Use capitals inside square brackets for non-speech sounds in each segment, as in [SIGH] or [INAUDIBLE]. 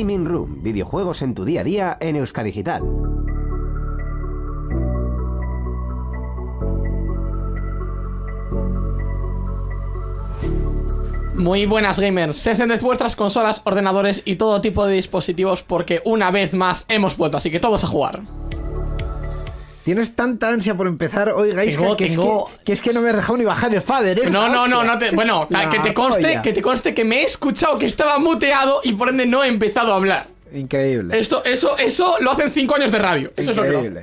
Gaming Room, videojuegos en tu día a día en Digital. Muy buenas gamers, se encended vuestras consolas, ordenadores y todo tipo de dispositivos porque una vez más hemos vuelto, así que todos a jugar. Tienes tanta ansia por empezar hoy, que, es que, no me has dejado ni bajar el fader, ¿eh? No, no, no, no te... bueno, que te conste, que te conste que me he escuchado que estaba muteado y por ende no he empezado a hablar. Increíble. Esto, eso, eso lo hacen cinco años de radio. Eso es lo que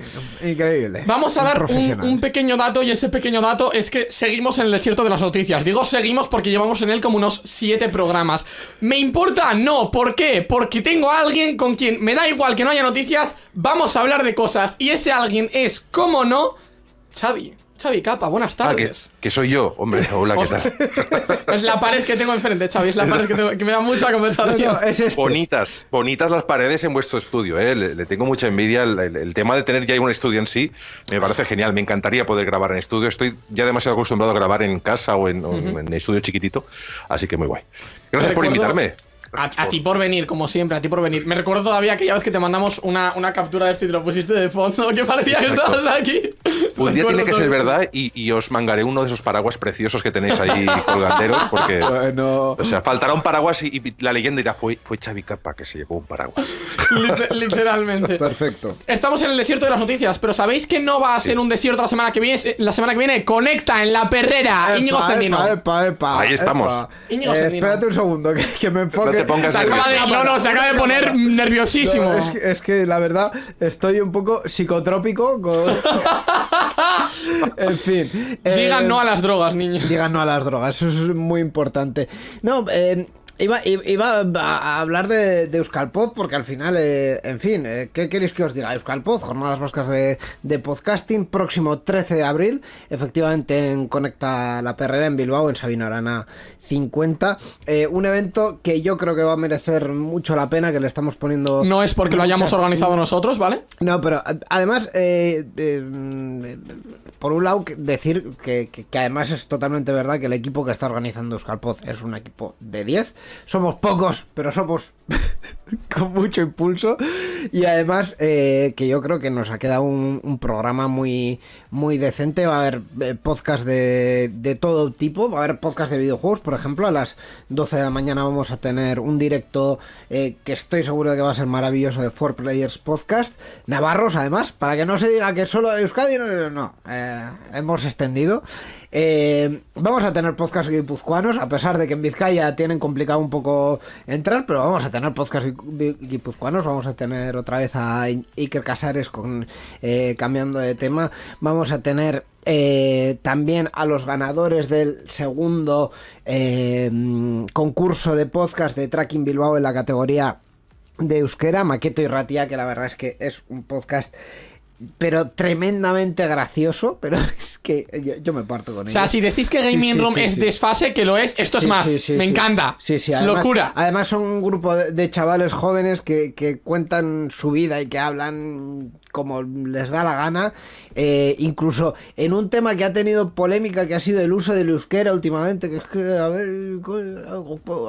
Increíble. Vamos a dar un, pequeño dato y ese pequeño dato es que seguimos en el desierto de las noticias. Digo seguimos porque llevamos en él como unos siete programas. ¿Me importa? No. ¿Por qué? Porque tengo a alguien con quien me da igual que no haya noticias, vamos a hablar de cosas. Y ese alguien es, como no, Xavi. Chavi Capa, buenas ah, tardes. que, soy yo, hombre. Hola, ¿qué [LAUGHS] tal? es la pared que tengo enfrente, Chavi. Es la pared que, me da mucha conversación. Este. Bonitas, bonitas las paredes en vuestro estudio. ¿eh? Le, tengo mucha envidia. El, tema de tener ya un estudio en sí me parece genial. Me encantaría poder grabar en estudio. Estoy ya demasiado acostumbrado a grabar en casa o en, estudio chiquitito. Así que muy guay. Gracias por invitarme. A, ti por venir, como siempre, a ti por venir. Me recuerdo todavía que ya ves que te mandamos una, captura de esto y te lo pusiste de fondo, que parecía que estabas aquí. Un día tiene que ser verdad y, os mangaré uno de esos paraguas preciosos que tenéis ahí colganderos, porque. Bueno. O sea, faltará un paraguas y, la leyenda dirá: fue, fue Capa que se llevó un paraguas. [LAUGHS] literalmente. Perfecto. Estamos en el desierto de las noticias, pero ¿sabéis que no va a ser un desierto la semana que viene? Eh, la semana que viene, conecta en la perrera, Íñigo Sendino. ahí estamos. Eh, espérate un segundo, que me enfoque se acaba de, no, se acaba de poner nerviosísimo. es, que, la verdad estoy un poco psicotrópico. [LAUGHS] en fin. digan eh, no a las drogas, niño Digan no a las drogas, eso es muy importante. No, em, Iba, a hablar de, de, Euskalpod porque al final, eh, en fin, eh, ¿qué queréis que os diga? Euskalpod, Jornadas Vascas de, Podcasting, próximo 13 de abril, efectivamente en Conecta la Perrera en Bilbao, en Sabino Arana 50. Eh, un evento que yo creo que va a merecer mucho la pena, que le estamos poniendo... No es porque lo hayamos organizado nosotros, ¿vale? No, pero eh, además, eh, mm, por un lado, decir que, además es totalmente verdad que el equipo que está organizando Euskalpod es un equipo de 10. Somos pocos, pero somos... [LAUGHS] con mucho impulso. Y además, eh, que yo creo que nos ha quedado un, programa muy, muy decente. Va a haber eh, podcast de, todo tipo. Va a haber podcast de videojuegos, por ejemplo. A las 12 de la mañana vamos a tener un directo eh, que estoy seguro de que va a ser maravilloso de Four Players Podcast. Navarros, además, para que no se diga que solo Euskadi. No, no, hemos extendido. Eh, vamos a tener podcast guipuzcoanos, a pesar de que en Vizcaya tienen complicado un poco entrar, pero vamos a tener podcast guipuzcoanos, vamos a tener otra vez a Iker Casares con, eh, cambiando de tema, vamos a tener eh, también a los ganadores del segundo concurso de podcast de Tracking Bilbao en la categoría de euskera, Maqueto y Ratia, que la verdad es que es un podcast pero tremendamente gracioso, pero [LAUGHS] es que yo, me parto con él. O sea, si decís que Gaming Room es desfase, que lo es, esto es más. me encanta. Sí, sí, locura. Además son un grupo de chavales jóvenes que, que, cuentan su vida y que hablan como les da la gana. Eh, incluso en un tema que ha tenido polémica, que ha sido el uso del euskera últimamente, que es que, a ver,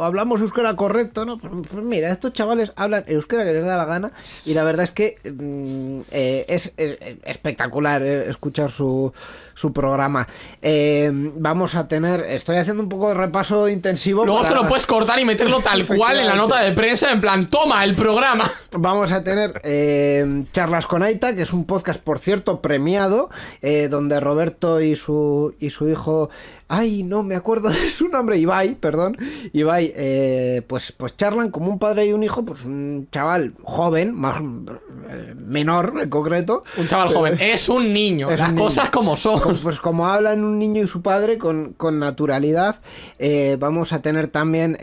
hablamos euskera correcto, ¿no? Pues, pues mira, estos chavales hablan euskera que les da la gana y la verdad es que mm, eh, es espectacular eh, escuchar su su programa. Em, vamos a tener, estoy haciendo un poco de repaso intensivo. Luego te lo puedes cortar y meterlo tal cual en la nota de prensa, en plan, toma el programa. Vamos a tener em, Charlas con Aita, que es un podcast, por cierto, premiado, eh, donde Roberto y su, y su hijo ay, no me acuerdo [LAUGHS] de su nombre, Ibai, perdón, Ibai, eh, pues, pues charlan como un padre y un hijo, pues un chaval joven, más, eh, menor en concreto. Un chaval joven, eh, es un niño, las cosas como son. Pues, como hablan un niño y su padre con, naturalidad, vamos a tener también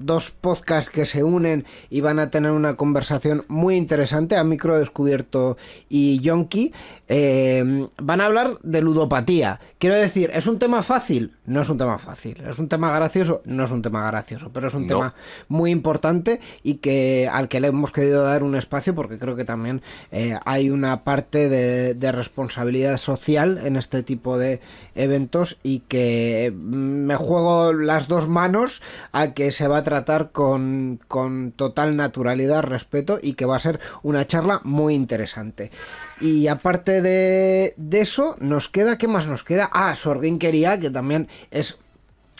dos podcasts que se unen y van a tener una conversación muy interesante a Micro Descubierto y Yonki. van a hablar de ludopatía. Quiero decir, es un tema fácil? No es un tema fácil. ¿Es un tema gracioso? No es un tema gracioso, pero es un tema muy importante y que al que le hemos querido dar un espacio porque creo que también eh, hay una parte de, de, responsabilidad social en este tipo de eventos y que mm, me juego las dos manos a que se va a tratar con, con total naturalidad, respeto y que va a ser una charla muy interesante. Y aparte de, eso, nos queda, ¿qué más nos queda? Ah, sordín quería, que también es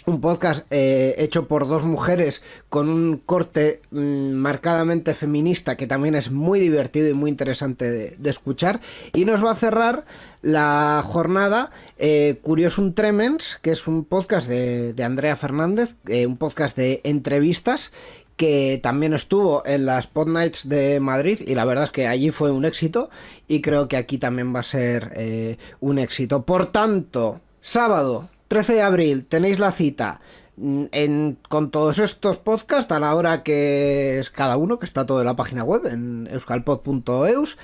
un podcast eh, hecho por dos mujeres con un corte mm, marcadamente feminista que también es muy divertido y muy interesante de, escuchar. Y nos va a cerrar la jornada eh, Curiosum Tremens, que es un podcast de, Andrea Fernández, eh, un podcast de entrevistas que también estuvo en las Pod Nights de Madrid y la verdad es que allí fue un éxito y creo que aquí también va a ser eh, un éxito. Por tanto, sábado 13 de abril tenéis la cita. Mm, con todos estos podcasts a la hora que es cada uno, que está todo en la página web, en euskalpod.eus,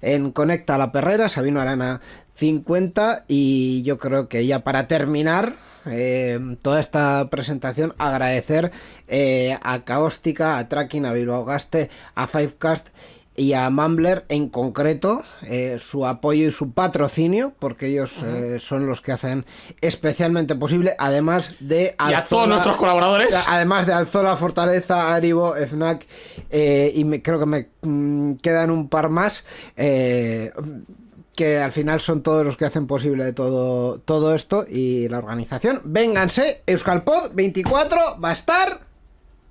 en Conecta a la Perrera, Sabino Arana 50, y yo creo que ya para terminar, Em, toda esta presentación. Agradecer eh, a Caóstica, a Tracking, a Bilbao Gaste, a Fivecast y a Mumbler en concreto eh, su apoyo y su patrocinio porque ellos eh, son los que hacen especialmente posible además de a todos nuestros colaboradores además de Alzola Fortaleza Aribo Fnac y creo que me mm, quedan un par más que al final son todos los que hacen posible todo, todo esto y la organización. Vénganse, Euskalpod 24 va a estar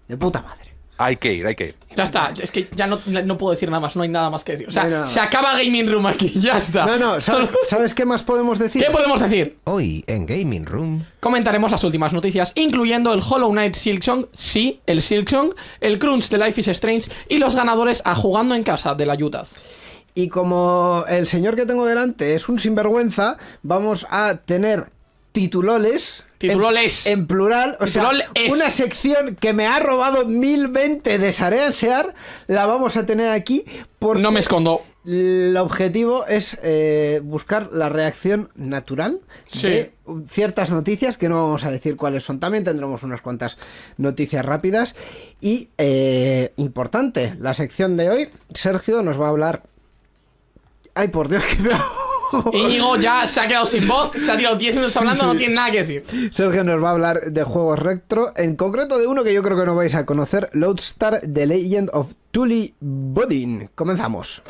de puta madre. Hay que ir, hay que ir. Ya está, es que ya no, puedo decir nada más, no hay nada más que decir. O sea, se acaba Gaming Room aquí, ya está. No, no, [LAUGHS] ¿sabes, qué más podemos decir? ¿Qué podemos decir? Hoy en Gaming Room comentaremos las últimas noticias, incluyendo el Hollow Knight Silksong, sí, el Silksong, el Crunch de Life is Strange y los ganadores a Jugando en Casa de la Utah. Y como el señor que tengo delante es un sinvergüenza, vamos a tener tituloles. Tituloles. En, plural. O sea, una sección que me ha robado mil de Sarean Sear, la vamos a tener aquí. Porque no me escondo. El objetivo es eh, buscar la reacción natural sí. de ciertas noticias que no vamos a decir cuáles son. También tendremos unas cuantas noticias rápidas. Y eh, importante, la sección de hoy, Sergio nos va a hablar Ay, por Dios, que me Íñigo ya se ha quedado sin voz, se ha tirado 10 minutos hablando, no tiene nada que decir. Sergio nos va a hablar de juegos retro, en concreto de uno que yo creo que no vais a conocer, Lodestar The Legend of Tully Bodin. Comenzamos.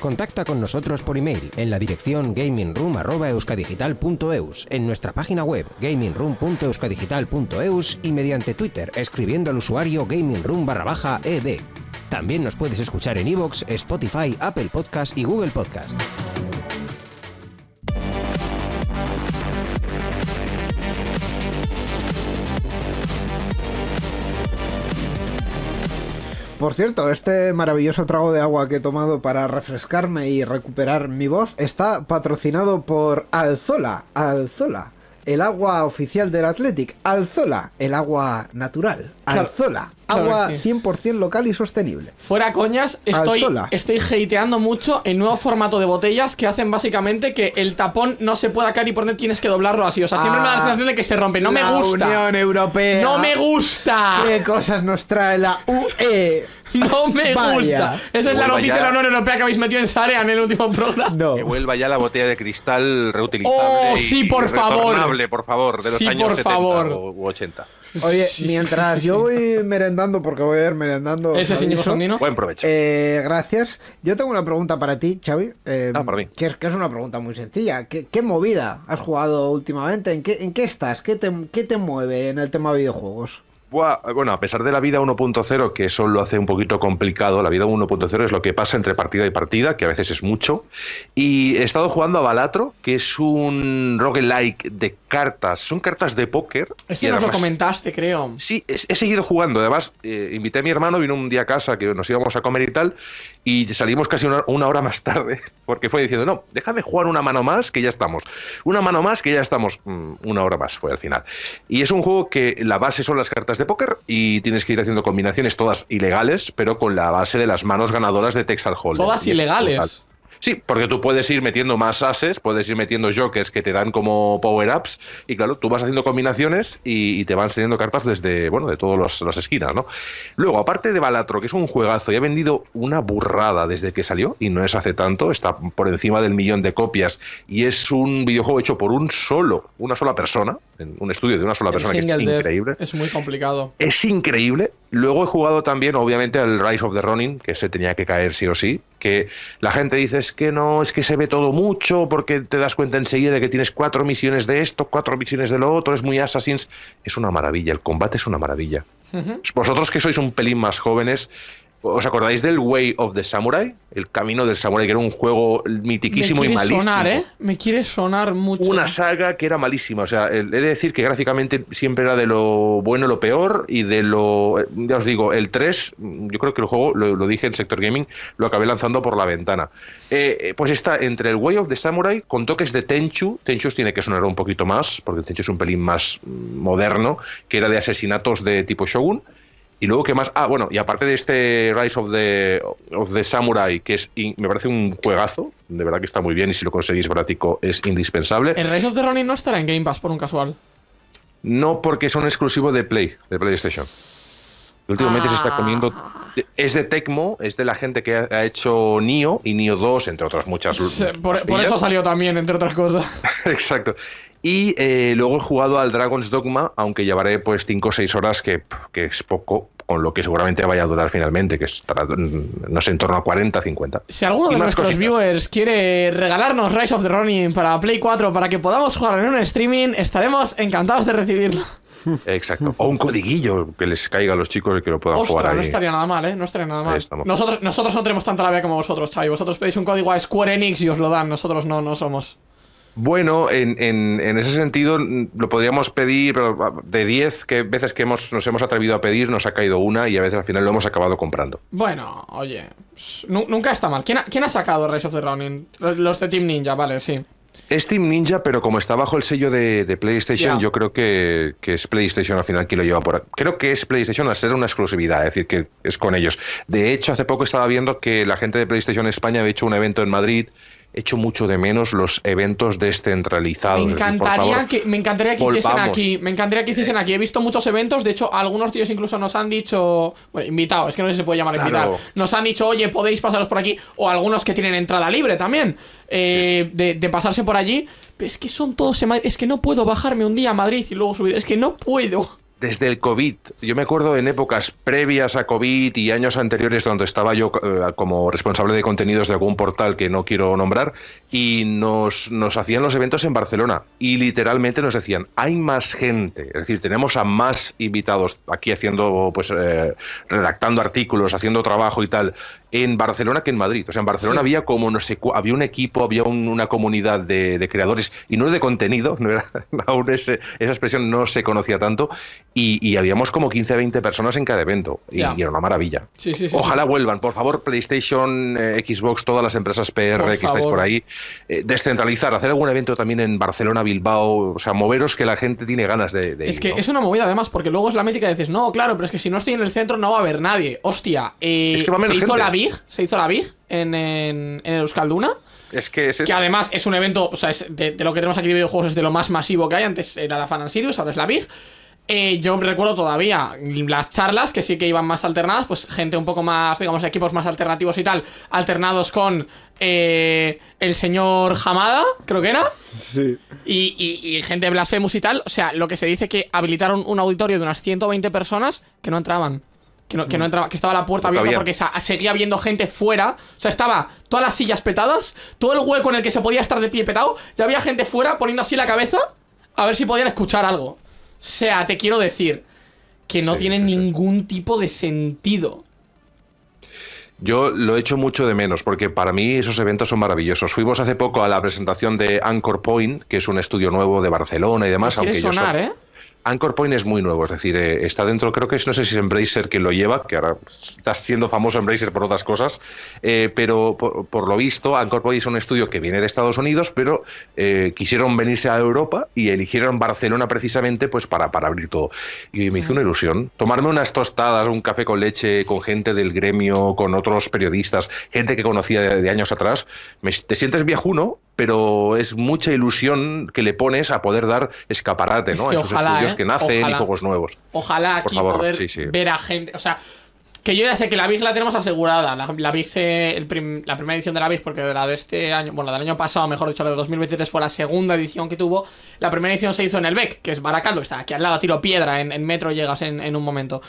Contacta con nosotros por email en la dirección gamingroom.euskadigital.eus, en nuestra página web gamingroom.euskadigital.eus y mediante Twitter escribiendo al usuario gamingroom_ed ed. También nos puedes escuchar en iVoox, Spotify, Apple Podcast y Google Podcast. Por cierto, este maravilloso trago de agua que he tomado para refrescarme y recuperar mi voz está patrocinado por Alzola, Alzola, el agua oficial del Athletic, Alzola, el agua natural, Alzola. Agua 100% local y sostenible. Fuera coñas, estoy, estoy hateando mucho el nuevo formato de botellas que hacen básicamente que el tapón no se pueda caer y por tienes que doblarlo así. O sea, siempre me da la ah, sensación de que se rompe. No me gusta. Unión Europea. No me gusta. ¿Qué cosas nos trae la UE? [LAUGHS] No me gusta. Esa es la noticia de la Unión Europea que habéis metido en Sarea en el último programa. Que vuelva ya la botella de cristal reutilizable. Oh, sí, por favor. favor. por favor, de los años 70 favor. u 80. [LAUGHS] Oye, mientras yo voy merendando, porque voy a ir merendando. Ese señor Buen provecho. Eh, gracias. Yo tengo una pregunta para ti, Xavi. Eh, ah, para mí. Que es, una pregunta muy sencilla. ¿Qué, movida has jugado últimamente? ¿En qué, en qué estás? ¿Qué te mueve en el tema de videojuegos? bueno, a pesar de la vida 1.0, que eso lo hace un poquito complicado, la vida 1.0 es lo que pasa entre partida y partida, que a veces es mucho. Y he estado jugando a Balatro, que es un roguelike de cartas, son cartas de póker. Es que nos lo comentaste, creo. Sí, he, seguido jugando, además eh, invité a mi hermano, vino un día a casa que nos íbamos a comer y tal, y salimos casi una, una hora más [LAUGHS] tarde, porque fue diciendo, no, déjame jugar una mano más, que ya estamos. Una mano más, que ya estamos. Mm, una hora más fue al final. Y es un juego que la base son las cartas de póker y tienes que ir haciendo combinaciones todas ilegales, pero con la base de las manos ganadoras de Texas Hold'em. Todas ilegales. Sí, porque tú puedes ir metiendo más ases, puedes ir metiendo jokers que te dan como power-ups, y claro, tú vas haciendo combinaciones y, te van saliendo cartas desde, bueno, de todas las esquinas, ¿no? Luego, aparte de Balatro, que es un juegazo, y ha vendido una burrada desde que salió, y no es hace tanto, está por encima del millón de copias, y es un videojuego hecho por un solo, una sola persona, en un estudio de una sola persona, que es increíble. Es muy complicado. Es increíble. Luego he jugado también, obviamente, al Rise of the Running que se tenía que caer sí o sí, que la gente dice es que no, es que se ve todo mucho, porque te das cuenta enseguida de que tienes cuatro misiones de esto, cuatro misiones de lo otro, es muy Assassins. Es una maravilla, el combate es una maravilla. Vosotros que sois un pelín más jóvenes, ¿Os acordáis del Way of the Samurai? El camino del samurai, que era un juego mitiquísimo y malísimo. Me quiere Sonar, ¿eh? Me quiere sonar mucho. Una saga que era malísima. O sea, he de decir que gráficamente siempre era de lo bueno lo peor y de lo. Eh, ya os digo, el 3, yo creo que el juego, lo, dije en Sector Gaming, lo acabé lanzando por la ventana. Eh, eh, pues está entre el Way of the Samurai con toques de Tenchu. Tenchu tiene que sonar un poquito más, porque Tenchu es un pelín más mm, moderno, que era de asesinatos de tipo Shogun y luego, ¿qué más? Ah, bueno, y aparte de este Rise of the, of Samurai, que es me parece un juegazo, de verdad que está muy bien y si lo conseguís, práctico es indispensable. ¿El Rise of the Ronin no estará en Game Pass por un casual? No, porque un exclusivo de Play, de PlayStation. Últimamente se está ah. comiendo. Es de Tecmo, es de la gente que ha hecho Nio y Nio 2, entre otras muchas. Por, por eso salió también, entre otras cosas. [LAUGHS] Exacto. Y eh, luego he jugado al Dragon's Dogma, aunque llevaré pues 5 o 6 horas, que, es poco, con lo que seguramente vaya a durar finalmente, que estará, mm, no en torno a 40, 50. Si alguno de nuestros viewers quiere regalarnos Rise of the Ronin para Play 4 para que podamos jugar en un streaming, estaremos encantados de recibirlo. Exacto. O un codiguillo que les caiga a los chicos y que lo puedan jugar. Ahí. No estaría nada mal, ¿eh? No estaría nada mal. Nosotros, nosotros no tenemos tanta labia como vosotros, Chavi. Vosotros pedís un código a Square Enix y os lo dan. Nosotros no, no somos. Bueno, en, ese sentido mm, lo podríamos pedir, ah, de 10 que veces que hemos, nos hemos atrevido a pedir, nos ha caído una y a veces al final lo hemos acabado comprando. Bueno, oye, nunca está mal. ¿Quién ha, sacado Rise of the Running? Los de Team Ninja, vale, sí. Es Team Ninja, pero como está bajo el sello de, PlayStation, yo creo que, es PlayStation al final quien lo lleva por Creo que es PlayStation al ser una exclusividad, es decir, que es con ellos. De hecho, hace poco estaba viendo que la gente de PlayStation España había hecho un evento en Madrid hecho mucho de menos los eventos descentralizados. Me encantaría, que, me encantaría que hiciesen aquí. Me encantaría que eh, hiciesen aquí. He visto muchos eventos. De hecho, algunos tíos incluso nos han dicho. Bueno, invitado. es que no sé si se puede llamar invitado. Nos han dicho, oye, podéis pasaros por aquí. O algunos que tienen entrada libre también. Eh, de, pasarse por allí. es que son todos. Es que no puedo bajarme un día a Madrid y luego subir. Es que no puedo desde el COVID. Yo me acuerdo en épocas previas a COVID y años anteriores donde estaba yo eh, como responsable de contenidos de algún portal que no quiero nombrar y nos, nos hacían los eventos en Barcelona y literalmente nos decían, hay más gente, es decir, tenemos a más invitados aquí haciendo, pues, eh, redactando artículos, haciendo trabajo y tal en Barcelona que en Madrid. O sea, en Barcelona había como no sé, había un equipo, había una comunidad de, creadores y no de contenido, [LAUGHS] aún esa expresión no se conocía tanto y, habíamos como 15, 20 personas en cada evento y, era una maravilla. Ojalá vuelvan, por favor, PlayStation, eh, Xbox, todas las empresas PR que estáis por ahí, eh, descentralizar, hacer algún evento también en Barcelona, Bilbao, o sea, moveros que la gente tiene ganas de, es que es una movida además porque luego es la mítica de dices, no, claro, pero es que si no estoy en el centro no va a haber nadie. Hostia, eh, se la vida se hizo la Big en, en, Euskalduna. Es que además es un evento, o sea, de, lo que tenemos aquí de videojuegos es de lo más masivo que hay. Antes era la Fan and Sirius, ahora es la Big. Eh, yo recuerdo todavía las charlas que sí que iban más alternadas, pues gente un poco más, digamos, equipos más alternativos y tal, alternados con eh, el señor Hamada, creo que era. Sí. Y, gente de Blasphemous y tal. O sea, lo que se dice que habilitaron un auditorio de unas 120 personas que no entraban que no, mm. entraba, que estaba la puerta abierta porque seguía viendo gente fuera. O sea, estaba todas las sillas petadas, todo el hueco en el que se podía estar de pie petado, ya había gente fuera poniendo así la cabeza a ver si podían escuchar algo. O sea, te quiero decir que no tiene ningún tipo de sentido. Yo lo he hecho mucho de menos porque para mí esos eventos son maravillosos. Fuimos hace poco a la presentación de Anchor Point, que es un estudio nuevo de Barcelona y demás. aunque sonar, yo Anchor Point es muy nuevo, es decir, eh, está dentro, creo que es, no sé si es Embracer quien lo lleva, que ahora está siendo famoso Embracer por otras cosas, eh, pero por, lo visto, Anchor Point es un estudio que viene de Estados Unidos, pero eh, quisieron venirse a Europa y eligieron Barcelona precisamente pues para, para abrir todo. Y me hizo una mm. ilusión, tomarme unas tostadas, un café con leche, con gente del gremio, con otros periodistas, gente que conocía de, años atrás, te sientes viejuno, pero es mucha ilusión que le pones a poder dar escaparate ¿no? a esos estudios ¿eh? que nacen y juegos nuevos. Ojalá aquí poder ver a gente. O sea, que yo ya sé que la BIS la tenemos asegurada. La, la eh, la primera edición de la BIC, porque la de este año, bueno, la del año pasado, mejor dicho, la de 2023 fue la segunda edición que tuvo. La primera edición se hizo en el BEC, que es Baracaldo, está aquí al lado, tiro piedra, en, metro llegas en, un momento.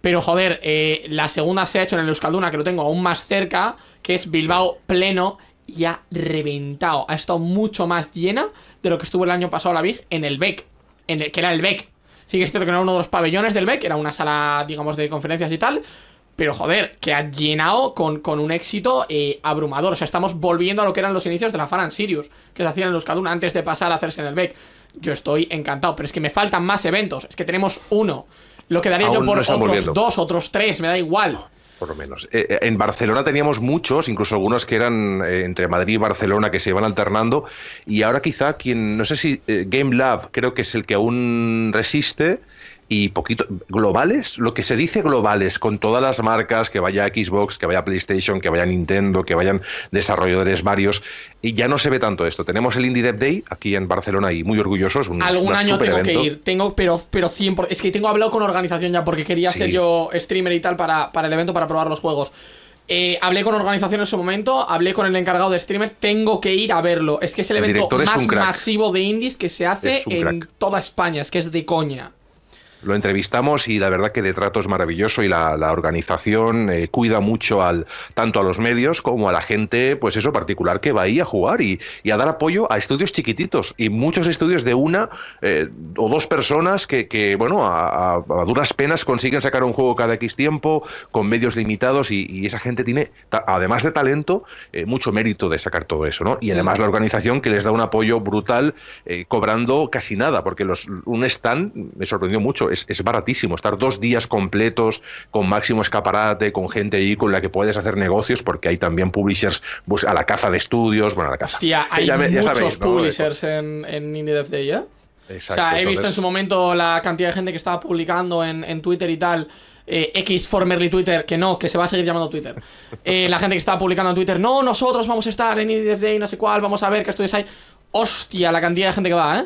Pero joder, eh, la segunda se ha hecho en el Euskalduna, que lo tengo aún más cerca, que es Bilbao pleno y ha reventado. Ha estado mucho más llena de lo que estuvo el año pasado la VIG en el BEC. En el, que era el BEC. Sí que es cierto que no era uno de los pabellones del BEC, era una sala, digamos, de conferencias y tal. Pero joder, que ha llenado con, con un éxito eh, abrumador. O sea, estamos volviendo a lo que eran los inicios de la Fan Sirius, que se hacían en los Kaduna antes de pasar a hacerse en el BEC. Yo estoy encantado, pero es que me faltan más eventos. Es que tenemos uno. Lo que daría yo por otros dos, otros tres, me da igual por lo menos. Eh, eh, en Barcelona teníamos muchos, incluso algunos que eran eh, entre Madrid y Barcelona, que se iban alternando, y ahora quizá quien, no sé si Game Lab, creo que es el que aún resiste, y poquito globales, lo que se dice globales, con todas las marcas, que vaya Xbox, que vaya PlayStation, que vaya Nintendo, que vayan desarrolladores varios, y ya no se ve tanto esto. Tenemos el Indie Dev Day aquí en Barcelona y muy orgullosos. Un, Algún año tengo que ir, tengo, pero, pero 100%, es que tengo hablado con organización ya porque quería ser yo streamer y tal para, para el evento, para probar los juegos. Eh, hablé con organización en su momento, hablé con el encargado de streamer, tengo que ir a verlo. Es que es el, evento más masivo de indies que se hace en toda España, es que es de coña lo entrevistamos y la verdad que de trato es maravilloso y la, organización eh, cuida mucho al, tanto a los medios como a la gente, pues eso particular que va ahí a jugar y, a dar apoyo a estudios chiquititos y muchos estudios de una eh, o dos personas que, bueno, a, duras penas consiguen sacar un juego cada X tiempo con medios limitados y, esa gente tiene, además de talento, eh, mucho mérito de sacar todo eso, ¿no? Y además la organización que les da un apoyo brutal cobrando casi nada, porque los, un stand me sorprendió mucho es, baratísimo. Estar dos días completos con máximo escaparate, con gente ahí con la que puedes hacer negocios, porque hay también publishers pues, a la caza de estudios, bueno, a la caza. Hostia, hay muchos publishers en, en Indie Dev Day, ¿eh? Exacto, o sea, he visto en su momento la cantidad de gente que estaba publicando en, Twitter y tal. Eh, X formerly Twitter, que no, que se va a seguir llamando Twitter. [LAUGHS] Eh, la gente que estaba publicando en Twitter, no, nosotros vamos a estar en IDFD day no sé cuál, vamos a ver qué estudios hay. Hostia, la cantidad de gente que va, ¿eh?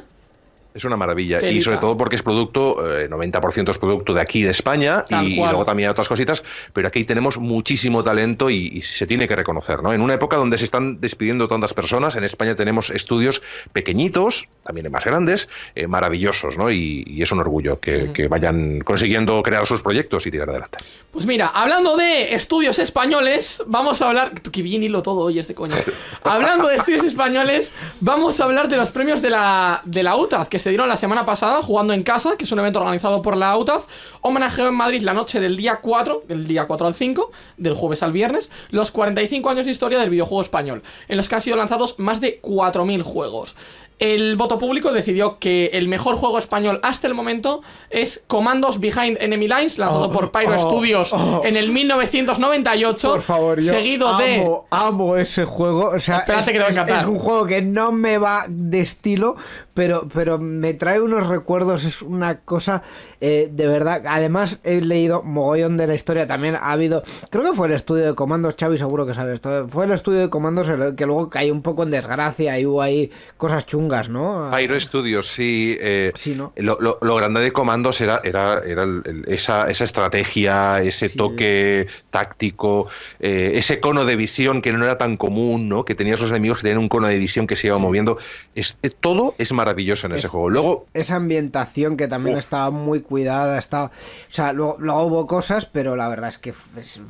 Es una maravilla. y sobre todo porque es producto, eh, 90% es producto de aquí, de España, y, luego también hay otras cositas, pero aquí tenemos muchísimo talento y, se tiene que reconocer, ¿no? En una época donde se están despidiendo tantas personas, en España tenemos estudios pequeñitos, también más grandes, eh, maravillosos, ¿no? Y, es un orgullo que, vayan consiguiendo crear sus proyectos y tirar adelante. Pues mira, hablando de estudios españoles, vamos a hablar... Que bien hilo todo hoy este coño. [LAUGHS] hablando de estudios españoles, vamos a hablar de los premios de la, de la UTAD, que es se dieron la semana pasada jugando en casa, que es un evento organizado por la AUTAZ, homenajeó en Madrid la noche del día 4, del día 4 al 5, del jueves al viernes, los 45 años de historia del videojuego español, en los que han sido lanzados más de 4.000 juegos el voto público decidió que el mejor juego español hasta el momento es Commandos Behind Enemy Lines, lanzado oh, por Pyro oh, Studios oh. en el 1998. Por favor, yo seguido amo, de... amo ese juego. O sea, es, un juego que no me va de estilo, pero, pero me trae unos recuerdos. Es una cosa eh, de verdad. Además, he leído mogollón de la historia. También ha habido, creo que fue el estudio de comandos, Xavi, seguro que sabes esto. Fue el estudio de Commandos el que luego cayó un poco en desgracia y hubo ahí cosas chungas ¿no? Pyro Studios, sí. Eh, lo, grande de Comandos era, era, era esa, esa, estrategia, ese toque táctico, eh, ese cono de visión que no era tan común, ¿no? Que tenías los enemigos que tenían un cono de visión que se iba moviendo. Es, eh, todo es maravilloso en ese juego. Luego. esa ambientación que también estaba muy cuidada. Estaba, o sea, luego, hubo cosas, pero la verdad es que es,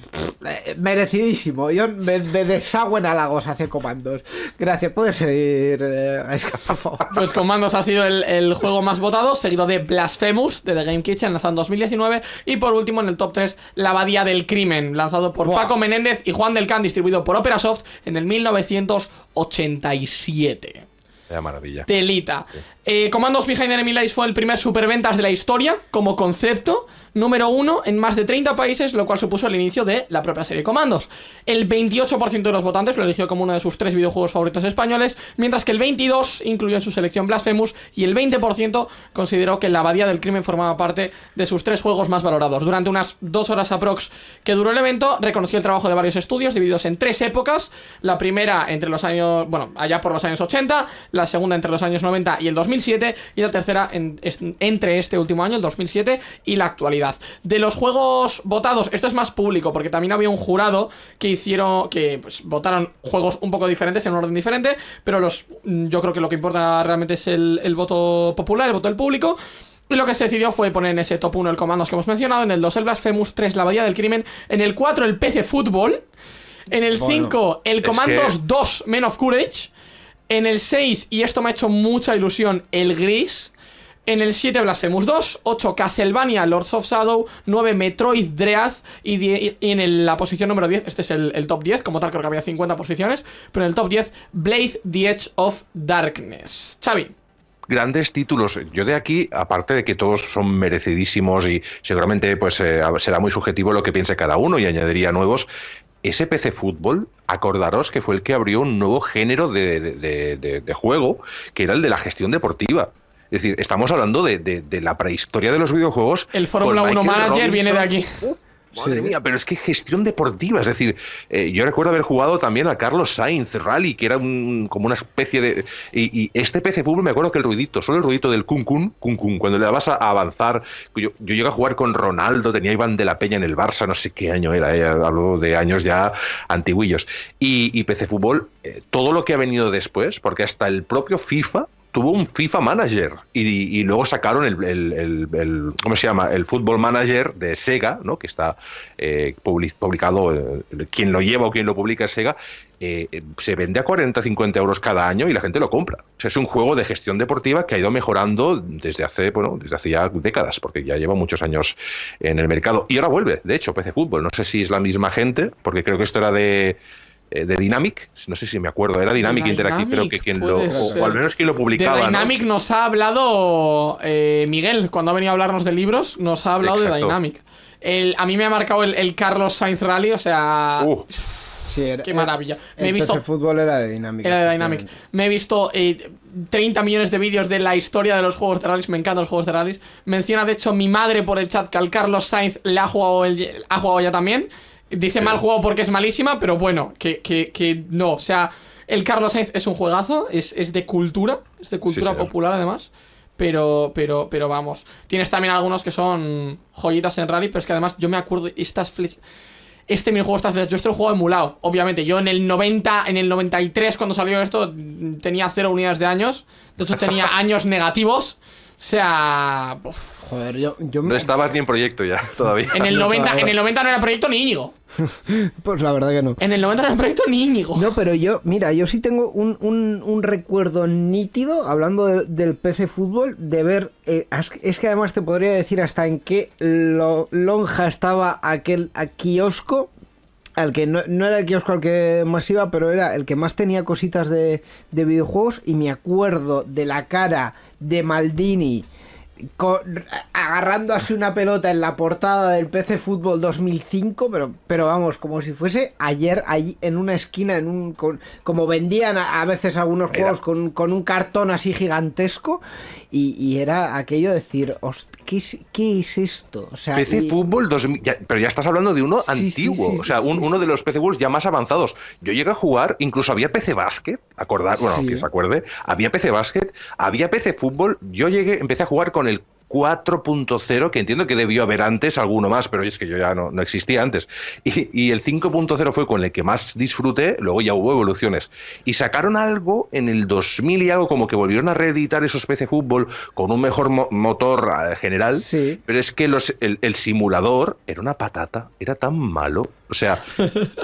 merecidísimo. Yo me, deshago en halagos hace Comandos. Gracias, puedes seguir. escapar? Pues Commandos ha sido el, juego más votado, seguido de Blasphemous de The Game Kitchen, lanzado en 2019. Y por último, en el top 3, La Abadía del Crimen, lanzado por Paco Menéndez y Juan del Can, distribuido por Opera Soft en el 1987. Era maravilla. Telita. Eh, Commandos Behind Enemy Lights fue el primer superventas de la historia como concepto, número uno en más de 30 países, lo cual supuso el inicio de la propia serie Comandos El 28% de los votantes lo eligió como uno de sus tres videojuegos favoritos españoles, mientras que el 22% incluyó en su selección Blasphemous y el 20% consideró que La Abadía del Crimen formaba parte de sus tres juegos más valorados. Durante unas dos horas aprox que duró el evento, reconoció el trabajo de varios estudios divididos en tres épocas, la primera entre los años, bueno, allá por los años 80, la segunda entre los años 90 y el 2000, 2007 y la tercera entre este último año, el 2007, y la actualidad. De los juegos votados, esto es más público porque también había un jurado que hicieron, que pues, votaron juegos un poco diferentes, en un orden diferente, pero los, mm, yo creo que lo que importa realmente es el, voto popular, el voto del público. Y lo que se decidió fue poner en ese top 1 el Comandos que hemos mencionado, en el 2 el Blasphemous, 3 la Bahía del Crimen, en el 4 el PC Fútbol, en el 5 el Comandos 2 Men of Courage, en el 6, y esto me ha hecho mucha ilusión, el gris. En el 7, Blasphemous 2. 8, Castlevania, Lords of Shadow. 9, Metroid Dread. Y, en la posición número 10, este es el, top 10. Como tal, creo que había 50 posiciones. Pero en el top 10, Blade The Edge of Darkness. Xavi grandes títulos. Yo de aquí, aparte de que todos son merecidísimos y seguramente pues eh, será muy subjetivo lo que piense cada uno y añadiría nuevos, SPC Fútbol, acordaros que fue el que abrió un nuevo género de, juego, que era el de la gestión deportiva. Es decir, estamos hablando de, la prehistoria de los videojuegos. El Fórmula 1 Manager viene de aquí. Madre mía, pero es que gestión deportiva. Es decir, eh, yo recuerdo haber jugado también a Carlos Sainz Rally, que era un, como una especie de. Y, este PC Fútbol, me acuerdo que el ruidito, solo el ruidito del Kun Kun, cuando le dabas a avanzar. Yo, llegué a jugar con Ronaldo, tenía Iván de la Peña en el Barça, no sé qué año era, eh, hablo de años ya antiguillos. Y, PC Fútbol, eh, todo lo que ha venido después, porque hasta el propio FIFA tuvo un FIFA Manager y, luego sacaron el, ¿cómo se llama? El Football Manager de Sega, ¿no? Que está eh, publicado, eh, quien lo lleva o quien lo publica es Sega, eh, se vende a 40, 50 euros cada año y la gente lo compra. es un juego de gestión deportiva que ha ido mejorando desde hace, bueno, desde hace ya décadas, porque ya lleva muchos años en el mercado. Y ahora vuelve, de hecho, PC Fútbol. No sé si es la misma gente, porque creo que esto era de eh, de Dynamic, no sé si me acuerdo, era Dynamic, Interactive, pero que quien lo, o, al menos quien lo publicaba. De Dynamic nos ha hablado eh, Miguel, cuando ha venido a hablarnos de libros, nos ha hablado de Dynamic. a mí me ha marcado el, Carlos Sainz Rally, o sea... Uh. qué maravilla. me he visto, fútbol era de Dynamic. Era de Dynamic. Me he visto 30 eh, millones de vídeos de la historia de los juegos de rallies. Me encantan los juegos de rallies. Menciona, de hecho, mi madre por el chat que al Carlos Sainz le ha jugado, el, ha jugado ya también. Dice mal juego porque es malísima, pero bueno, que, no. O sea, el Carlos Sainz es un juegazo, es, es de cultura, es de cultura popular además. Pero, pero, pero vamos. Tienes también algunos que son joyitas en rally, pero es que además yo me acuerdo estas flechas. Este minijuego, estas flechas, yo este un juego emulado, obviamente. Yo en el 90, en el 93, cuando salió esto, tenía cero unidades de años. De hecho, tenía [LAUGHS] años negativos. O sea. joder, yo, yo me... No estaba ni proyecto ya, [LAUGHS] todavía. En el, 90, no, 90 era proyecto ni [LAUGHS] pues la verdad que no. En el 90 no era proyecto ni No, pero yo, mira, yo sí tengo un, recuerdo nítido, hablando del PC Fútbol, de ver. Eh, es que además te podría decir hasta en qué lonja estaba aquel kiosco al que no, era el kiosco al que más iba, pero era el que más tenía cositas de, de videojuegos. Y me acuerdo de la cara de Maldini agarrando así una pelota en la portada del PC Fútbol 2005, pero, pero vamos, como si fuese ayer ahí en una esquina, en un como vendían a, veces algunos juegos con, un cartón así gigantesco, y, era aquello decir, hostia ¿qué es, esto? sea, PC eh, Fútbol 2000, pero ya estás hablando de uno antiguo, o sea, uno de los PC Worlds ya más avanzados. Yo llegué a jugar, incluso había PC Basket, acordar, bueno, que se acuerde, había PC Basket, había PC Fútbol, yo llegué, empecé a jugar con el 4.0, que entiendo que debió haber antes alguno más, pero es que yo ya no, no existía antes. Y, el 5.0 fue con el que más disfruté, luego ya hubo evoluciones. Y sacaron algo en el 2000 y algo, como que volvieron a reeditar esos PC Fútbol con un mejor motor eh, general, pero es que el simulador era una patata, era tan malo o sea,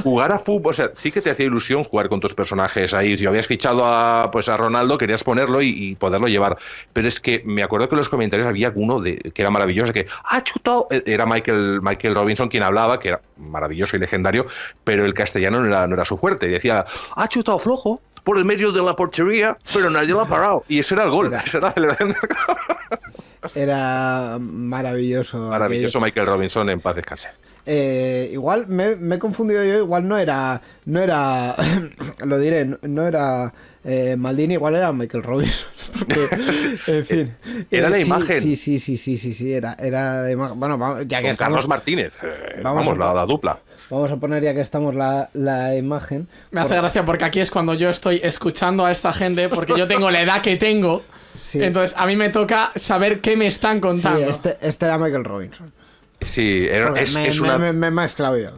jugar a fútbol, o sea, sí que te hacía ilusión jugar con tus personajes ahí. Si habías fichado a, pues a Ronaldo, querías ponerlo y, poderlo llevar. Pero es que me acuerdo que en los comentarios había uno de, que era maravilloso, que ha chutado. Eh, era Michael, Michael Robinson quien hablaba, que era maravilloso y legendario, pero el castellano no era, no era su fuerte. decía, ha chutado flojo, por el medio de la portería, pero nadie lo ha parado. Y eso era el gol. Era, era maravilloso. Maravilloso Michael Robinson en paz descanse. Eh, igual me, he confundido yo, igual no era, no era, [COUGHS] lo diré, no, era eh, Maldini, igual era Michael Robinson. [LAUGHS] en eh, fin. Era la imagen. Sí, sí, sí, sí, sí, sí, era, era Bueno, ya que Con estamos, Carlos Martínez, vamos, la, dupla. Vamos a poner ya que estamos la, imagen. Me hace gracia porque aquí es cuando yo estoy escuchando a esta gente, porque yo tengo la edad que tengo. Entonces a mí me toca saber qué me están contando. este, este era Michael Robinson. Sí, es, una... me,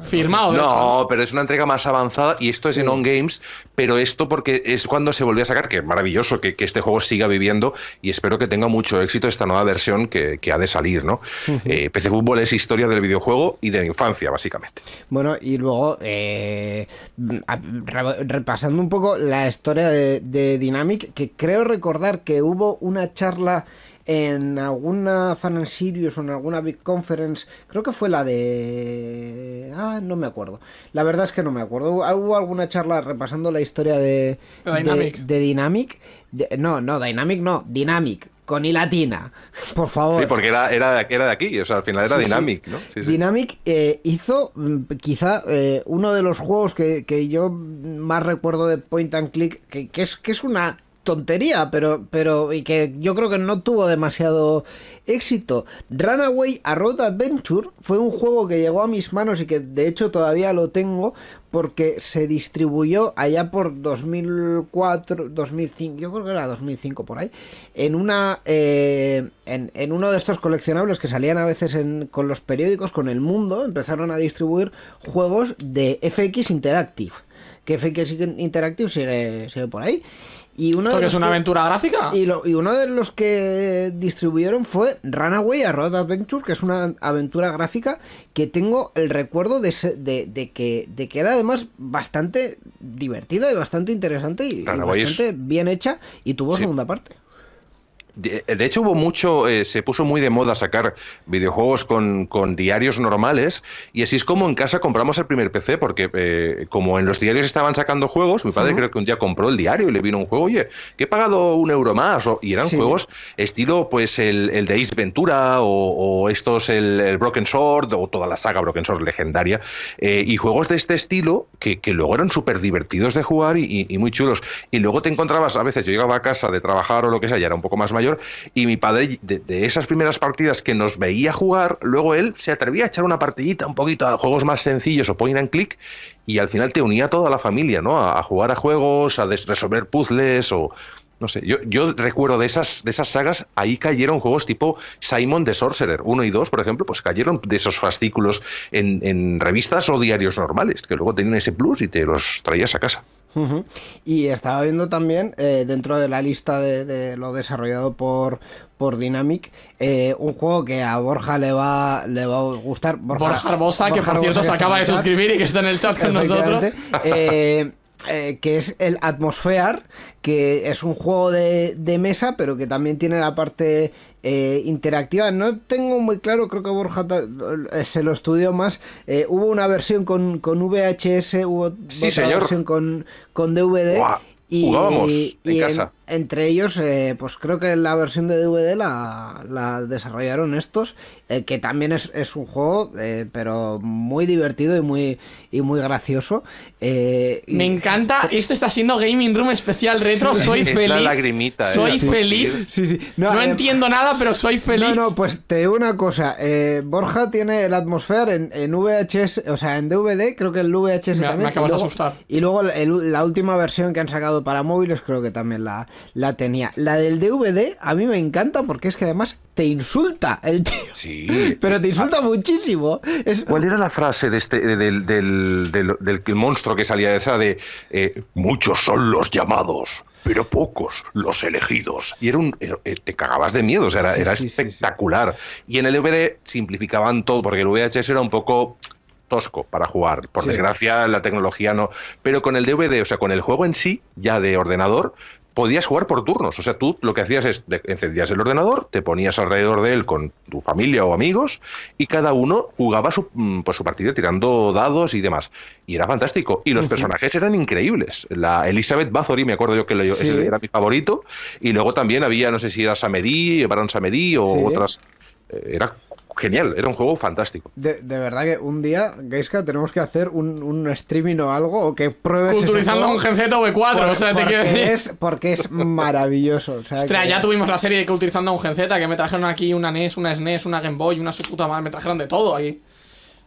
Firmado. No, pero es una entrega más avanzada y esto es en On Games, pero esto porque es cuando se volvió a sacar, que es maravilloso que, este juego siga viviendo y espero que tenga mucho éxito esta nueva versión que, ha de salir, ¿no? Eh, PC Fútbol es historia del videojuego y de la infancia, básicamente. Bueno, y luego, eh, repasando un poco la historia de Dynamic, que creo recordar que hubo una charla en alguna Fan series o en alguna Big Conference, creo que fue la de... Ah, no me acuerdo. La verdad es que no me acuerdo. Hubo alguna charla repasando la historia de... Dynamic. De, Dynamic. no, no, Dynamic no, Dynamic con I latina, [LAUGHS] por favor. Sí, porque era, era, era de aquí, o sea, al final era Dynamic, ¿no? Dynamic eh, hizo mm, quizá eh, uno de los juegos que, yo más recuerdo de Point and Click, que, es, que es una tontería, pero, pero y que yo creo que no tuvo demasiado éxito. Runaway A Road Adventure fue un juego que llegó a mis manos y que de hecho todavía lo tengo porque se distribuyó allá por 2004, 2005, yo creo que era 2005 por ahí, en una eh, en, uno de estos coleccionables que salían a veces con los periódicos, con El Mundo, empezaron a distribuir juegos de FX Interactive que FX Interactive sigue, sigue por ahí. Y uno es una aventura gráfica. Y, uno de los que distribuyeron fue Runaway a Road Adventure, que es una aventura gráfica que tengo el recuerdo de, de, que, de que era además bastante divertida y bastante interesante y, bastante bien hecha y tuvo segunda parte. De, hecho, hubo mucho, eh, se puso muy de moda sacar videojuegos con, con, diarios normales y así es como en casa compramos el primer PC, porque eh, como en los diarios estaban sacando juegos, mi padre creo que un día compró el diario y le vino un juego, oye, que he pagado un euro más, y eran juegos estilo pues el, el de Ace Ventura o, estos, el, Broken Sword o toda la saga Broken Sword legendaria, eh, y juegos de este estilo que, que luego eran súper divertidos de jugar y, muy chulos. Y luego te encontrabas, a veces yo llegaba a casa de trabajar o lo que sea, ya era un poco más y mi padre, de, esas primeras partidas que nos veía jugar, luego él se atrevía a echar una partidita un poquito a juegos más sencillos o point and click, y al final te unía a toda la familia, ¿no? A, jugar a juegos, a resolver puzzles o no sé, yo, recuerdo de esas, de esas sagas, ahí cayeron juegos tipo Simon the Sorcerer 1 y 2, por ejemplo, pues cayeron de esos fascículos en, en revistas o diarios normales, que luego tenían ese plus y te los traías a casa. Y estaba viendo también eh, dentro de la lista de, lo desarrollado por, por Dynamic, eh, un juego que a Borja le va, le va a gustar. Borja, Borja que por cierto se acaba de suscribir y que está en el chat con nosotros. Eh, que es el Atmosphere, que es un juego de, mesa, pero que también tiene la parte eh, interactiva. No tengo muy claro, creo que Borja eh, se lo estudió más. Eh, hubo una versión con, con VHS, hubo otra versión con, con DVD. y, jugábamos en casa. Entre ellos, eh, pues creo que la versión de DVD la, desarrollaron estos, eh, que también es, un juego, eh, pero muy divertido y muy, y muy gracioso. Me encanta, esto está siendo Gaming Room especial retro, soy feliz. soy feliz. No, entiendo nada, pero soy feliz. No, no, pues te digo una cosa, Borja tiene el Atmosphere en, VHS, o sea, en DVD, creo que el VHS también. y luego, Y luego la última versión que han sacado para móviles creo que también la la tenía. La del DVD a mí me encanta porque es que además te insulta el tío. Sí. [LAUGHS] Pero te insulta ah. muchísimo. Es... ¿Cuál era la frase de este, del, monstruo que salía de esa eh, de muchos son los llamados? pero pocos los elegidos. Y era un. Eh, te cagabas de miedo, o sea, era, espectacular. y en el DVD simplificaban todo, porque el VHS era un poco tosco para jugar. Por desgracia, la tecnología no. Pero con el DVD, o sea, con el juego en sí, ya de ordenador, podías jugar por turnos. O sea, tú lo que hacías es encendías el ordenador, te ponías alrededor de él con tu familia o amigos y cada uno jugaba su, mm, pues, su partida tirando dados y demás. Y era fantástico. Y los personajes eran increíbles. La Elizabeth Bathory, me acuerdo yo que era mi favorito. Y luego también había, no sé si era Samedi, Baron Samedi o otras. Eh, era genial, era un juego fantástico. De, verdad que un día, Gaiska, tenemos que hacer un, streaming o algo o que pruebes. Utilizando un Z V4, porque Es, porque es maravilloso. O sea, ya tuvimos la serie de que utilizando un Z, que me trajeron aquí una NES, una SNES, e una Game Boy, una su puta madre, me trajeron de todo ahí.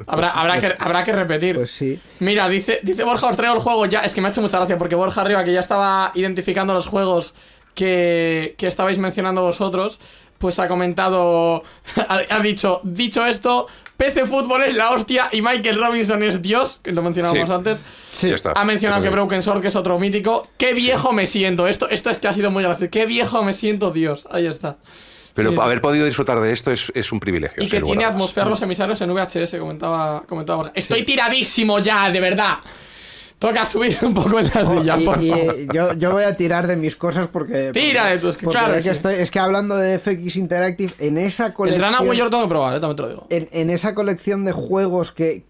Habrá, que, habrá que repetir. Pues sí. Mira, dice, dice Borja, os traigo el juego ya. Es que me ha hecho mucha gracia porque Borja arriba, que ya estaba identificando los juegos que, que estabais mencionando vosotros, pues ha comentado, [LAUGHS] ha, dicho, dicho esto, PC Fútbol es la hostia y Michael Robinson es Dios, que lo mencionábamos antes. Sí, ha mencionado que Broken Sword, que es otro mítico. Qué viejo me siento, esto, esto es que ha sido muy gracioso. Qué viejo me siento, Dios, ahí está. Pero haber podido disfrutar de esto es, un privilegio. Y que tiene atmósfera mm. los emisarios en VHS, comentaba, comentaba Estoy tiradísimo ya, de verdad. Toca subir un poco en la oh, silla, por favor. Eh, yo, voy a tirar de mis cosas porque. Tira de tus porque es, que es que hablando de FX Interactive, en esa colección. El Gran yo lo tengo que probar, eh, también te lo digo. En, esa colección de juegos que.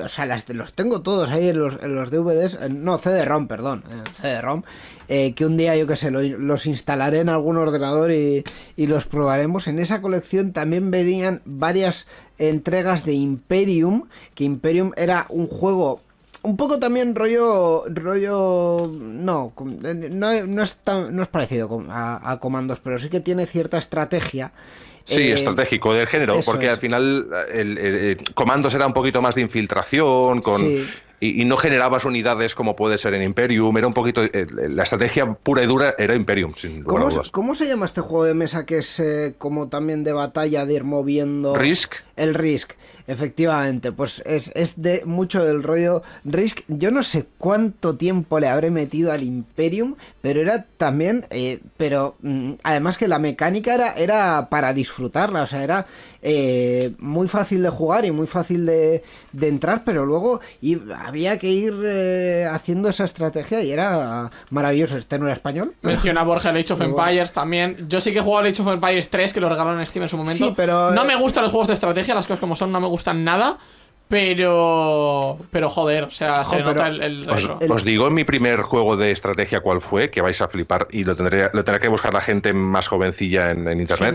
o sea, los tengo todos ahí en los, en DVDs. No, CD-ROM, perdón. CD-ROM. Eh, que un día, yo que sé, los instalaré en algún ordenador y, y los probaremos. En esa colección también venían varias entregas de Imperium, que Imperium era un juego un poco también rollo. rollo. No, eh, no, eh, no es, tan, no es parecido a, a, comandos, pero sí que tiene cierta estrategia. Sí, eh, estratégico del género, porque al final el, comandos era un poquito más de infiltración, con, Y, no generabas unidades como puede ser en Imperium, era un poquito... la estrategia pura y dura era Imperium, ¿Cómo, ¿Cómo se llama este juego de mesa que es como también de batalla, de ir moviendo... Risk. El Risk, efectivamente, pues es, es de mucho del rollo Risk. Yo no sé cuánto tiempo le habré metido al Imperium, pero era también, eh, pero mm, además que la mecánica era, era para disfrutarla, o sea, era eh, muy fácil de jugar y muy fácil de, entrar, pero luego y había que ir eh, haciendo esa estrategia y era maravilloso. Este no era español. Menciona Borja el Age of [LAUGHS] Empires también. Yo sí que he jugado el Age of Empires 3, que lo regalaron en Steam en su momento. pero... No me gustan los juegos de estrategia las cosas como son, no me gustan nada. Pero. Pero joder, o sea, se nota el, el os, os, digo mi primer juego de estrategia cuál fue, que vais a flipar y lo tendré, lo tendrá que buscar la gente más jovencilla en, internet.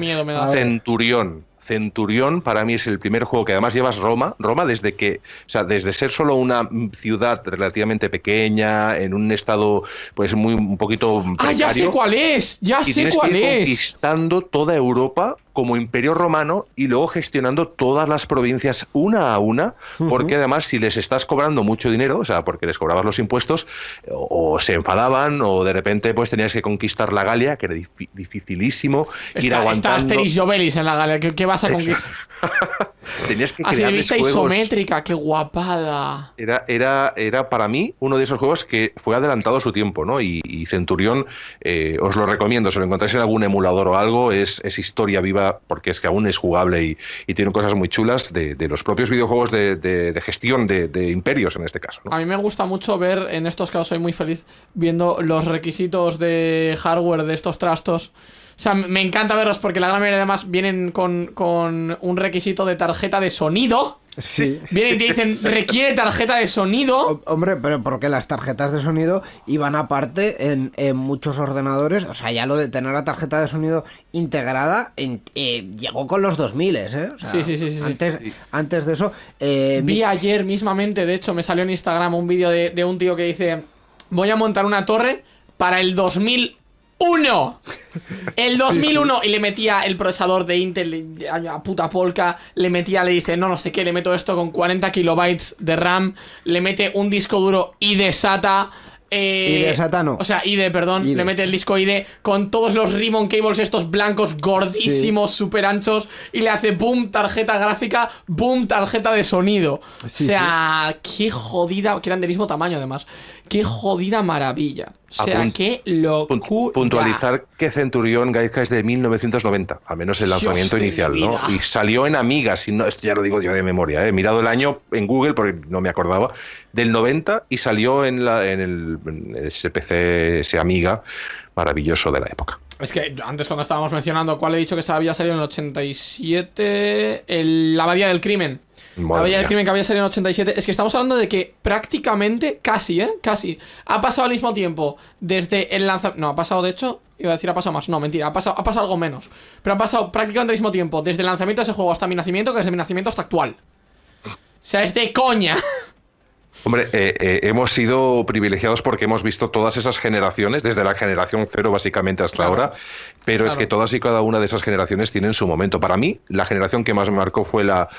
Centurión. Centurión para mí es el primer juego que además llevas Roma, Roma desde que, o sea, desde ser solo una ciudad relativamente pequeña, en un estado pues muy un poquito Ah, ya sé cuál es, ya sé cuál es. Conquistando toda Europa como imperio romano y luego gestionando todas las provincias una a una, porque además si les estás cobrando mucho dinero, o sea, porque les cobrabas los impuestos, o, se enfadaban, o de repente pues tenías que conquistar la Galia, que era dificilísimo, ir aguantando... Está Asterix en la Galia, qué vas a conquistar? [LAUGHS] Tenías que vista ah, isométrica, qué guapada. Era, era, era para mí uno de esos juegos que fue adelantado su tiempo, ¿no? Y, Centurión, eh, os lo recomiendo, si lo encontráis en algún emulador o algo, es, historia viva porque es que aún es jugable y, tiene cosas muy chulas de, los propios videojuegos de, gestión de, imperios en este caso. A mí me gusta mucho ver, en estos casos soy muy feliz, viendo los requisitos de hardware de estos trastos. O sea, me encanta verlos porque la gran mayoría además vienen con, un requisito de tarjeta de sonido. Sí. Vienen y te dicen, requiere tarjeta de sonido. Hombre, pero porque las tarjetas de sonido iban aparte en, muchos ordenadores. O sea, ya lo de tener la tarjeta de sonido integrada eh, llegó con los 2000, ¿eh? sí, sí, sí, sí, antes, de eso... Eh, Vi ayer mismamente, de hecho, me salió en Instagram un vídeo de, de un tío que dice, voy a montar una torre para el 2000 uno [LAUGHS] el 2001 y le metía el procesador de Intel a puta polka, le metía, le dice, no, no sé qué, le meto esto con 40 kilobytes de RAM, le mete un disco duro y SATA. Eh, SATA no. O sea, ID, perdón, le mete el disco ID con todos los Ribbon cables estos blancos gordísimos, super anchos, y le hace boom tarjeta gráfica, boom tarjeta de sonido. o sea, qué jodida, que eran del mismo tamaño además. Qué jodida maravilla. O sea, lo qué Puntualizar que Centurión Gaizka es de 1990, al menos el lanzamiento inicial, ¿no? Y salió en Amiga, si no, esto ya lo digo yo de memoria, ¿eh? he mirado el año en Google porque no me acordaba, del 90 y salió en, la, en el SPC ese Amiga maravilloso de la época. Es que antes cuando estábamos mencionando cuál he dicho que se había salido en el 87, el, la bahía del crimen había el crimen que había salido en 87. Es que estamos hablando de que prácticamente, casi, ¿eh? Casi. Ha pasado al mismo tiempo desde el lanzamiento... No, ha pasado, de hecho, iba a decir ha pasado más. No, mentira, ha pasado, ha pasado algo menos. Pero ha pasado prácticamente al mismo tiempo desde el lanzamiento de ese juego hasta mi nacimiento que desde mi nacimiento hasta actual. O sea, es de coña. [LAUGHS] Hombre, eh, eh, hemos sido privilegiados porque hemos visto todas esas generaciones, desde la generación cero básicamente hasta ahora, pero es que todas y cada una de esas generaciones tienen su momento. Para mí, la generación que más me marcó fue la,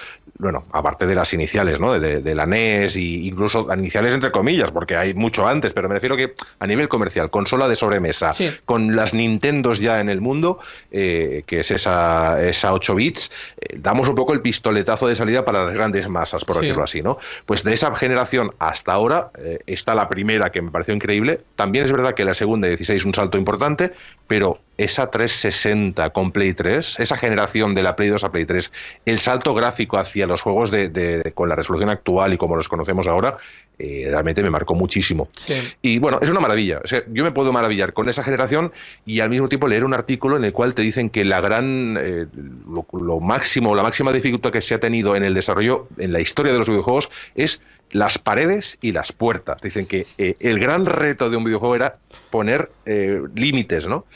bueno, aparte de las iniciales, ¿no? De, la NES, e incluso iniciales entre comillas, porque hay mucho antes, pero me refiero que a nivel comercial, consola de sobremesa, con las Nintendos ya en el mundo, eh, que es esa, esa 8 bits, eh, damos un poco el pistoletazo de salida para las grandes masas, por decirlo así, ¿no? Pues de esa generación hasta ahora eh, está la primera que me pareció increíble. También es verdad que la segunda 16 un salto importante, pero esa 360 con Play 3, esa generación de la Play 2 a Play 3, el salto gráfico hacia los juegos de, con la resolución actual y como los conocemos ahora, eh, realmente me marcó muchísimo. Y bueno, es una maravilla. yo me puedo maravillar con esa generación y al mismo tiempo leer un artículo en el cual te dicen que la gran, eh, lo, máximo, la máxima dificultad que se ha tenido en el desarrollo, en la historia de los videojuegos, es las paredes y las puertas. Dicen que eh, el gran reto de un videojuego era poner límites, ¿no?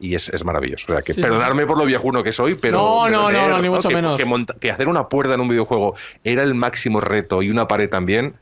y es, maravilloso. O sea, que perdonarme por lo viejuno que soy, pero. No, no, no, no, ni mucho menos. Que, hacer una puerta en un videojuego era el máximo reto y una pared también.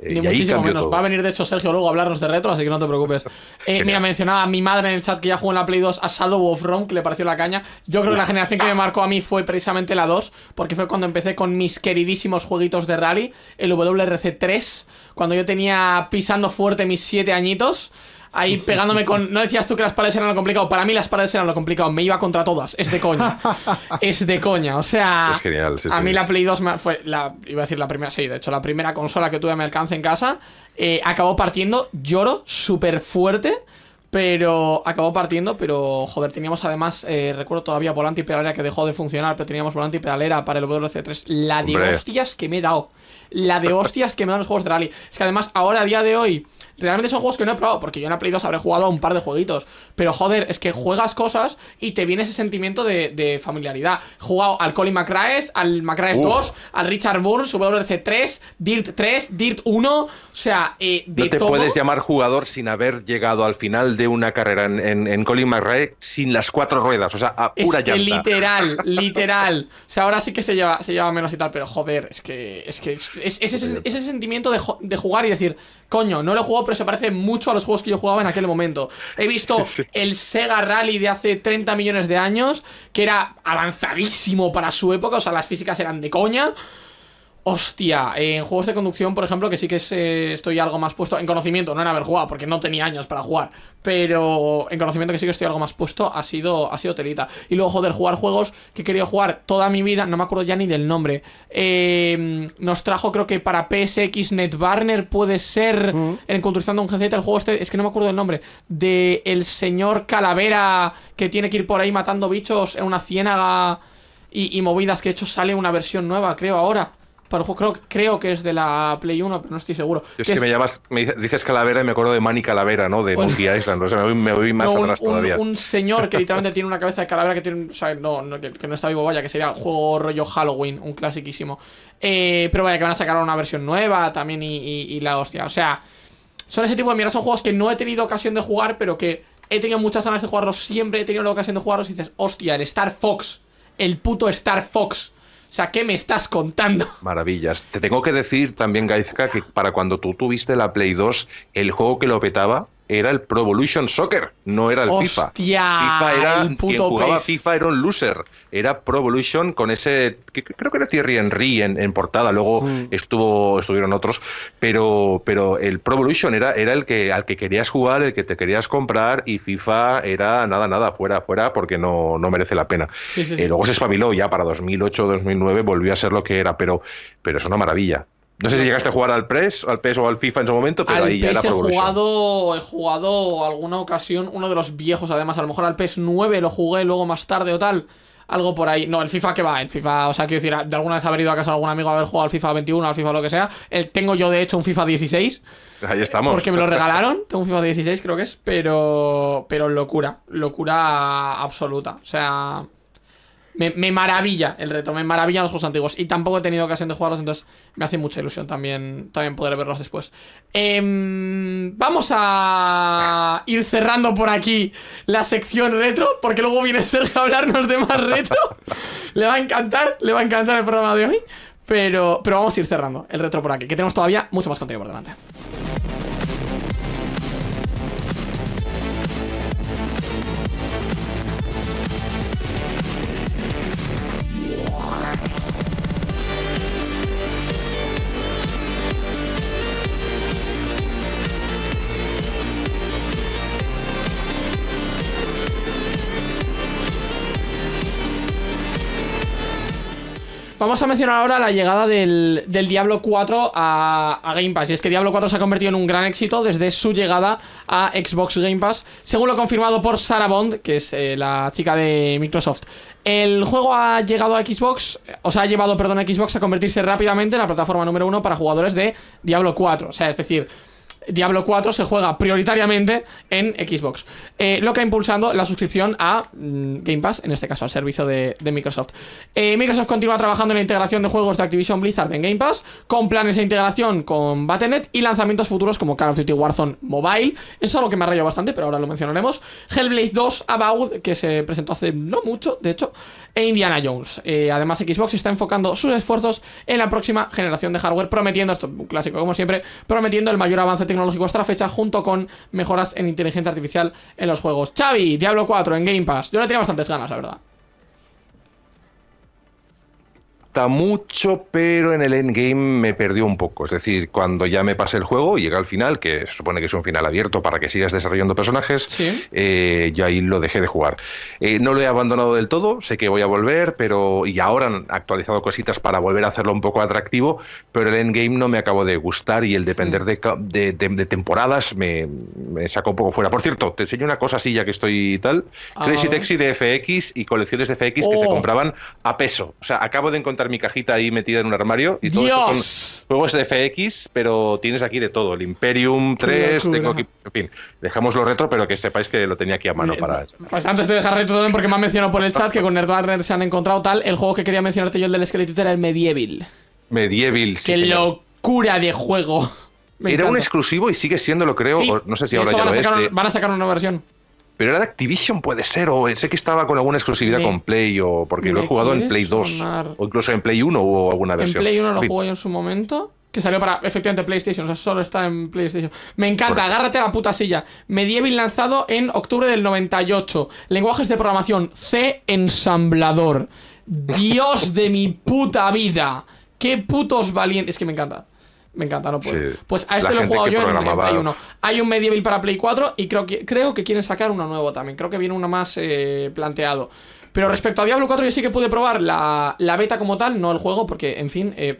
Eh, ni y muchísimo menos. Va a venir, de hecho, Sergio luego a hablarnos de retro, así que no te preocupes. Eh, mira, mencionaba a mi madre en el chat que ya jugó en la Play 2 a Shadow of Rome, que le pareció la caña. Yo creo que la generación que me marcó a mí fue precisamente la 2, porque fue cuando empecé con mis queridísimos jueguitos de rally, el WRC 3, cuando yo tenía pisando fuerte mis 7 añitos ahí [LAUGHS] pegándome con. No decías tú que las paredes eran lo complicado. Para mí las paredes eran lo complicado. Me iba contra todas. Es de coña. [LAUGHS] es de coña. O sea. Es genial, A mí la Play 2 fue. iba a decir la primera. Sí, de hecho, la primera consola que tuve a mi alcance en casa. Eh, acabó partiendo. Lloro súper fuerte. Pero acabó partiendo, pero joder, teníamos además, eh, recuerdo todavía volante y pedalera que dejó de funcionar, pero teníamos volante y pedalera para el wc 3 La de hostias que me he dado. La de hostias que me dan los juegos de rally. Es que además, ahora a día de hoy, Realmente son juegos que no he probado, porque yo en la Play 2 habré jugado a un par de jueguitos. Pero joder, es que juegas cosas y te viene ese sentimiento de, familiaridad. He jugado al Colin McRae, al McRae 2, al Richard Burns, WRC 3, Dirt 3, Dirt 1. O sea, eh, No te puedes llamar jugador sin haber llegado al final de una carrera en, en, Colin McRae sin las cuatro ruedas. O sea, a pura es literal, [LAUGHS] literal. O sea, ahora sí que se lleva, se lleva menos y tal, pero joder, es que es, que ese, sentimiento de, de jugar y decir, coño, no lo jugado pero se parece mucho a los juegos que yo jugaba en aquel momento. He visto [LAUGHS] el Sega Rally de hace 30 millones de años, que era avanzadísimo para su época, o sea, las físicas eran de coña. Hostia, en juegos de conducción, por ejemplo, que sí que eh, estoy algo más puesto en conocimiento, no en haber jugado, porque no tenía años para jugar, pero en conocimiento que sí que estoy algo más puesto, ha sido, ha sido telita. Y luego, joder, jugar juegos que he querido jugar toda mi vida, no me acuerdo ya ni del nombre. Eh, nos trajo, creo que para PSX Barner puede ser, uh en un GZ, el juego este, es que no me acuerdo del nombre, de el señor Calavera que tiene que ir por ahí matando bichos en una ciénaga y, y movidas, que de hecho sale una versión nueva, creo, ahora creo, creo que es de la Play 1, pero no estoy seguro. Es que, me llamas, me dices Calavera y me acuerdo de Manny Calavera, ¿no? De Monkey Island. O sea, me voy, más atrás todavía. Un, señor que [LAUGHS] literalmente tiene una cabeza de calavera que tiene. O sea, no, que, no está vivo, vaya, que sería juego rollo Halloween, un clasiquísimo. Eh, pero vaya, que van a sacar una versión nueva también y, la hostia. O sea, son ese tipo de mierda. Son juegos que no he tenido ocasión de jugar, pero que he tenido muchas ganas de jugarlos. Siempre he tenido la ocasión de jugarlos y dices, hostia, el Star Fox. El puto Star Fox o sea, ¿qué me estás contando? Maravillas. Te tengo que decir también, Gaizka, que para cuando tú tuviste la Play 2, el juego que lo petaba era el Pro Evolution Soccer, no era el FIFA. FIFA era FIFA era un loser, era Pro Evolution con ese creo que era Thierry Henry en, portada, luego mm. estuvo estuvieron otros, pero pero el Pro Evolution era era el que al que querías jugar, el que te querías comprar y FIFA era nada nada fuera fuera porque no, no merece la pena. Y eh, Luego se espabiló ya para 2008 2009 volvió a ser lo que era, pero pero es una maravilla. No sé si llegaste a jugar al PES, al PES o al FIFA en su momento, pero ahí ya era e he jugado, he jugado alguna ocasión, uno de los viejos además, a lo mejor al PES 9 lo jugué luego más tarde o tal, algo por ahí. No, el FIFA que va, el FIFA, o sea, quiero decir, de alguna vez haber ido a casa algún amigo a haber jugado al FIFA 21, al FIFA lo que sea. tengo yo de hecho un FIFA 16. Ahí estamos. Porque me lo [LAUGHS] regalaron, tengo un FIFA 16 creo que es, pero pero locura, locura absoluta. O sea, me, maravilla el reto, me maravilla los juegos antiguos. Y tampoco he tenido ocasión de jugarlos, entonces me hace mucha ilusión también, también poder verlos después. Em, vamos a ir cerrando por aquí la sección retro, porque luego viene Sergio a hablarnos de más retro. [LAUGHS] le va a encantar, le va a encantar el programa de hoy. Pero, pero vamos a ir cerrando el retro por aquí, que tenemos todavía mucho más contenido por delante. Vamos a mencionar ahora la llegada del, Diablo 4 a, Game Pass. Y es que Diablo 4 se ha convertido en un gran éxito desde su llegada a Xbox Game Pass, según lo confirmado por Sarah Bond, que es eh, la chica de Microsoft. El juego ha llegado a Xbox, o sea, ha llevado, perdón, a Xbox a convertirse rápidamente en la plataforma número uno para jugadores de Diablo 4. O sea, es decir, Diablo 4 se juega prioritariamente en Xbox, eh, lo que ha impulsado la suscripción a mm, Game Pass, en este caso al servicio de, Microsoft. Eh, Microsoft continúa trabajando en la integración de juegos de Activision Blizzard en Game Pass, con planes de integración con Battle.net y lanzamientos futuros como Call of Duty Warzone Mobile, eso es algo que me ha rayado bastante, pero ahora lo mencionaremos, Hellblade 2 About, que se presentó hace no mucho, de hecho, e Indiana Jones. Eh, además, Xbox está enfocando sus esfuerzos en la próxima generación de hardware, prometiendo, esto un clásico como siempre, prometiendo el mayor avance tecnológico hasta la fecha, junto con mejoras en inteligencia artificial en los juegos. Xavi, Diablo 4 en Game Pass. Yo le tenía bastantes ganas, la verdad mucho, pero en el endgame me perdió un poco. Es decir, cuando ya me pasé el juego y llega al final, que supone que es un final abierto para que sigas desarrollando personajes, eh, yo ahí lo dejé de jugar. Eh, no lo he abandonado del todo, sé que voy a volver, pero y ahora han actualizado cositas para volver a hacerlo un poco atractivo, pero el endgame no me acabo de gustar y el depender mm. de, temporadas me, sacó un poco fuera. Por cierto, te enseño una cosa así ya que estoy tal. Crazy Taxi de FX y colecciones de FX que se oh. compraban a peso. O sea, acabo de encontrar mi cajita ahí metida en un armario. Y todo esto son juegos de FX, pero tienes aquí de todo. El Imperium 3, tengo aquí. En fin, dejamos lo retro, pero que sepáis que lo tenía aquí a mano para. Pues antes de dejar retro, porque me han mencionado por el chat que con Nerdwarner se han encontrado tal. El juego que quería mencionarte yo, el del skeleton era el Medieval. Medieval, sí. Qué locura de juego. era un exclusivo y sigue siendo, lo creo. no sé si ahora ya lo van Van a sacar una versión. Pero era de Activision, puede ser, o sé que estaba con alguna exclusividad con Play, o porque lo he jugado en Play 2, o incluso en Play 1 hubo alguna versión. En Play 1 lo jugué yo en su momento, que salió para efectivamente PlayStation, o sea, solo está en PlayStation. Me encanta, agárrate a la puta silla. Medieval lanzado en octubre del 98. Lenguajes de programación, C ensamblador. [LAUGHS] Dios de mi puta vida. Qué putos valientes. Es que me encanta. Me encanta, no puedo. Pues a este lo he jugado yo en el Play 1. Hay un Medieval para Play 4 y creo que, creo que quieren sacar uno nuevo también. Creo que viene uno más eh, planteado. Pero respecto a Diablo 4, yo sí que pude probar la, beta como tal, no el juego, porque, en fin, eh,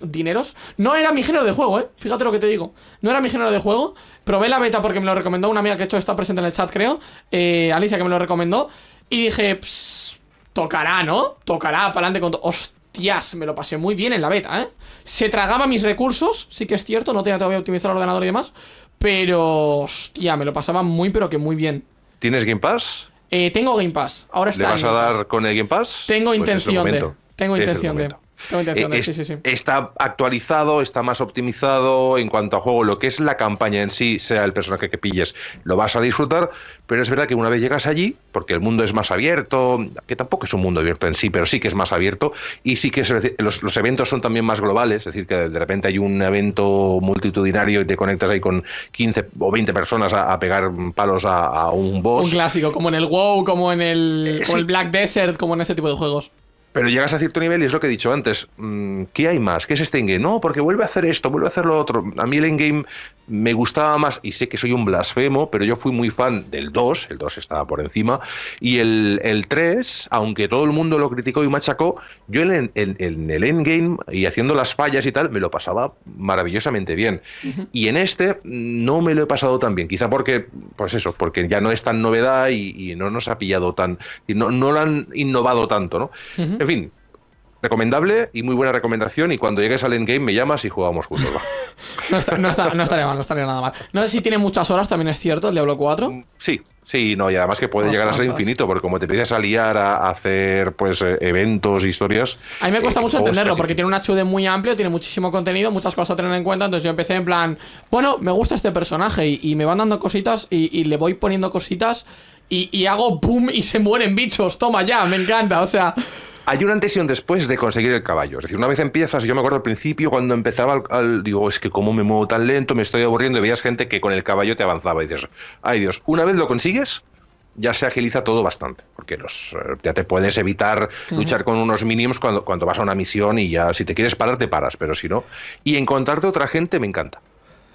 dineros. No era mi género de juego, ¿eh? Fíjate lo que te digo. No era mi género de juego. Probé la beta porque me lo recomendó una amiga que hecho está presente en el chat, creo. Eh, Alicia, que me lo recomendó. Y dije, tocará, ¿no? Tocará, para adelante con todo hostias, me lo pasé muy bien en la beta, ¿eh? Se tragaba mis recursos, sí que es cierto, no tenía todavía optimizado el ordenador y demás, pero hostia, me lo pasaba muy pero que muy bien. ¿Tienes Game Pass? Eh, tengo Game Pass, ahora está. ¿Le vas a dar con el Game Pass? Tengo pues intención de. Tengo intención de. Eh, está actualizado, está más optimizado en cuanto a juego, lo que es la campaña en sí, sea el personaje que pilles, lo vas a disfrutar, pero es verdad que una vez llegas allí, porque el mundo es más abierto, que tampoco es un mundo abierto en sí, pero sí que es más abierto, y sí que los, eventos son también más globales, es decir, que de repente hay un evento multitudinario y te conectas ahí con 15 o 20 personas a, pegar palos a, un boss. Un clásico, como en el WoW, como en el, eh, el Black Desert, como en ese tipo de juegos. Pero llegas a cierto nivel y es lo que he dicho antes. Mm, ¿Qué hay más? ¿Qué es este game? No, porque vuelve a hacer esto, vuelve a hacer lo otro. A mí el endgame me gustaba más, y sé que soy un blasfemo, pero yo fui muy fan del 2, el 2 estaba por encima, y el, 3, aunque todo el mundo lo criticó y machacó, yo en, el endgame y haciendo las fallas y tal, me lo pasaba maravillosamente bien. Y en este no me lo he pasado tan bien, quizá porque, pues eso, porque ya no es tan novedad y, no nos ha pillado tan, y no, no lo han innovado tanto, ¿no? En fin, recomendable y muy buena recomendación. Y cuando llegues al endgame me llamas y jugamos juntos. [LAUGHS] no, estaría mal, no estaría nada mal. No sé si tiene muchas horas, también es cierto, el Diablo 4. Mm, sí, sí, no, y además que puede llegar a ser infinito, porque como te empiezas a liar a, hacer pues eh, eventos, historias. A mí me cuesta eh, mucho entenderlo, porque tiene un HUD muy amplio, tiene muchísimo contenido, muchas cosas a tener en cuenta. Entonces yo empecé en plan, bueno, me gusta este personaje y, me van dando cositas y, le voy poniendo cositas. Y, y hago boom y se mueren bichos, toma ya, me encanta, o sea hay un antes y un después de conseguir el caballo. Es decir, una vez empiezas, yo me acuerdo al principio cuando empezaba, al, digo, es que cómo me muevo tan lento, me estoy aburriendo, y veías gente que con el caballo te avanzaba y dices, ay Dios, una vez lo consigues, ya se agiliza todo bastante, porque los, eh, ya te puedes evitar luchar con unos mínimos cuando, cuando vas a una misión y ya si te quieres parar te paras, pero si no, y encontrarte otra gente me encanta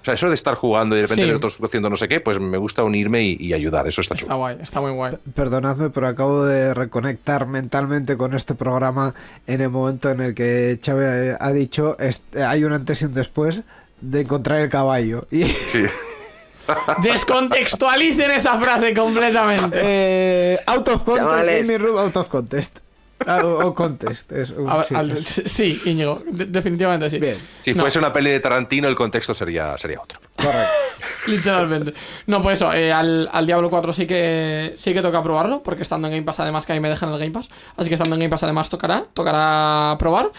sea, eso de estar jugando y de repente otros haciendo no sé qué, pues me gusta unirme y, ayudar. Eso está, está guay, está muy guay. perdonadme, pero acabo de reconectar mentalmente con este programa en el momento en el que Chávez ha dicho hay un antes y un después de encontrar el caballo. Y... [LAUGHS] Sí. [LAUGHS] Descontextualicen esa frase completamente. Eh, out of context, room, out of context. Ah, o, contest. sí, Íñigo, definitivamente sí. Si fuese una peli de Tarantino, el contexto sería, sería otro. [LAUGHS] Literalmente. No, pues eso, eh, al, al, Diablo 4 sí que sí que toca probarlo, porque estando en Game Pass además que ahí me dejan el Game Pass. Así que estando en Game Pass además tocará, tocará probar.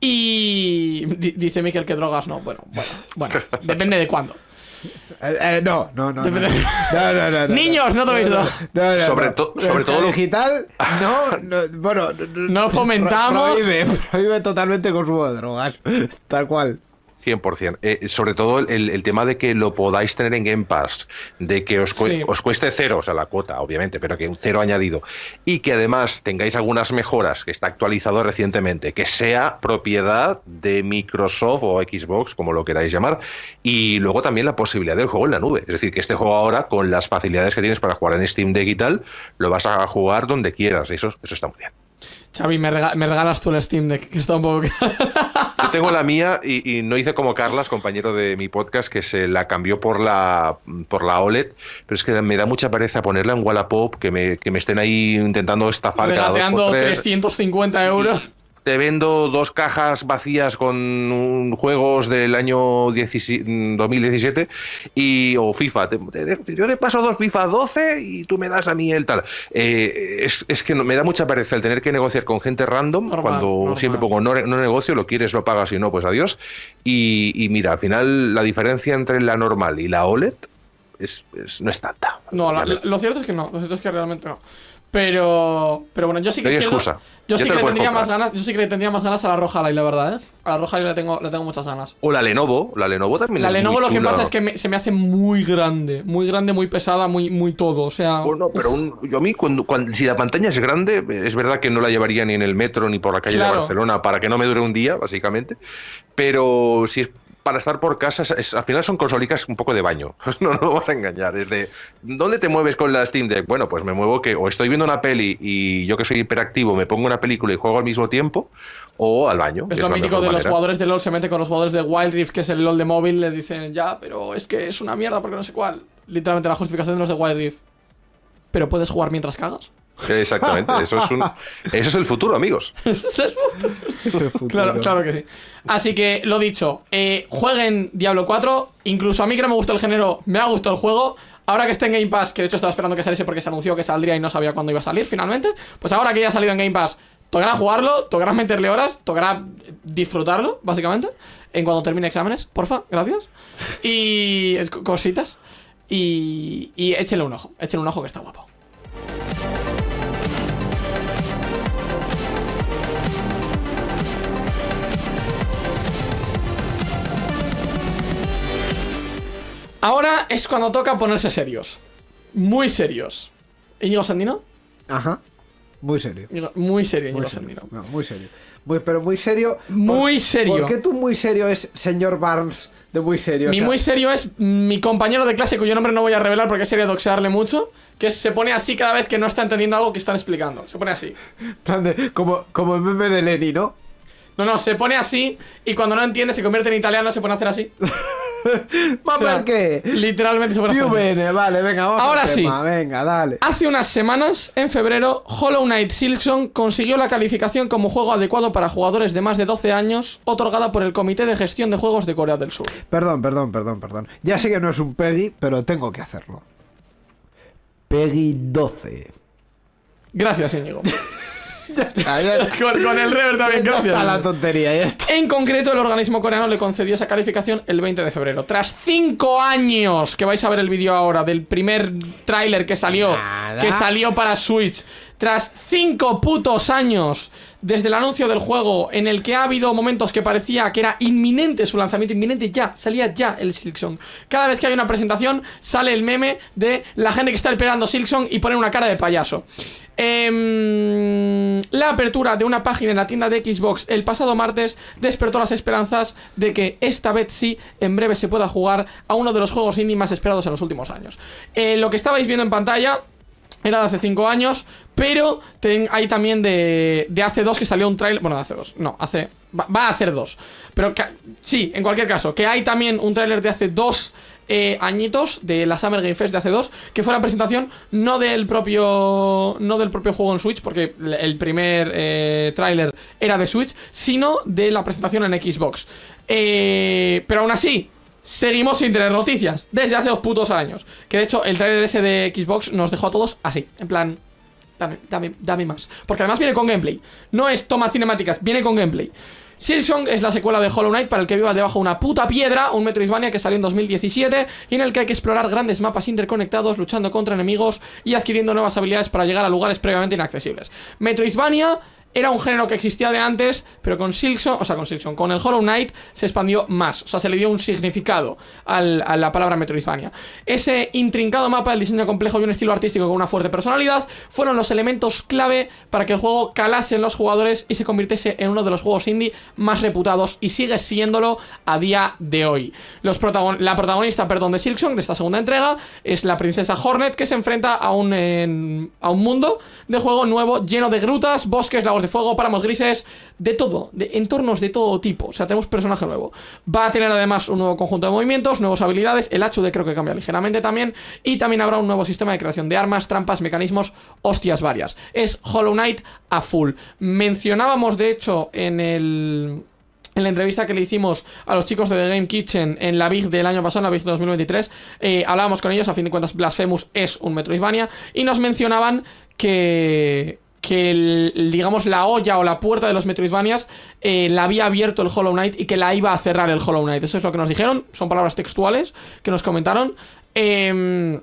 Y dice Miquel que drogas no. Bueno, bueno, bueno, [LAUGHS] depende de cuándo. Eh, eh, no, no, no, Niños, no toméis sobre, todo, sobre todo digital, no, [LAUGHS] bueno, no fomentamos. Prohíbe, prohíbe totalmente el consumo de drogas, tal cual. 100%. Eh, eh, sobre todo el, tema de que lo podáis tener en Game Pass, de que os, os cueste cero, o sea, la cuota, obviamente, pero que un cero añadido, y que además tengáis algunas mejoras que está actualizado recientemente, que sea propiedad de Microsoft o Xbox, como lo queráis llamar, y luego también la posibilidad del juego en la nube. Es decir, que este juego ahora, con las facilidades que tienes para jugar en Steam Deck y tal, lo vas a jugar donde quieras, eso, eso está muy bien. Xavi, me, me regalas tú el Steam Deck, que está un poco... [LAUGHS] Yo tengo la mía y, no hice como Carlas, compañero de mi podcast, que se la cambió por la, por la OLED, pero es que me da mucha pereza ponerla en Wallapop, que me, que me estén ahí intentando estafar cada dos por 350 euros te vendo dos cajas vacías con juegos del año 2017 mm, y, o FIFA. yo te paso dos FIFA 12 y tú me das a mí el tal. Eh, es, es, que me da mucha pereza el tener que negociar con gente random cuando siempre pongo no, negocio, lo quieres, lo pagas y no, pues adiós. Y, mira, al final la diferencia entre la normal y la OLED no es tanta. No, lo cierto es que no, lo cierto es que realmente no. Pero, pero bueno, yo sí que. Yo, que le tendría más ganas, a la Roja la verdad, ¿eh? A la Roja le tengo, le tengo muchas ganas. O la Lenovo, la Lenovo también la Lenovo lo que pasa es que se me hace muy grande, muy grande, muy pesada, muy, muy todo, o sea. Bueno, pues pero yo a mí, cuando, si la pantalla es grande, es verdad que no la llevaría ni en el metro ni por la calle de Barcelona para que no me dure un día, básicamente. Pero si es para estar por casa, al final son consolicas un poco de baño. [LAUGHS] no nos vamos a engañar. Es de, ¿dónde te mueves con la Steam Deck? Bueno, pues me muevo que o estoy viendo una peli y yo que soy hiperactivo me pongo una película y juego al mismo tiempo, o al baño. Es lo mítico de los jugadores de LOL, se mete con los jugadores de Wild Rift, que es el LOL de móvil, le dicen, ya, pero es que es una mierda porque no sé cuál. Literalmente la justificación de los de Wild Rift. Pero puedes jugar mientras cagas. Exactamente, eso es, un, eso es el futuro, amigos. [LAUGHS] Claro, claro que sí. Así que, lo dicho, eh, jueguen Diablo 4. Incluso a mí que no me gustó el género, me ha gustado el juego. Ahora que está en Game Pass, que de hecho estaba esperando que saliese porque se anunció que saldría y no sabía cuándo iba a salir finalmente, pues ahora que ya ha salido en Game Pass, tocará jugarlo, tocará meterle horas, tocará disfrutarlo, básicamente, en cuando termine exámenes, porfa, gracias. Y eh, cositas. Y, y échenle un ojo, échenle un ojo que está guapo. Ahora es cuando toca ponerse serios. Muy serios. ¿Íñigo Sandino? Ajá. Muy serio. Muy serio, Sandino. No, muy serio. pero muy serio. Muy serio. ¿Por qué tú muy serio es señor Barnes de muy serio? Mi muy serio es mi compañero de clase, cuyo nombre no voy a revelar porque sería doxearle mucho, que se pone así cada vez que no está entendiendo algo que están explicando. Se pone así. [LAUGHS] como, como el meme de Lenny, ¿no? No, no, se pone así y cuando no entiende se convierte en italiano, se pone a hacer así. [LAUGHS] [LAUGHS] ¿Va o sea, Literalmente vale, venga, vamos Ahora sí. Hace unas semanas, en febrero, Hollow Knight Silksong consiguió la calificación como juego adecuado para jugadores de más de 12 años, otorgada por el Comité de Gestión de Juegos de Corea del Sur. Perdón, perdón, perdón, perdón. Ya sé que no es un PEGI, pero tengo que hacerlo. PEGI 12. Gracias, Íñigo. [LAUGHS] [LAUGHS] Con, el rever también gracias. la tontería, En concreto, el organismo coreano le concedió esa calificación el 20 de febrero. Tras 5 años, que vais a ver el vídeo ahora del primer tráiler que salió, que salió para Switch, tras cinco putos años desde el anuncio del juego, en el que ha habido momentos que parecía que era inminente su lanzamiento, inminente ya, salía ya el Silksong. Cada vez que hay una presentación, sale el meme de la gente que está esperando Silksong y pone una cara de payaso. Em, la apertura de una página en la tienda de Xbox el pasado martes despertó las esperanzas de que esta vez sí, en breve se pueda jugar a uno de los juegos indie más esperados en los últimos años. Eh, lo que estabais viendo en pantalla era de hace cinco años, pero hay también de, de dos que salió un trailer. Bueno, de hace dos no, hace. Va, a hacer dos. Pero sí, en cualquier caso, que hay también un trailer de hace dos eh, añitos de la Summer Game Fest de hace dos, que fue la presentación no del propio no del propio juego en Switch, porque el primer eh, tráiler era de Switch, sino de la presentación en Xbox. Eh, pero aún así, seguimos sin tener noticias desde hace dos putos años. Que de hecho el tráiler ese de Xbox nos dejó a todos así, en plan dame, más. Porque además viene con gameplay. No es toma cinemáticas, viene con gameplay. Silksong es la secuela de Hollow Knight para el que viva debajo de una puta piedra, un Metroidvania que salió en 2017 y en el que hay que explorar grandes mapas interconectados, luchando contra enemigos y adquiriendo nuevas habilidades para llegar a lugares previamente inaccesibles. Metroidvania era un género que existía de antes, pero con Silkson, o sea, con Silkson, con el Hollow Knight se expandió más, o sea, se le dio un significado a la palabra Metroidvania. Ese intrincado mapa, el diseño complejo y un estilo artístico con una fuerte personalidad fueron los elementos clave para que el juego calase en los jugadores y se convirtiese en uno de los juegos indie más reputados y sigue siéndolo a día de hoy. Los la protagonista, perdón, de Silksong, de esta segunda entrega, es la princesa Hornet que se enfrenta a un, a un mundo de juego nuevo lleno de grutas, bosques, lagos de fuego, páramos grises, de todo, de entornos de todo tipo. O sea, tenemos personaje nuevo. Va a tener además un nuevo conjunto de movimientos, nuevas habilidades, el de creo que cambia ligeramente también, y también habrá un nuevo sistema de creación de armas, trampas, mecanismos, hostias varias. Es Hollow Knight a full. Mencionábamos, de hecho, en el en la entrevista que le hicimos a los chicos de The Game Kitchen en la Big del año pasado, en la Big 2023, eh, hablábamos con ellos, a fin de cuentas Blasphemous es un Metroidvania, y nos mencionaban que, que digamos la olla o la puerta de los Metroidvanias eh, la había abierto el Hollow Knight y que la iba a cerrar el Hollow Knight. Eso es lo que nos dijeron, son palabras textuales que nos comentaron. Em,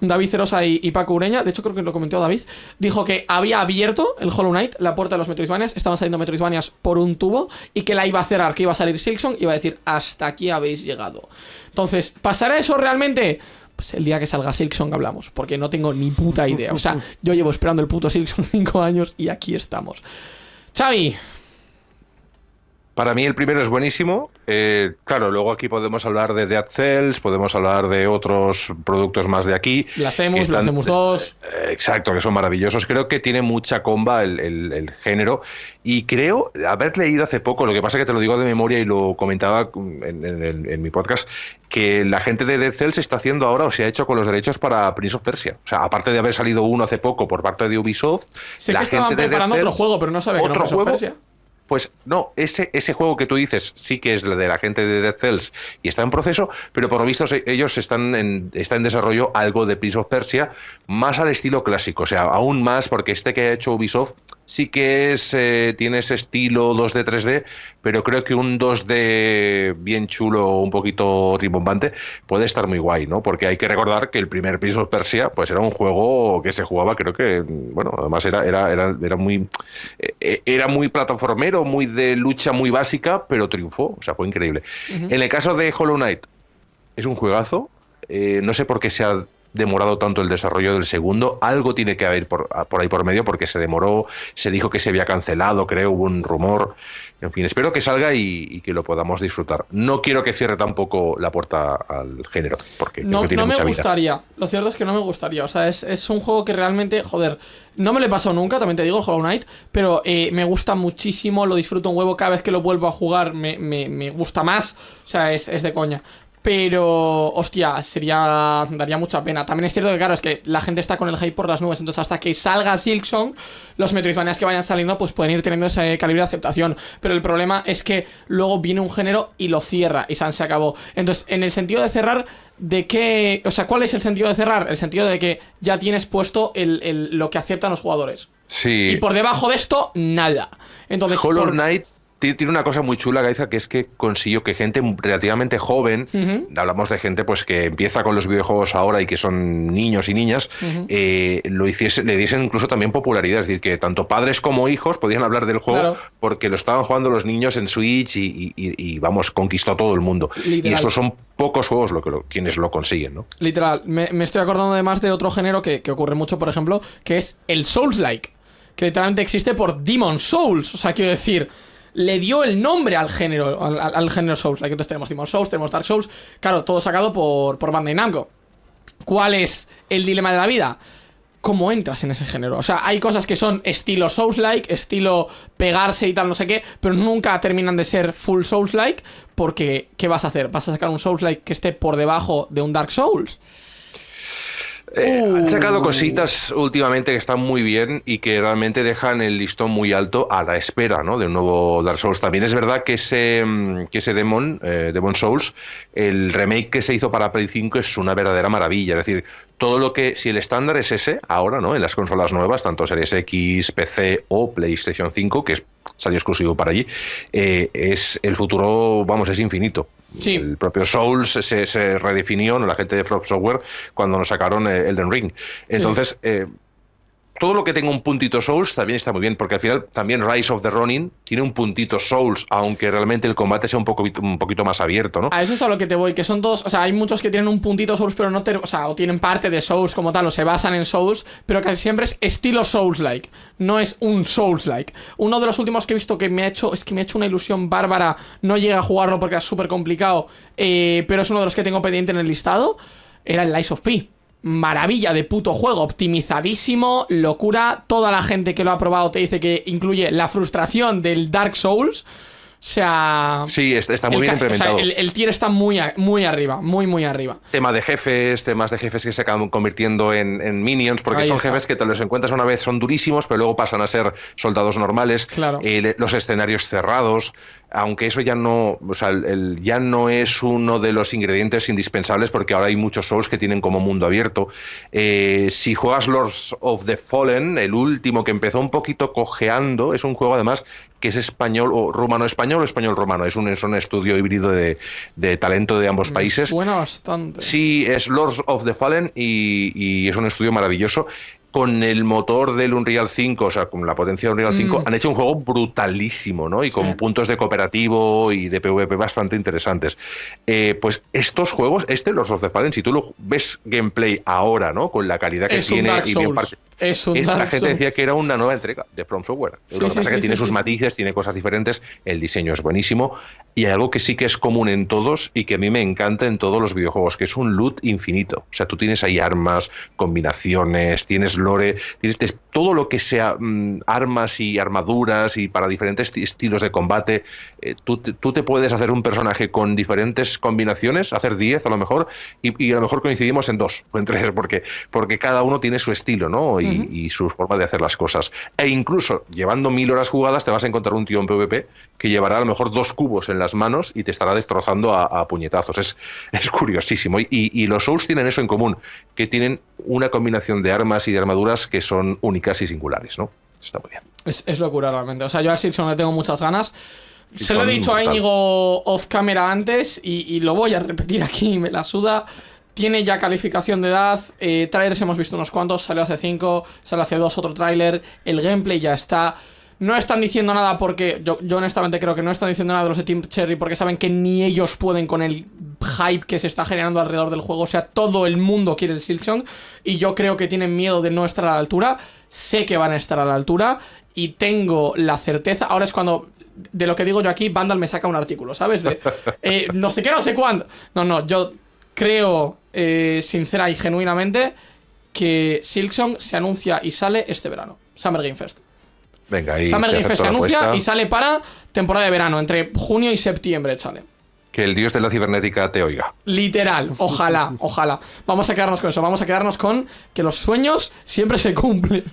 David Cerosa y, Paco Ureña, de hecho creo que lo comentó David, dijo que había abierto el Hollow Knight, la puerta de los Metroidvanias, estaban saliendo Metroidvanias por un tubo y que la iba a cerrar, que iba a salir Silkson y iba a decir, hasta aquí habéis llegado. Entonces, ¿pasará eso realmente? Pues, el día que salga Silkson hablamos, porque no tengo ni puta idea. O sea, [LAUGHS] yo llevo esperando el puto Silkson [LAUGHS] cinco años y aquí estamos. Chavi. Para mí el primero es buenísimo. Eh, claro, luego aquí podemos hablar de Dead Cells, podemos hablar de otros productos más de aquí. Las Femus, las Femus 2. Eh, exacto, que son maravillosos. Creo que tiene mucha comba el, género. Y creo haber leído hace poco, lo que pasa es que te lo digo de memoria y lo comentaba en, mi podcast, que la gente de Dead Cells está haciendo ahora o se ha hecho con los derechos para Prince of Persia. O sea, aparte de haber salido uno hace poco por parte de Ubisoft, la gente de preparando Dead Cells, otro juego, pero no sabe que no Prince of Persia. Pues no, ese, ese juego que tú dices sí que es de la gente de Dead Cells y está en proceso, pero por lo visto ellos están en, está en desarrollo algo de Prince of Persia más al estilo clásico, o sea, aún más porque este que ha hecho Ubisoft sí que es, eh, tiene ese estilo 2D, 3D, pero creo que un 2D bien chulo, un poquito rimbombante, puede estar muy guay, ¿no? Porque hay que recordar que el primer Piso of Persia, pues era un juego que se jugaba, creo que, bueno, además era, era, era, muy eh, eh, era muy plataformero, muy de lucha muy básica, pero triunfó, o sea, fue increíble. En el caso de Hollow Knight, es un juegazo, no sé por qué se ha demorado tanto el desarrollo del segundo. Algo tiene que haber por, ahí por medio porque se demoró, se dijo que se había cancelado, creo, hubo un rumor. En fin, espero que salga y, que lo podamos disfrutar. No quiero que cierre tampoco la puerta al género, porque no, me gustaría. Lo cierto es que no me gustaría. O sea, es, un juego que realmente, joder, no me le pasó nunca, también te digo, el Hollow Knight, pero eh, me gusta muchísimo, lo disfruto un huevo cada vez que lo vuelvo a jugar, me, gusta más. O sea, es de coña. Pero, hostia, sería. daría mucha pena. También es cierto que, claro, es que la gente está con el hype por las nubes. Entonces, hasta que salga Silksong, los Metroidvanias que vayan saliendo, pues pueden ir teniendo ese calibre de aceptación. Pero el problema es que luego viene un género y lo cierra. Y San se acabó. Entonces, en el sentido de cerrar, ¿de qué. O sea, ¿cuál es el sentido de cerrar? El sentido de que ya tienes puesto lo que aceptan los jugadores. Sí. Y por debajo de esto, nada. Entonces, color Knight tiene una cosa muy chula, Gaiza, que es que consiguió que gente relativamente joven, hablamos de gente pues que empieza con los videojuegos ahora y que son niños y niñas, eh, lo hiciese, le diesen incluso también popularidad. Es decir, que tanto padres como hijos podían hablar del juego porque lo estaban jugando los niños en Switch y, vamos, conquistó a todo el mundo. Y esos son pocos juegos lo que quienes lo consiguen, ¿no? Literal. Me, estoy acordando además de otro género que, que ocurre mucho, por ejemplo, que es el Souls-like. Que literalmente existe por Demon Souls. O sea, quiero decir le dio el nombre al género, al, género Souls. Like, entonces tenemos Demon Souls, tenemos Dark Souls, claro, todo sacado por, por Bandai Namco. ¿Cuál es el dilema de la vida? ¿Cómo entras en ese género? O sea, hay cosas que son estilo Souls-like, estilo pegarse y tal, no sé qué, pero nunca terminan de ser full Souls-like, porque ¿qué vas a hacer? ¿Vas a sacar un Souls-like que esté por debajo de un Dark Souls? Eh, han sacado cositas últimamente que están muy bien y que realmente dejan el listón muy alto a la espera ¿no? de un nuevo Dark Souls. También es verdad que ese, mm, que ese Demon, eh, Demon Souls, el remake que se hizo para Play 5 es una verdadera maravilla. Es decir, todo lo que, si el estándar es ese, ahora, ¿no? En las consolas nuevas, tanto Series X, PC o PlayStation 5, que salió exclusivo para allí, eh, es el futuro, vamos, es infinito. Sí. El propio Souls se, redefinió, ¿no? la gente de Frog Software, cuando nos sacaron eh, Elden Ring. Entonces, eh, todo lo que tenga un puntito Souls también está muy bien, porque al final también Rise of the Running tiene un puntito Souls, aunque realmente el combate sea un, poco, un poquito más abierto, ¿no? A eso es a lo que te voy, que son dos, o sea, hay muchos que tienen un puntito Souls, pero no te, o sea, o tienen parte de Souls como tal, o se basan en Souls, pero casi siempre es estilo Souls-like, no es un Souls-like. Uno de los últimos que he visto que me ha hecho, es que me ha hecho una ilusión bárbara, no llega a jugarlo porque es súper complicado, eh, pero es uno de los que tengo pendiente en el listado, era el Lies of P maravilla de puto juego, optimizadísimo, locura. Toda la gente que lo ha probado te dice que incluye la frustración del Dark Souls. O sea. Sí, está muy bien implementado. el, tier está muy, muy arriba, muy, muy arriba. Tema de jefes, temas de jefes que se acaban convirtiendo en, minions, porque son jefes que te los encuentras una vez, son durísimos, pero luego pasan a ser soldados normales. Claro. Eh, los escenarios cerrados, aunque eso ya no, o sea, el, ya no es uno de los ingredientes indispensables porque ahora hay muchos Souls que tienen como mundo abierto. Eh, si juegas Lords of the Fallen, el último que empezó un poquito cojeando, es un juego además que es español o rumano-español o español romano. es un, estudio híbrido de, talento de ambos países. Suena bastante. Sí, es Lords of the Fallen y, y es un estudio maravilloso con el motor del Unreal 5, o sea, con la potencia del Unreal 5, mm. han hecho un juego brutalísimo, ¿no? Y con puntos de cooperativo y de PvP bastante interesantes. Eh, pues estos juegos, este, los of the Fallen, si tú lo ves gameplay ahora, ¿no? Con la calidad que tiene y bien parte es un la gente decía que era una nueva entrega de From Software. lo que pasa que tiene sus matices, tiene cosas diferentes, el diseño es buenísimo y algo que sí que es común en todos y que a mí me encanta en todos los videojuegos, que es un loot infinito. O sea, tú tienes ahí armas, combinaciones, tienes lore, tienes todo lo que sea mm, armas y armaduras y para diferentes estilos de combate. Eh, tú, te, puedes hacer un personaje con diferentes combinaciones, hacer 10 a lo mejor, y, a lo mejor coincidimos en dos o [LAUGHS] en tres, porque, porque cada uno tiene su estilo, ¿no? Y y, sus formas de hacer las cosas. E incluso llevando mil horas jugadas te vas a encontrar un tío en PvP que llevará a lo mejor dos cubos en las manos y te estará destrozando a, puñetazos. Es, es curiosísimo. Y, los Souls tienen eso en común, que tienen una combinación de armas y de armaduras que son únicas y singulares, ¿no? Está muy bien. Es, locura realmente. O sea, yo a Silson le tengo muchas ganas. Se lo he dicho a Íñigo off camera antes y, y lo voy a repetir aquí, me la suda. Tiene ya calificación de edad, eh, trailers hemos visto unos cuantos, salió hace 5, salió hace 2 otro trailer, el gameplay ya está. No están diciendo nada porque, yo, honestamente creo que no están diciendo nada de los de Team Cherry porque saben que ni ellos pueden con el hype que se está generando alrededor del juego. O sea, todo el mundo quiere el Silksong y yo creo que tienen miedo de no estar a la altura. Sé que van a estar a la altura y tengo la certeza. Ahora es cuando de lo que digo yo aquí, Vandal me saca un artículo, ¿sabes? Eh, no sé qué, no sé cuándo. No, no, yo creo eh, sincera y genuinamente que Silksong se anuncia y sale este verano. Summer Game Fest. Venga, ahí Summer Game Fest se anuncia y sale para temporada de verano, entre junio y septiembre, chale. Que el dios de la cibernética te oiga. Literal, ojalá, ojalá. Vamos a quedarnos con eso, vamos a quedarnos con que los sueños siempre se cumplen.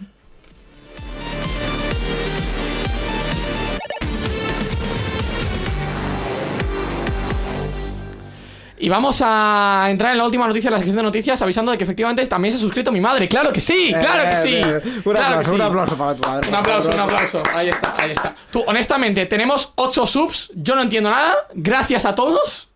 Y vamos a entrar en la última noticia de la sección de noticias avisando de que efectivamente también se ha suscrito mi madre. ¡Claro que sí! Eh, ¡Claro que eh, sí! Eh, un, aplauso, un para tu madre. Un aplauso, un aplauso. Ahí está, ahí está. Tú, honestamente, tenemos 8 subs. Yo no entiendo nada. Gracias a todos.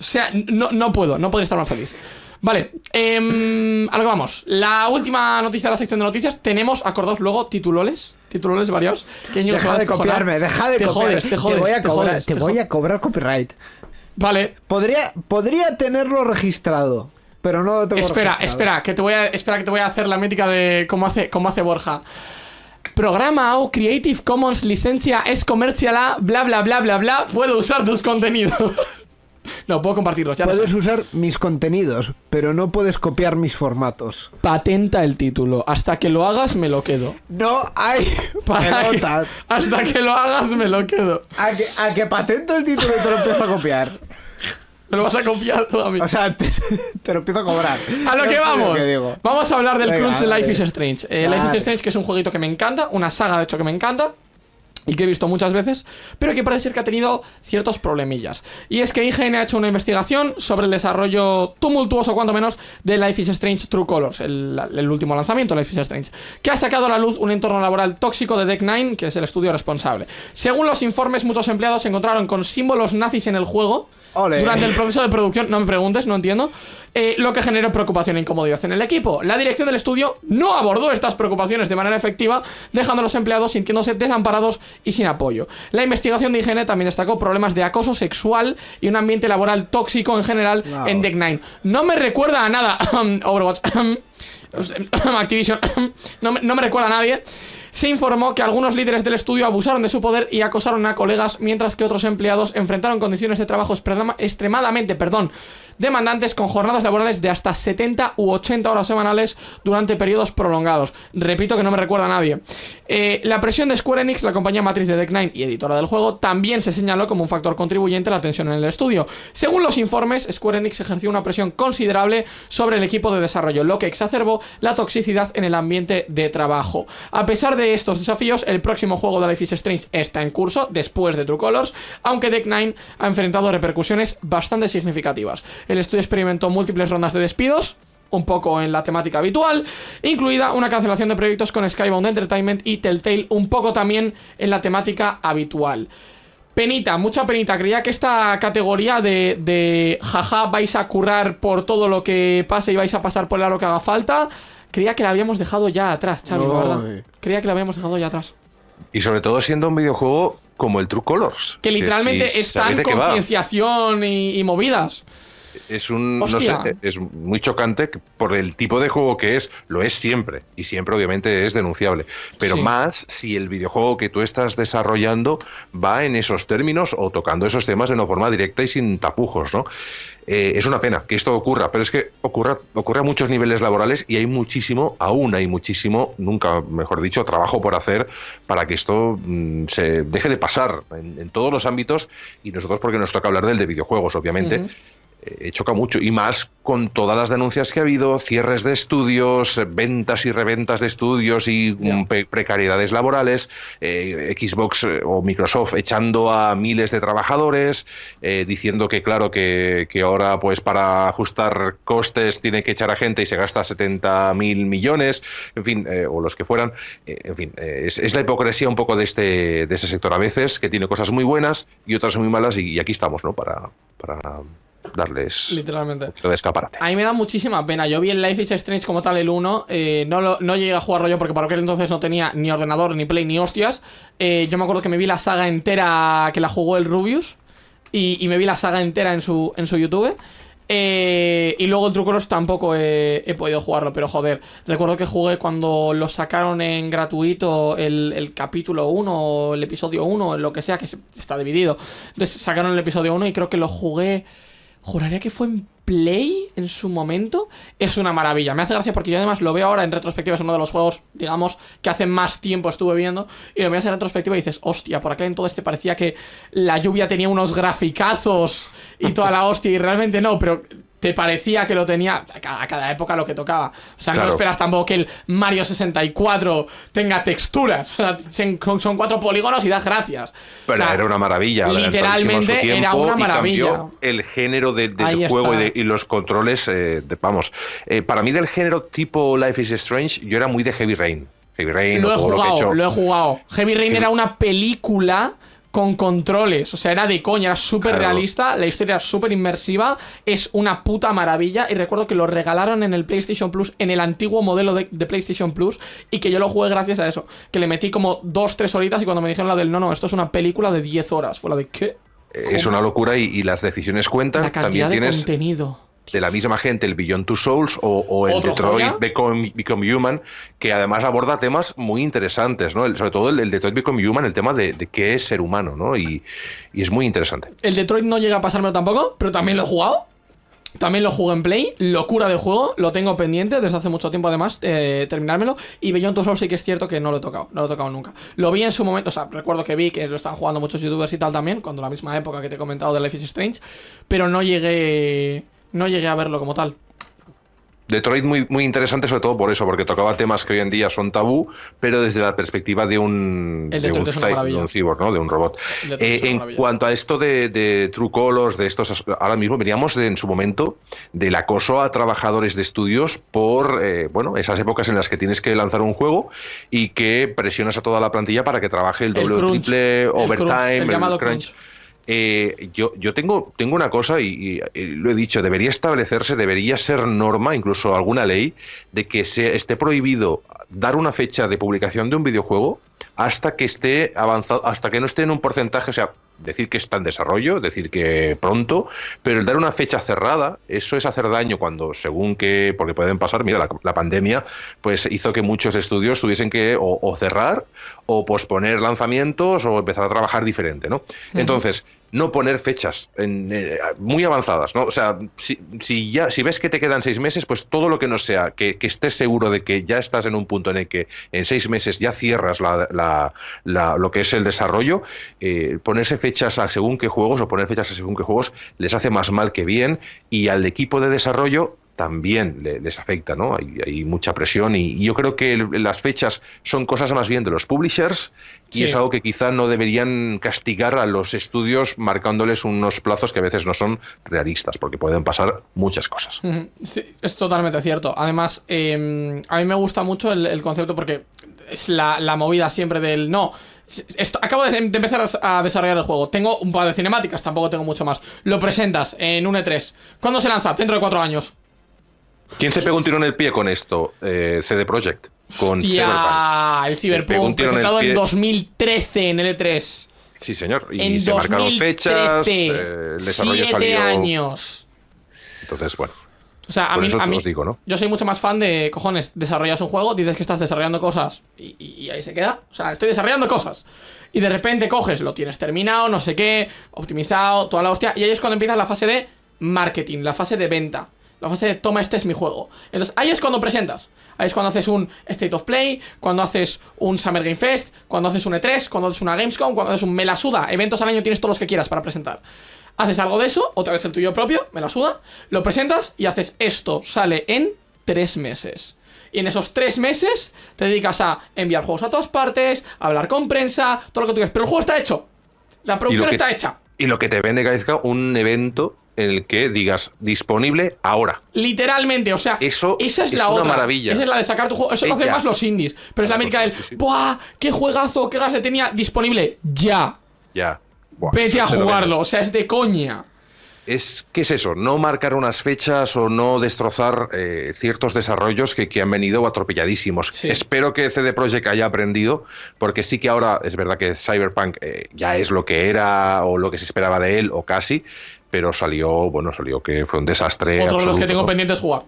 O sea, no, no puedo, no podría estar más feliz. Vale, eh, a vamos. La última noticia de la sección de noticias. Tenemos, acordaos luego, tituloles. Titulones varios deja de copiarme, deja de te Jodes, te te voy a cobrar, jodes, te, voy a cobrar copyright. Vale. Podría, podría tenerlo registrado. Pero no lo tengo Espera, registrado. espera, que te voy a. Espera, que te voy a hacer la mítica de cómo hace, cómo hace Borja. Programa o Creative Commons licencia es comercial a bla bla bla bla bla. Puedo usar tus contenidos. [LAUGHS] [LAUGHS] No, puedo compartirlos. Ya puedes usar mis contenidos, pero no puedes copiar mis formatos. Patenta el título. Hasta que lo hagas, me lo quedo. No hay [LAUGHS] pelotas. hasta que lo hagas, me lo quedo. A que, patento el título y te lo empiezo a copiar. Me lo vas a copiar todavía. O sea, [LAUGHS] te, lo empiezo a cobrar. A lo que vamos. vamos a hablar del Venga, de Life is Strange. Eh, Life is Strange, que es un jueguito que me encanta, una saga de hecho que me encanta y que he visto muchas veces, pero que parece ser que ha tenido ciertos problemillas. Y es que IGN ha hecho una investigación sobre el desarrollo tumultuoso, cuanto menos, de Life is Strange True Colors, el, último lanzamiento, Life is Strange, que ha sacado a la luz un entorno laboral tóxico de Deck 9 que es el estudio responsable. Según los informes, muchos empleados se encontraron con símbolos nazis en el juego durante el proceso de producción. No me preguntes, no entiendo. Eh, lo que generó preocupación e incomodidad en el equipo. La dirección del estudio no abordó estas preocupaciones de manera efectiva, dejando a los empleados sintiéndose desamparados y sin apoyo. La investigación de higiene también destacó problemas de acoso sexual y un ambiente laboral tóxico en general en Deck Nine. No me recuerda a nada [COUGHS] Overwatch, [COUGHS] Activision, [COUGHS] no, me, no me recuerda a nadie se informó que algunos líderes del estudio abusaron de su poder y acosaron a colegas, mientras que otros empleados enfrentaron condiciones de trabajo extremadamente, perdón, demandantes con jornadas laborales de hasta 70 u 80 horas semanales durante periodos prolongados. Repito que no me recuerda a nadie. Eh, la presión de Square Enix, la compañía matriz de Deck Nine y editora del juego, también se señaló como un factor contribuyente a la tensión en el estudio. Según los informes, Square Enix ejerció una presión considerable sobre el equipo de desarrollo, lo que exacerbó la toxicidad en el ambiente de trabajo. A pesar de estos desafíos, el próximo juego de Life is Strange está en curso después de True Colors, aunque Deck Nine ha enfrentado repercusiones bastante significativas el estudio experimentó múltiples rondas de despidos, un poco en la temática habitual, incluida una cancelación de proyectos con Skybound Entertainment y Telltale, un poco también en la temática habitual. Penita, mucha penita. Creía que esta categoría de, de jaja, vais a currar por todo lo que pase y vais a pasar por lo que haga falta, creía que la habíamos dejado ya atrás, Chavi, eh. Creía que la habíamos dejado ya atrás. Y sobre todo siendo un videojuego como el True Colors. Que literalmente está en concienciación y movidas es un, no sé, es muy chocante por el tipo de juego que es, lo es siempre, y siempre obviamente es denunciable, pero más si el videojuego que tú estás desarrollando va en esos términos o tocando esos temas de una forma directa y sin tapujos, ¿no? Eh, es una pena que esto ocurra, pero es que ocurra, ocurre a muchos niveles laborales y hay muchísimo, aún hay muchísimo, nunca mejor dicho, trabajo por hacer para que esto mm, se deje de pasar en, todos los ámbitos y nosotros porque nos toca hablar del de videojuegos, obviamente, eh, choca mucho y más con todas las denuncias que ha habido, cierres de estudios, ventas y reventas de estudios y mm, precariedades laborales, eh, Xbox eh, o Microsoft echando a miles de trabajadores, diciendo que claro que, ahora pues para ajustar costes tiene que echar a gente y se gasta 70 mil millones, en fin, o los que fueran, en fin, es, la hipocresía un poco de este de ese sector a veces que tiene cosas muy buenas y otras muy malas y, aquí estamos, ¿no? para darles literalmente de escaparate. A mí me da muchísima pena. Yo vi el Life is Strange como tal el 1, eh, no, no llegué a jugarlo yo porque para aquel entonces no tenía ni ordenador, ni play, ni hostias. Eh, yo me acuerdo que me vi la saga entera que la jugó el Rubius y, me vi la saga entera en su, en su YouTube. Eh, y luego el Trucoros tampoco he, podido jugarlo, pero joder, recuerdo que jugué cuando lo sacaron en gratuito el, capítulo 1, O el episodio 1, lo que sea, que está dividido. sacaron el episodio 1 y creo que lo jugué juraría que fue en Play en su momento, es una maravilla. Me hace gracia porque yo además lo veo ahora en retrospectiva, es uno de los juegos, digamos, que hace más tiempo estuve viendo, y lo miras en retrospectiva y dices, hostia, por aquel entonces te parecía que la lluvia tenía unos graficazos y toda la hostia, y realmente no, pero te parecía que lo tenía a cada, época lo que tocaba. O sea, no esperas tampoco que el Mario 64 tenga texturas. son cuatro polígonos y das gracias. Pero era una maravilla. Literalmente era una maravilla. el género del de, juego y, los controles, eh, vamos. Eh, para mí del género tipo Life is Strange, yo era muy de Heavy Rain. Heavy Rain, lo he jugado, lo, he, jugado. Heavy Rain era una película con controles. O sea, era de coña, era súper realista, la historia era súper inmersiva, es una puta maravilla. Y recuerdo que lo regalaron en el PlayStation Plus, en el antiguo modelo de, PlayStation Plus, y que yo lo jugué gracias a eso. Que le metí como dos, tres horitas y cuando me dijeron la del no, no, esto es una película de 10 horas, fue la de qué. Es una locura y, las decisiones cuentan. También tienes de la misma gente, el Beyond Two Souls o, el Detroit Become, Human, que además aborda temas muy interesantes, ¿no? sobre todo el, Detroit Become Human, el tema de, qué es ser humano, ¿no? Y, es muy interesante. El Detroit no llega a pasármelo tampoco, pero también lo he jugado. También lo jugué en Play, locura de juego, lo tengo pendiente desde hace mucho tiempo además, eh, terminármelo. Y Beyond Two Souls sí que es cierto que no lo he tocado, no lo he tocado nunca. Lo vi en su momento, o sea, recuerdo que vi que lo están jugando muchos youtubers y tal también, cuando la misma época que te he comentado de Life is Strange, pero no llegué no llegué a verlo como tal. Detroit muy, muy interesante sobre todo por eso, porque tocaba temas que hoy en día son tabú, pero desde la perspectiva de un, de un, cyborg, de un, ¿no? de un robot. Eh, en cuanto a esto de, de True Colors, de estos, ahora mismo veníamos en su momento del acoso a trabajadores de estudios por eh, bueno esas épocas en las que tienes que lanzar un juego y que presionas a toda la plantilla para que trabaje el doble o triple, overtime, crunch. Eh, yo, yo tengo, tengo una cosa y, eh, lo he dicho, debería establecerse, debería ser norma, incluso alguna ley, de que se esté prohibido dar una fecha de publicación de un videojuego hasta que esté avanzado, hasta que no esté en un porcentaje, o sea, decir que está en desarrollo, decir que pronto, pero el dar una fecha cerrada, eso es hacer daño cuando, según que, porque pueden pasar, mira, la, pandemia, pues hizo que muchos estudios tuviesen que o, cerrar o posponer lanzamientos o empezar a trabajar diferente, ¿no? Entonces, no poner fechas en, eh, muy avanzadas, ¿no? O sea, si, si, ya, si ves que te quedan seis meses, pues todo lo que no sea, que, estés seguro de que ya estás en un punto en el que en seis meses ya cierras la, la, lo que es el desarrollo, eh, ponerse fechas a según qué juegos o poner fechas según qué juegos les hace más mal que bien y al equipo de desarrollo también les afecta, ¿no? Hay, mucha presión y, yo creo que las fechas son cosas más bien de los publishers y es algo que quizá no deberían castigar a los estudios marcándoles unos plazos que a veces no son realistas, porque pueden pasar muchas cosas. Sí, es totalmente cierto. Además, em, a mí me gusta mucho el, concepto porque es la, movida siempre del no. acabo de, empezar a desarrollar el juego. Tengo un par de cinemáticas, tampoco tengo mucho más. Lo presentas en un E3. ¿Cuándo se lanza? Dentro de cuatro años. ¿Quién se pegó un tiro en el pie con esto? Eh, CD Projekt. Con el Cyberpunk presentado en, en, 2013 en L3. Sí, señor. Y se marcaron fechas. Eh, desarrollo años. Entonces, bueno. O sea, a mí, a mí, ¿no? Yo soy mucho más fan de, cojones, desarrollas un juego, dices que estás desarrollando cosas y, y, ahí se queda. O sea, estoy desarrollando cosas. Y de repente coges, lo tienes terminado, no sé qué, optimizado, toda la hostia. Y ahí es cuando empieza la fase de marketing, la fase de venta. La fase de toma, este es mi juego. Entonces, ahí es cuando presentas. Ahí es cuando haces un State of Play, cuando haces un Summer Game Fest, cuando haces un E3, cuando haces una Gamescom, cuando haces un Me suda. Eventos al año tienes todos los que quieras para presentar. Haces algo de eso, otra vez el tuyo propio, me suda, lo presentas y haces esto. Sale en tres meses. Y en esos tres meses te dedicas a enviar juegos a todas partes, hablar con prensa, todo lo que tú quieras. Pero el juego está hecho. La producción está hecha. Y lo que te vende, Gaizka, un evento el que digas disponible ahora. Literalmente, o sea, eso esa es, la otra. maravilla. Esa es la de sacar tu juego. Eso lo hacen más los indies. Pero es la américa del ¡Buah! ¡Qué juegazo! ¡Qué gas le tenía! Disponible ya. Ya. Vete a jugarlo, o sea, es de coña. Es, ¿Qué es eso? No marcar unas fechas o no destrozar eh, ciertos desarrollos que, han venido atropelladísimos. Espero que CD Projekt haya aprendido, porque sí que ahora es verdad que Cyberpunk eh, ya es lo que era o lo que se esperaba de él o casi, pero salió, bueno, salió que fue un desastre. Otro los que tengo pendientes jugar.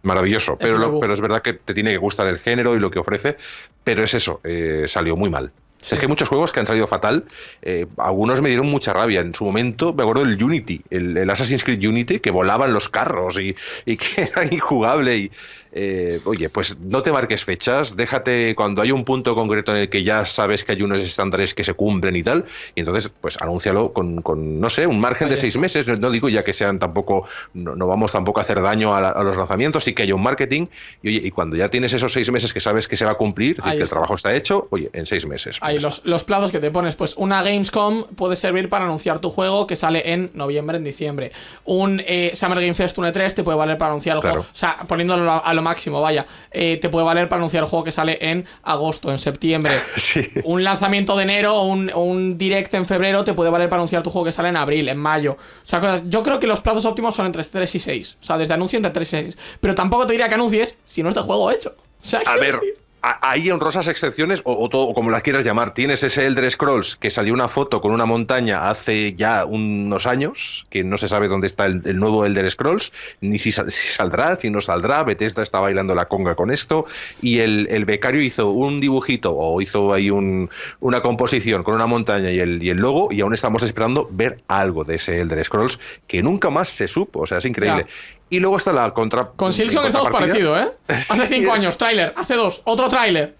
Maravilloso, pero, pero es verdad que te tiene que gustar el género y lo que ofrece, pero es eso, eh, salió muy mal. que hay muchos juegos que han salido fatal. Eh, algunos me dieron mucha rabia. En su momento, me acuerdo del Unity, el, el Assassin's Creed Unity, que volaban los carros y, y que [LAUGHS] era injugable. Y, eh, oye, pues no te marques fechas, déjate cuando hay un punto concreto en el que ya sabes que hay unos estándares que se cumplen y tal, y entonces pues anúncialo con, no sé, un margen de seis meses, no, digo ya que sean tampoco, no, vamos tampoco a hacer daño a, los lanzamientos, sí que haya un marketing, y oye, y cuando ya tienes esos seis meses que sabes que se va a cumplir, decir, que el trabajo está hecho, oye, en seis meses. Ahí pues los, los plazos que te pones, pues una Gamescom puede servir para anunciar tu juego que sale en noviembre, en diciembre. Un eh, Summer Game Fest 1 3 e te puede valer para anunciar el juego, o sea, poniéndolo a, a máximo, vaya. Eh, te puede valer para anunciar el juego que sale en agosto, en septiembre. [LAUGHS] Sí. Un lanzamiento de enero o un, direct en febrero te puede valer para anunciar tu juego que sale en abril, en mayo. O sea, cosas. Yo creo que los plazos óptimos son entre 3 y 6. O sea, desde anuncio entre 3 y 6. Pero tampoco te diría que anuncies si no es de juego hecho. O sea, a ver, hay honrosas excepciones, o, como las quieras llamar. Tienes ese Elder Scrolls que salió una foto con una montaña hace ya unos años, que no se sabe dónde está el, nuevo Elder Scrolls, ni si, saldrá, si no saldrá. Bethesda está bailando la conga con esto. Y el, becario hizo un dibujito o hizo ahí un, una composición con una montaña y el, y el, logo, y aún estamos esperando ver algo de ese Elder Scrolls que nunca más se supo. O sea, es increíble. Y luego está la contra. Con Silson estamos parecido, ¿eh? [LAUGHS] Hace cinco años, tráiler. Hace dos, otro tráiler.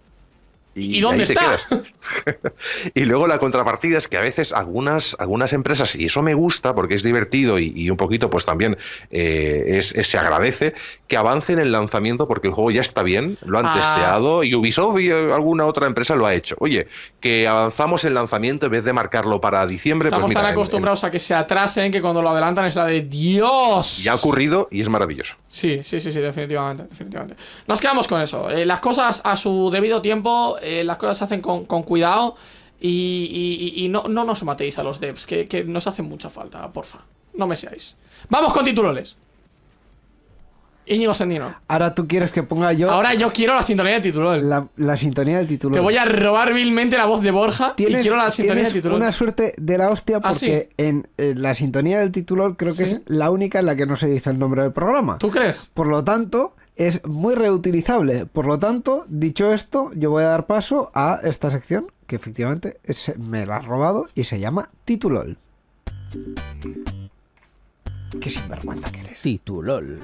Y, dónde está? [LAUGHS] y luego la contrapartida es que a veces algunas, algunas empresas, y eso me gusta porque es divertido y, un poquito pues también eh, se agradece, que avancen el lanzamiento porque el juego ya está bien, lo han ah. testeado y Ubisoft y alguna otra empresa lo ha hecho. Oye, que avanzamos el lanzamiento en vez de marcarlo para diciembre. Pues Estamos pues tan acostumbrados a que se atrasen que cuando lo adelantan es la de Dios. Ya ha ocurrido y es maravilloso. Sí, sí, sí, sí, definitivamente. Nos quedamos con eso. Eh, las cosas a su debido tiempo eh, las cosas se hacen con, cuidado y, no, nos matéis a los devs, que, nos hacen mucha falta, porfa. No me seáis. ¡Vamos con títulos Íñigo Sendino. Ahora tú quieres que ponga yo. Ahora yo quiero la sintonía del titular. La, sintonía del titular. Te voy a robar vilmente la voz de Borja ¿Tienes, y quiero la sintonía del Una suerte de la hostia ah, porque en, la sintonía del titular creo que es la única en la que no se dice el nombre del programa. ¿Tú crees? Por lo tanto, es muy reutilizable. Por lo tanto, dicho esto, yo voy a dar paso a esta sección que efectivamente me la has robado y se llama Titulol. Qué sinvergüenza que eres. Titulol.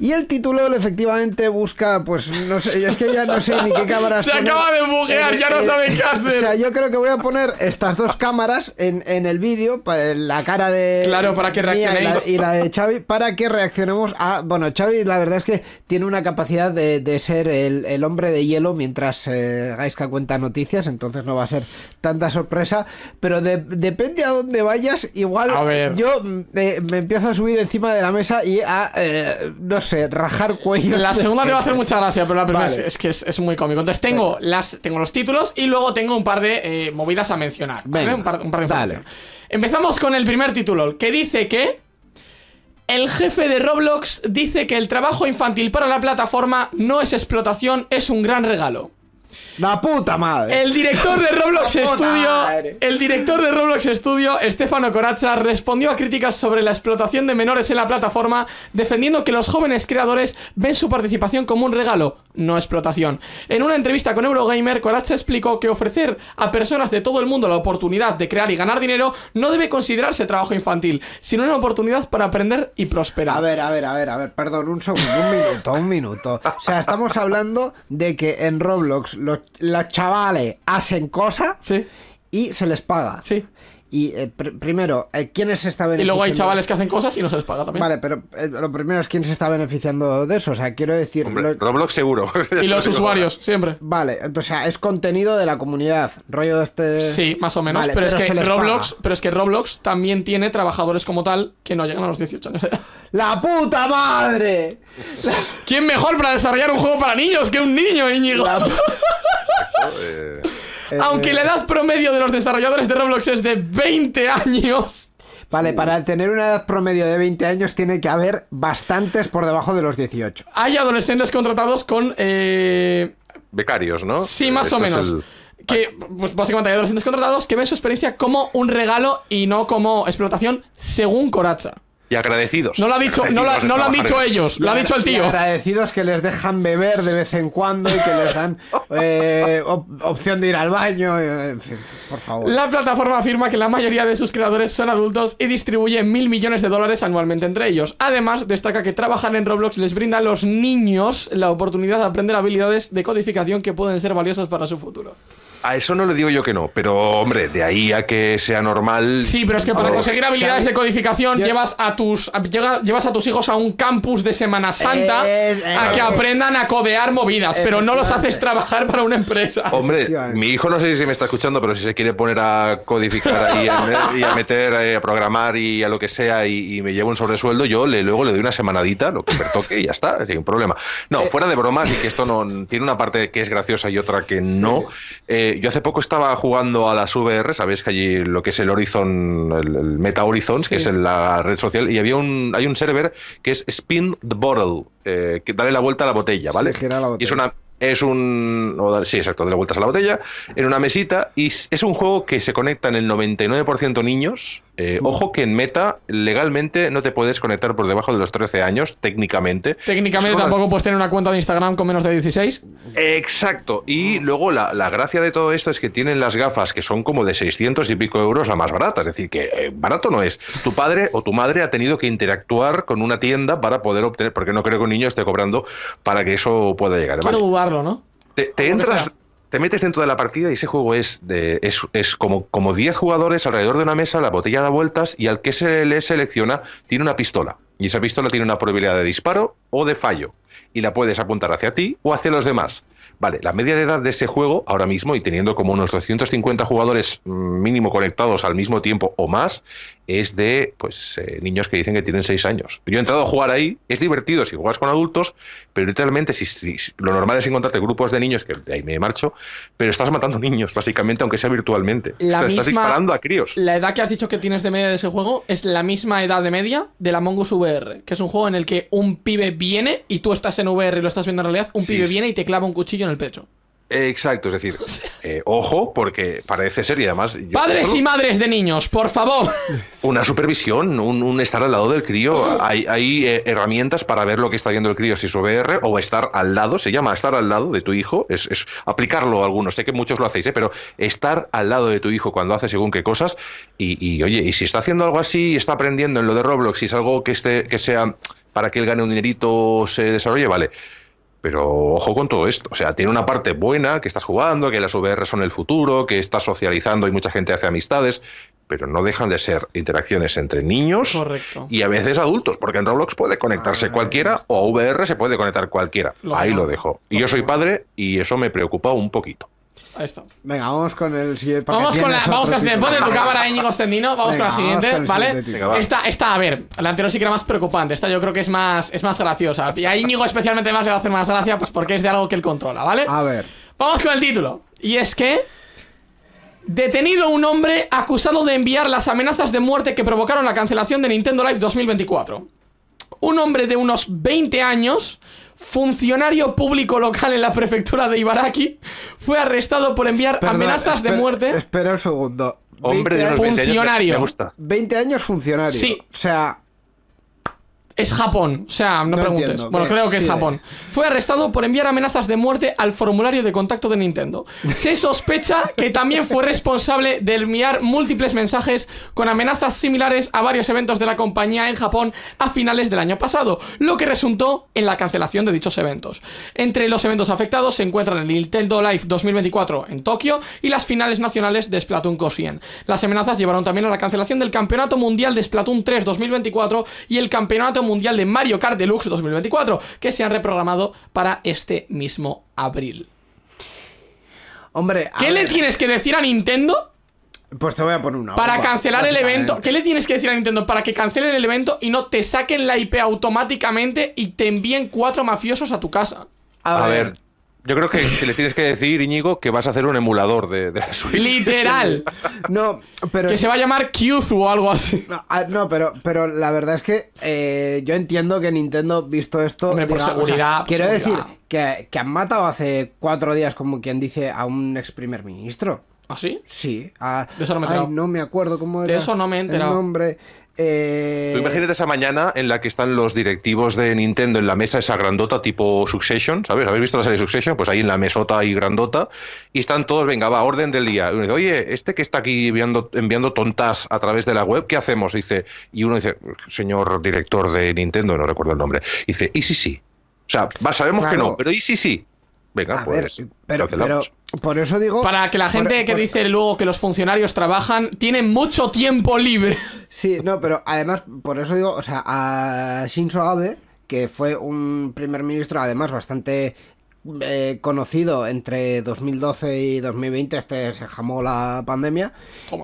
Y el título efectivamente busca, pues no sé, es que ya no sé ni qué [LAUGHS] cámaras. Se acaba de buguear, ya no eh, saben eh, qué hacer. O sea, yo creo que voy a poner estas dos cámaras en, el vídeo, la cara de. Claro, para que reaccionéis. Y la, de Xavi, para que reaccionemos a. Bueno, Xavi, la verdad es que tiene una capacidad de, ser el, hombre de hielo mientras eh, cuenta noticias, entonces no va a ser tanta sorpresa. Pero depende a dónde vayas, igual yo mm, eh, me empiezo a subir encima de la mesa y a sé, rajar cuello. La segunda te va a hacer mucha gracia, pero la primera es, que es, muy cómico. Entonces tengo, las, tengo los títulos y luego tengo un par de eh, movidas a mencionar. ¿vale? un, par, de Empezamos con el primer título, que dice que... El jefe de Roblox dice que el trabajo infantil para la plataforma no es explotación, es un gran regalo. La puta madre. El director de Roblox [LAUGHS] Studio, el director de Roblox Stefano Corazza, respondió a críticas sobre la explotación de menores en la plataforma, defendiendo que los jóvenes creadores ven su participación como un regalo, no explotación. En una entrevista con Eurogamer, Corazza explicó que ofrecer a personas de todo el mundo la oportunidad de crear y ganar dinero no debe considerarse trabajo infantil, sino una oportunidad para aprender y prosperar. A ver, a ver, a ver, a ver, perdón, un segundo, un minuto, un minuto. O sea, estamos hablando de que en Roblox los los chavales hacen cosas y se les paga. Sí. Y eh, primero, eh, ¿quiénes se está beneficiando? Y luego hay chavales que hacen cosas y no se les paga también. Vale, pero eh, lo primero es quién se está beneficiando de eso. O sea, quiero decir. Roblox seguro. [LAUGHS] y los usuarios, siempre. Vale, entonces, o sea, es contenido de la comunidad. Rollo de este. Sí, más o menos. pero, es que Roblox, pero es que Roblox también tiene trabajadores como tal que no llegan a los 18 años. [LAUGHS] ¡La puta madre! [LAUGHS] ¿Quién mejor para desarrollar un juego para niños que un niño, Íñigo? La... Eh, Aunque eh. la edad promedio de los desarrolladores de Roblox es de 20 años. Vale, mm. para tener una edad promedio de 20 años tiene que haber bastantes por debajo de los 18. Hay adolescentes contratados con... Eh, Becarios, ¿no? Sí, más o menos. Que pues, básicamente hay adolescentes contratados que ven su experiencia como un regalo y no como explotación según Coraza. Y agradecidos. No lo ha dicho, no lo han dicho ellos, lo ha dicho el tío. agradecidos que les dejan beber de vez en cuando y que les dan [LAUGHS] eh, opción de ir al baño. Eh, en fin, por favor. La plataforma afirma que la mayoría de sus creadores son adultos y distribuye mil millones de dólares anualmente entre ellos. Además, destaca que trabajar en Roblox les brinda a los niños la oportunidad de aprender habilidades de codificación que pueden ser valiosas para su futuro. A eso no le digo yo que no, pero hombre, de ahí a que sea normal. Sí, pero es que para conseguir habilidades de codificación llevas a tus llevas a tus hijos a un campus de Semana Santa a que aprendan a codear movidas, pero no los haces trabajar para una empresa. Hombre, mi hijo no sé si me está escuchando, pero si se quiere poner a codificar y a, meter, eh, a programar y a lo que sea y, me llevo un sobresueldo, yo le, luego le doy una semanadita, lo que me toque y ya está, sin problema. No, eh, fuera de bromas y que esto no tiene una parte que es graciosa y otra que no. Eh, yo hace poco estaba jugando a las VR, sabéis que allí lo que es el Horizon, el, Meta Horizons, que es en la red social, y había un, hay un server que es Spin the Bottle, eh, que dale la vuelta a la botella, ¿vale? Y es una es un. Sí, exacto, de vueltas a la botella, en una mesita. Y es un juego que se conecta en el 99% niños eh, ojo que en meta legalmente no te puedes conectar por debajo de los 13 años, técnicamente. Técnicamente tampoco puedes tener una cuenta de Instagram con menos de 16. Exacto. Y luego la, la, gracia de todo esto es que tienen las gafas que son como de 600 y pico euros la más barata. Es decir, que eh, barato no es. Tu padre o tu madre ha tenido que interactuar con una tienda para poder obtener, porque no creo que un niño esté cobrando para que eso pueda llegar. ¿no? Te, entras te metes dentro de la partida y ese juego es, de, como, como 10 jugadores alrededor de una mesa, la botella da vueltas y al que se le selecciona tiene una pistola. Y esa pistola tiene una probabilidad de disparo o de fallo. Y la puedes apuntar hacia ti o hacia los demás. Vale, la media de edad de ese juego ahora mismo, y teniendo como unos 250 jugadores mm, mínimo conectados al mismo tiempo o más, es de pues eh, niños que dicen que tienen 6 años. Yo he entrado a jugar ahí, es divertido si juegas con adultos, pero literalmente si, lo normal es encontrarte grupos de niños, que ahí me marcho, pero estás matando [LAUGHS] niños, básicamente, aunque sea virtualmente. estás disparando a críos. La edad que has dicho que tienes de media de ese juego es la misma edad de media de la Mongoose VR, que es un juego en el que un pibe viene y tú estás en VR y lo estás viendo en realidad, un pibe viene y te clava un cuchillo en el pecho. Exacto, es decir, [LAUGHS] eh, ojo, porque parece ser y además. Padres y madres de niños, por favor. [LAUGHS] Una supervisión, un, estar al lado del crío. [LAUGHS] Hay, eh, herramientas para ver lo que está viendo el crío, si es VR o estar al lado, se llama estar al lado de tu hijo, es, aplicarlo a algunos. Sé que muchos lo hacéis, ¿eh? pero estar al lado de tu hijo cuando hace según qué cosas. Y, oye, y si está haciendo algo así y está aprendiendo en lo de Roblox, si es algo que, esté, que sea para que él gane un dinerito se desarrolle, vale. Pero ojo con todo esto. O sea, tiene una parte buena, que estás jugando, que las VR son el futuro, que estás socializando y mucha gente hace amistades, pero no dejan de ser interacciones entre niños y a veces adultos, porque en Roblox puede conectarse ah, cualquiera o a VR se puede conectar cualquiera. Ahí lo dejo. Y yo soy padre y eso me preocupa un poquito. Venga, vamos con el siguiente. Vamos con la. Vamos con de tu cámara, Íñigo Sendino. Vamos con la siguiente, ¿vale? esta, esta, a ver, la anterior sí que era más preocupante. Esta yo creo que es más, es más graciosa. Y a Íñigo especialmente más le va a hacer más gracia, pues porque es de algo que él controla, ¿vale? A ver. Vamos con el título. Y es que. Detenido un hombre acusado de enviar las amenazas de muerte que provocaron la cancelación de Nintendo Live 2024. Un hombre de unos 20 años funcionario público local en la prefectura de Ibaraki, fue arrestado por enviar amenazas de muerte. Espera un segundo. Hombre de funcionario. 20 años, años funcionario. Sí. O sea, es Japón, o sea, no, preguntes. Bueno, eh, creo que es Japón. Eh. Fue arrestado por enviar amenazas de muerte al formulario de contacto de Nintendo. Se sospecha que también fue responsable de enviar múltiples mensajes con amenazas similares a varios eventos de la compañía en Japón a finales del año pasado, lo que resultó en la cancelación de dichos eventos. Entre los eventos afectados se encuentran el Nintendo Live 2024 en Tokio y las finales nacionales de Splatoon Cosien. Las amenazas llevaron también a la cancelación del Campeonato Mundial de Splatoon 3 2024 y el Campeonato mundial de Mario Kart Deluxe 2024, que se han reprogramado para este mismo abril. Hombre, ¿qué le tienes que decir a Nintendo? Pues te voy a poner una. Para cancelar el evento. ¿Qué le tienes que decir a Nintendo? Para que cancelen el evento y no te saquen la IP automáticamente y te envíen cuatro mafiosos a tu casa. A, ver yo creo que, les tienes que decir, Íñigo, que vas a hacer un emulador de, la Switch. ¡Literal! no, pero... Que se va a llamar Kyuzu o algo así. Ah, no, pero, pero la verdad es que eh, yo entiendo que Nintendo, visto esto... por seguridad, quiero decir que, han matado hace cuatro días, como quien dice, a un ex primer ministro. ¿Ah, sí? Sí. de eso no me he enterado. no me acuerdo cómo era de eso no me he enterado. nombre... Eh, imagínate esa mañana en la que están los directivos de Nintendo en la mesa, esa grandota tipo Succession, ¿sabes? ¿Habéis visto la serie Succession? Pues ahí en la mesota y grandota, y están todos, venga, va, orden del día. Y uno dice, oye, este que está aquí enviando, enviando tontas a través de la web, ¿qué hacemos? Y dice, y uno dice, señor director de Nintendo, no recuerdo el nombre, dice, y sí, sí. O sea, sabemos que no, pero y sí, sí. Venga, a pues pero, por eso digo. Para que la gente que dice luego que los funcionarios trabajan, tienen mucho tiempo libre. [LAUGHS] Sí, no, pero además, por eso digo, o sea, a Shinzo Abe, que fue un primer ministro, además, bastante. Eh, conocido entre 2012 y 2020, este se jamó la pandemia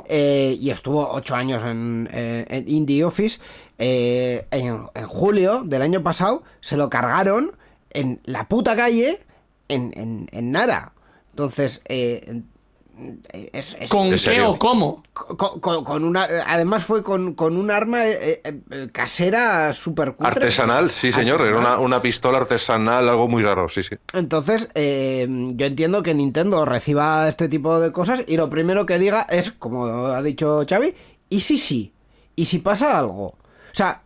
eh, y estuvo ocho años en, eh, Indie Office. en julio del año pasado se lo cargaron en la puta calle en, nada. Entonces, eh, ¿Con qué o cómo? Con, una, además fue con, con un arma eh, eh, eh, casera súper Artesanal, sí señor, era una, pistola artesanal, algo muy raro, sí, sí. Entonces, yo entiendo que Nintendo reciba este tipo de cosas y lo primero que diga es, como ha dicho Xavi, y si sí, sí, y si pasa algo. O sea,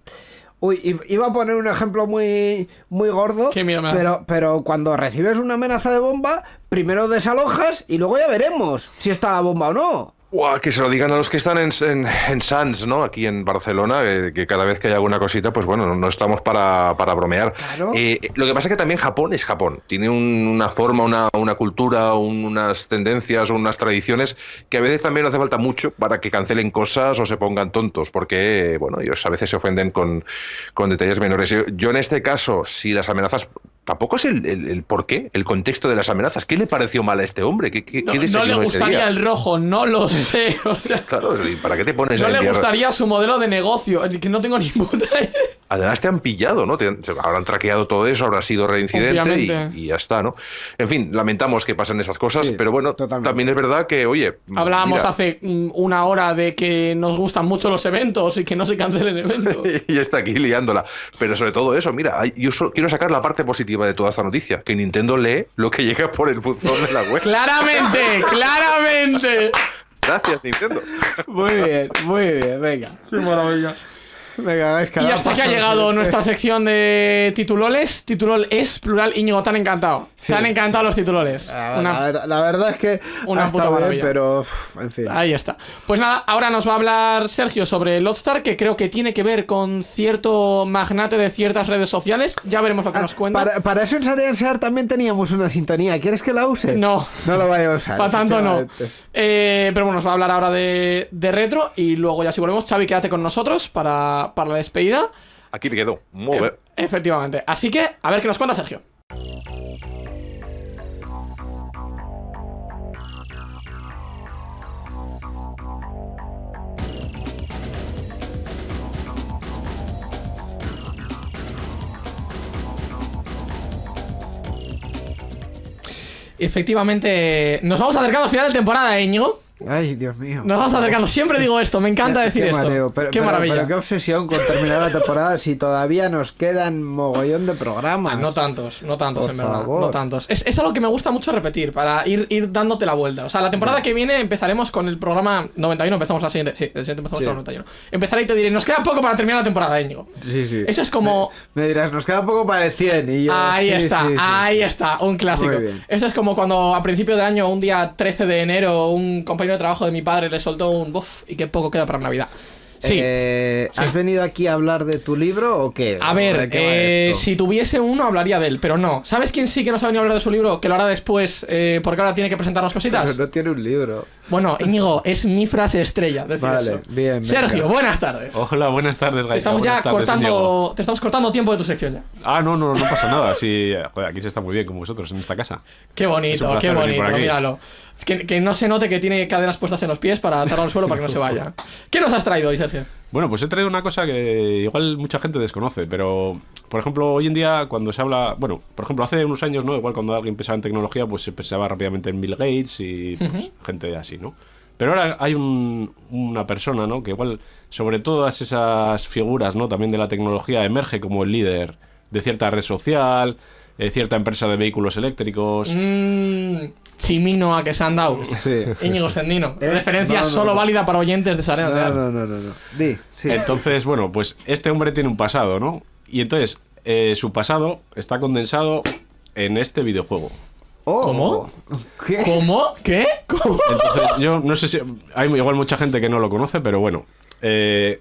iba a poner un ejemplo muy, muy gordo, pero, pero cuando recibes una amenaza de bomba, primero desalojas y luego ya veremos si está la bomba o no que se lo digan a los que están en, en, ¿no? Aquí en Barcelona, eh, que cada vez que hay alguna cosita, pues bueno, no, estamos para, bromear. Eh, lo que pasa es que también Japón es Japón. Tiene una forma, una, cultura, unas tendencias, unas tradiciones que a veces también no hace falta mucho para que cancelen cosas o se pongan tontos, porque, bueno, ellos a veces se ofenden con, detalles menores. yo en este caso, si las amenazas tampoco es el, el, el porqué, el contexto de las amenazas. ¿Qué le pareció mal a este hombre? ¿Qué, qué, no, no, le gustaría el rojo, no lo [LAUGHS] sé. O sea, claro, ¿para qué te pones No le gustaría su modelo de negocio, el que no tengo ni puta además te han pillado, ¿no? han, habrán traqueado todo eso, habrá sido reincidente y, ya está, ¿no? En fin, lamentamos que pasen esas cosas, pero bueno, también es verdad que, oye. Mm, Hablábamos hace mm, una hora de que nos gustan mucho los eventos y que no se cancelen eventos. [LAUGHS] y está aquí liándola. Pero sobre todo eso, mira, yo solo quiero sacar la parte positiva de toda esta noticia, que Nintendo lee lo que llega por el buzón de la web. [LAUGHS] claramente, claramente. Gracias, Nintendo. Muy bien, muy bien, venga. Sí, maravilla y hasta que ha llegado nuestra sección de tituloles. Titulol es plural Íñigo, te han encantado. se han encantado los tituloles. Ah, la, verdad, es que. Una puta pero, Ahí está. Pues nada, ahora nos va a hablar Sergio sobre Lodstar, que creo que tiene que ver con cierto magnate de ciertas redes sociales. Ya veremos lo que ah, nos cuenta. Para, eso en Sareansear también teníamos una sintonía. ¿Quieres que la use? No. No lo vaya a usar. Para tanto no. Eh, pero bueno, nos va a hablar ahora de, de retro y luego ya si volvemos, Xavi, quédate con nosotros para para, la despedida. Aquí te quedó. Muy efectivamente. Así que, a ver qué nos cuenta Sergio. Efectivamente, nos vamos acercando al final de temporada, ¿eh, Ño Ay, Dios mío. Nos vamos acercando. Eh, siempre digo esto, me encanta decir qué esto. qué maravilla. qué obsesión con terminar la temporada si todavía nos quedan mogollón de programas. Ah, no tantos, no tantos, en verdad. No tantos. Es, es, algo que me gusta mucho repetir para ir, ir dándote la vuelta. O sea, la temporada que viene empezaremos con el programa 91. Empezamos la siguiente. Sí, el siguiente empezamos la 91. Empezaré y te diré, nos queda poco para terminar la temporada, Íñigo. Sí, sí. Eso es como. Me, dirás, nos queda poco para el 100. Y yo, ahí está, ahí está. Un clásico. Eso es como cuando a principio de año, un día 13 de enero, un compañero trabajo de mi padre le soltó un buff y qué poco queda para Navidad. Sí, eh, ¿Has venido aquí a hablar de tu libro o qué? A ver, eh, si tuviese uno hablaría de él, pero no. ¿Sabes quién sí que nos ha venido a hablar de su libro? Que lo hará después, eh, porque ahora tiene que presentarnos cositas. no tiene un libro. Bueno, Íñigo, es mi frase estrella. Sergio, buenas tardes. Hola, buenas tardes, Te estamos ya cortando, estamos cortando tiempo de tu sección ya. Ah, no, no, no pasa nada. Sí, aquí se está muy bien con vosotros en esta casa. Qué bonito, qué bonito, míralo. Que, no se note que tiene cadenas puestas en los pies para atarlo al suelo para que no se vaya. [LAUGHS] ¿Qué nos has traído hoy, Sergio? Bueno, pues he traído una cosa que igual mucha gente desconoce, pero por ejemplo, hoy en día cuando se habla, bueno, por ejemplo, hace unos años, ¿no? Igual cuando alguien pensaba en tecnología, pues se pensaba rápidamente en Bill Gates y pues, gente así, ¿no? Pero ahora hay una persona, ¿no? Que igual sobre todas esas figuras, ¿no? También de la tecnología emerge como el líder de cierta red social, de eh, cierta empresa de vehículos eléctricos. Mm, Chimino a que se han dado. Íñigo Sendino. [LAUGHS] Eh, Referencia solo válida para oyentes de Sarena. No, no, no, Di, sí. Entonces, bueno, pues este hombre tiene un pasado, ¿no? Y entonces, eh, su pasado está condensado en este videojuego. Oh. ¿Cómo? ¿Qué? ¿Cómo? ¿Qué? Entonces, yo no sé si. Hay igual mucha gente que no lo conoce, pero bueno. Eh,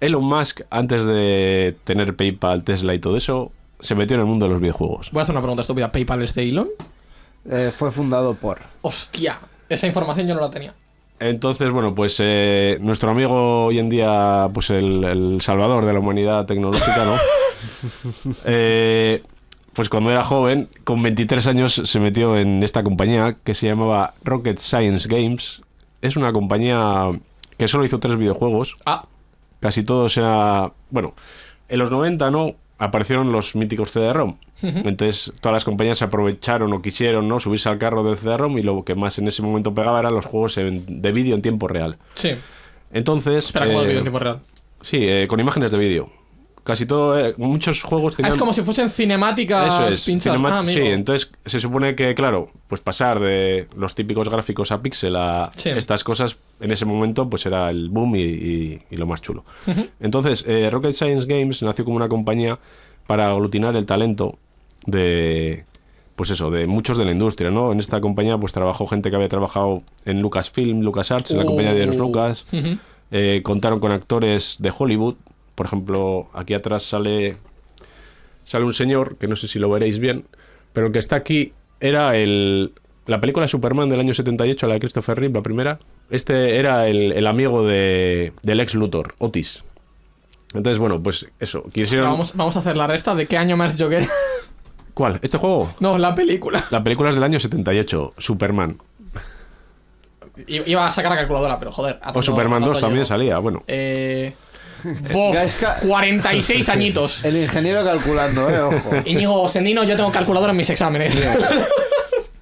Elon Musk, antes de tener PayPal, Tesla y todo eso, se metió en el mundo de los videojuegos. Voy a hacer una pregunta estúpida. ¿PayPal es de Elon? Eh, fue fundado por. ¡Hostia! Esa información yo no la tenía. Entonces, bueno, pues eh, nuestro amigo hoy en día, pues el, salvador de la humanidad tecnológica, ¿no? [LAUGHS] Eh, pues cuando era joven, con 23 años, se metió en esta compañía que se llamaba Rocket Science Games. Es una compañía que solo hizo tres videojuegos. Ah. Casi todos sea. Bueno, en los 90, ¿no? aparecieron los míticos CD-ROM. Entonces todas las compañías aprovecharon o quisieron ¿no? subirse al carro del CD-ROM y lo que más en ese momento pegaba eran los juegos de vídeo en tiempo real. Sí. Entonces... eh, de vídeo en eh, tiempo real? Sí, eh, con imágenes de vídeo. Casi todo, eh, muchos juegos que ah, es como si fuesen cinemáticas Eso es, ah, sí, entonces se supone que, claro, pues pasar de los típicos gráficos a pixel a estas cosas, en ese momento, pues era el boom y, lo más chulo. Entonces, eh, Rocket Science Games nació como una compañía para aglutinar el talento de, pues eso, de muchos de la industria, ¿no? En esta compañía pues trabajó gente que había trabajado en Lucasfilm, LucasArts, en la compañía de los uh. Lucas. Eh, contaron con actores de Hollywood, por ejemplo, aquí atrás sale, sale un señor, que no sé si lo veréis bien, pero el que está aquí era el, la película Superman del año 78, la de Christopher Reeve, la primera. Este era el, amigo de, del ex Luthor, Otis. Entonces, bueno, pues eso. Vamos, vamos a hacer la resta de qué año más que... ¿Cuál? ¿Este juego? No, la película. La película es del año 78, Superman. Iba a sacar la calculadora, pero joder. O Superman 2 también salía, bueno. Eh, 46 [LAUGHS] añitos. El ingeniero calculando, eh, ojo. [LAUGHS] Íñigo yo tengo calculadora en mis exámenes.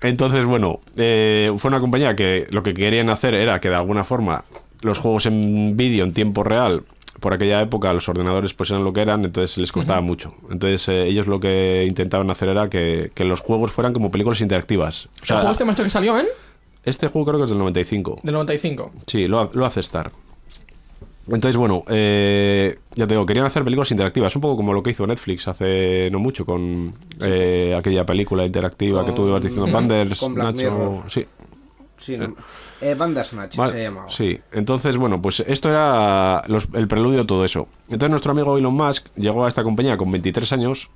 Entonces, bueno, eh, fue una compañía que lo que querían hacer era que de alguna forma los juegos en vídeo en tiempo real, por aquella época los ordenadores pues eran lo que eran, entonces les costaba mucho. Entonces eh, ellos lo que intentaban hacer era que, los juegos fueran como películas interactivas. O sea, ¿El juego este maestro que salió, eh? este juego creo que es del 95. Del 95. Sí, lo, lo hace Star. Entonces, bueno, eh, ya te digo, querían hacer películas interactivas, un poco como lo que hizo Netflix hace no mucho con eh, aquella película interactiva que tú ibas diciendo, Banders, Nacho, sí. Sí, eh, Bandersnatch se llamaba. Sí, entonces, bueno, pues esto era el preludio de todo eso. Entonces nuestro amigo Elon Musk llegó a esta compañía con 23 años,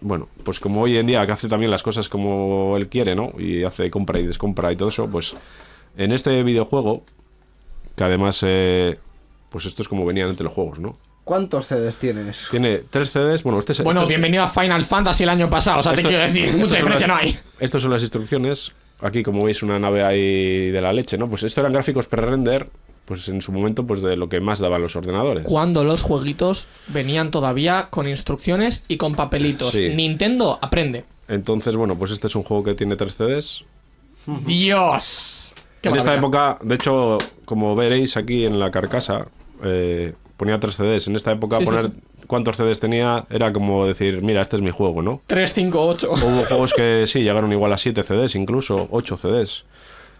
bueno, pues como hoy en día que hace también las cosas como él quiere, ¿no? Y hace compra y descompra y todo eso, pues en este videojuego, que además pues esto es como venían entre los juegos, ¿no? ¿Cuántos CDs tienes? Tiene tres CDs. Bueno, este es. Bueno, bienvenido a Final Fantasy el año pasado. O sea, te quiero decir, mucha diferencia no hay. Estas son las instrucciones. Aquí, como veis, una nave ahí de la leche, ¿no? Pues esto eran gráficos pre-render, pues en su momento, pues de lo que más daban los ordenadores. Cuando los jueguitos venían todavía con instrucciones y con papelitos. Nintendo aprende. Entonces, bueno, pues este es un juego que tiene tres CDs. ¡Dios! en esta época, de hecho, como veréis aquí en la carcasa, eh, ponía tres CDs. En esta época poner cuántos CDs tenía era como decir, mira, este es mi juego, ¿no? 3, 5, 8. Hubo [LAUGHS] juegos que sí, llegaron igual a 7 CDs, incluso 8 CDs.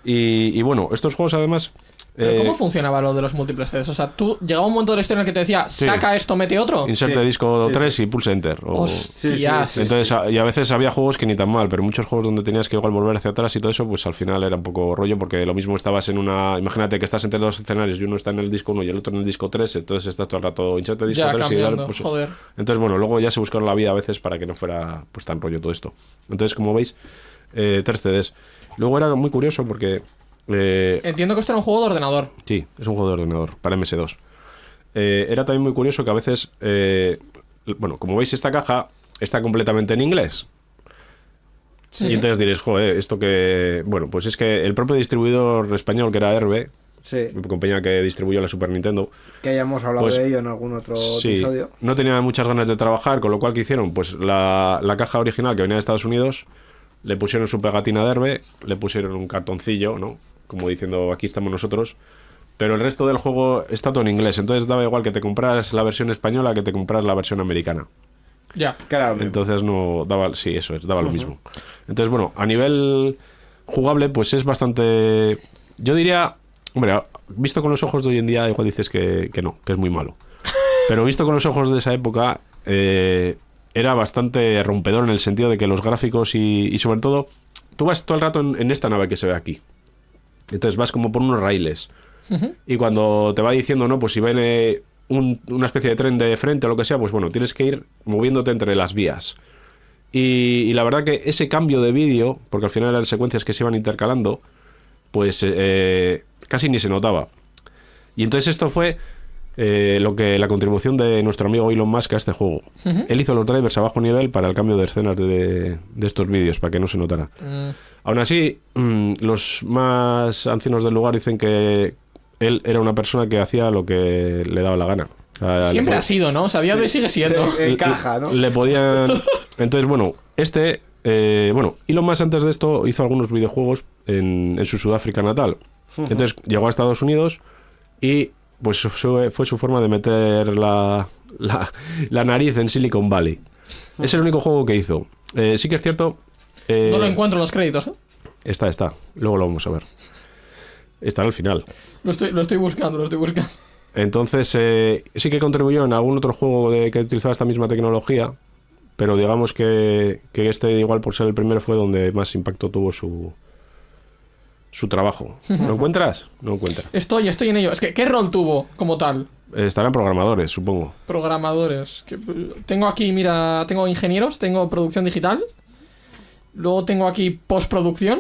Y, y, bueno, estos juegos además ¿Cómo eh, funcionaba lo de los múltiples CDs? O sea, tú llegaba un momento de la historia en el que te decía, saca esto, mete otro. Inserte disco 3 y pulse enter. Entonces, y a veces había juegos que ni tan mal, pero muchos juegos donde tenías que volver hacia atrás y todo eso, pues al final era un poco rollo, porque lo mismo estabas en una. Imagínate que estás entre dos escenarios y uno está en el disco 1 y el otro en el disco 3, entonces estás todo el rato inserte disco 3 y pues, joder. Entonces, bueno, luego ya se buscaron la vida a veces para que no fuera pues tan rollo todo esto. Entonces, como veis, eh, 3 CDs. Luego era muy curioso porque eh, Entiendo que esto era un juego de ordenador. Sí, es un juego de ordenador, para MS2. Eh, era también muy curioso que a veces, eh, bueno, como veis esta caja está completamente en inglés. Y entonces diréis, joder, esto que... Bueno, pues es que el propio distribuidor español, que era Herbe, Mi compañía que distribuyó la Super Nintendo... Que hayamos hablado pues de ello en algún otro episodio. No tenía muchas ganas de trabajar, con lo cual, que hicieron? Pues la, la caja original que venía de Estados Unidos, le pusieron su pegatina de Herbe, le pusieron un cartoncillo, ¿no? como diciendo aquí estamos nosotros. Pero el resto del juego está todo en inglés, entonces daba igual que te compraras la versión española que te compraras la versión americana. Ya, claro. Entonces no daba, sí, eso es, daba lo mismo. Entonces, bueno, a nivel jugable, pues es bastante. Yo diría, hombre, visto con los ojos de hoy en día, igual dices que, no, que es muy malo. [LAUGHS] Pero visto con los ojos de esa época, eh, era bastante rompedor en el sentido de que los gráficos y, sobre todo, tú vas todo el rato en esta nave que se ve aquí. Entonces vas como por unos raíles. Y cuando te va diciendo, no, pues si viene una especie de tren de frente o lo que sea, pues bueno, tienes que ir moviéndote entre las vías. Y, la verdad que ese cambio de vídeo, porque al final eran secuencias que se iban intercalando, pues eh, casi ni se notaba. Y entonces esto fue eh, lo que la contribución de nuestro amigo Elon Musk a este juego. Él hizo los drivers a bajo nivel para el cambio de escenas de, estos vídeos, para que no se notara. Mm. Aún así, mm, los más ancianos del lugar dicen que él era una persona que hacía lo que le daba la gana. Siempre ha sido, ¿no? Sabía que sigue siendo. En caja, ¿no? Le, podían. Entonces, bueno, este. Eh, bueno, Elon más antes de esto hizo algunos videojuegos en, su Sudáfrica natal. Entonces llegó a Estados Unidos y pues eh, fue su forma de meter la, la, nariz en Silicon Valley. Es el único juego que hizo. Eh, sí que es cierto. Eh, no lo encuentro en los créditos, Está, está. Luego lo vamos a ver. Está al final. Lo estoy, buscando, lo estoy buscando. Entonces, sí que contribuyó en algún otro juego de, que utilizaba esta misma tecnología, pero digamos que, que, este, igual por ser el primero, fue donde más impacto tuvo su, su trabajo. ¿Lo [LAUGHS] encuentras? No encuentras Estoy, estoy en ello. Es que, ¿qué rol tuvo como tal? Estarán programadores, supongo. Programadores. Eh, tengo aquí, mira, tengo ingenieros, tengo producción digital. Luego tengo aquí postproducción,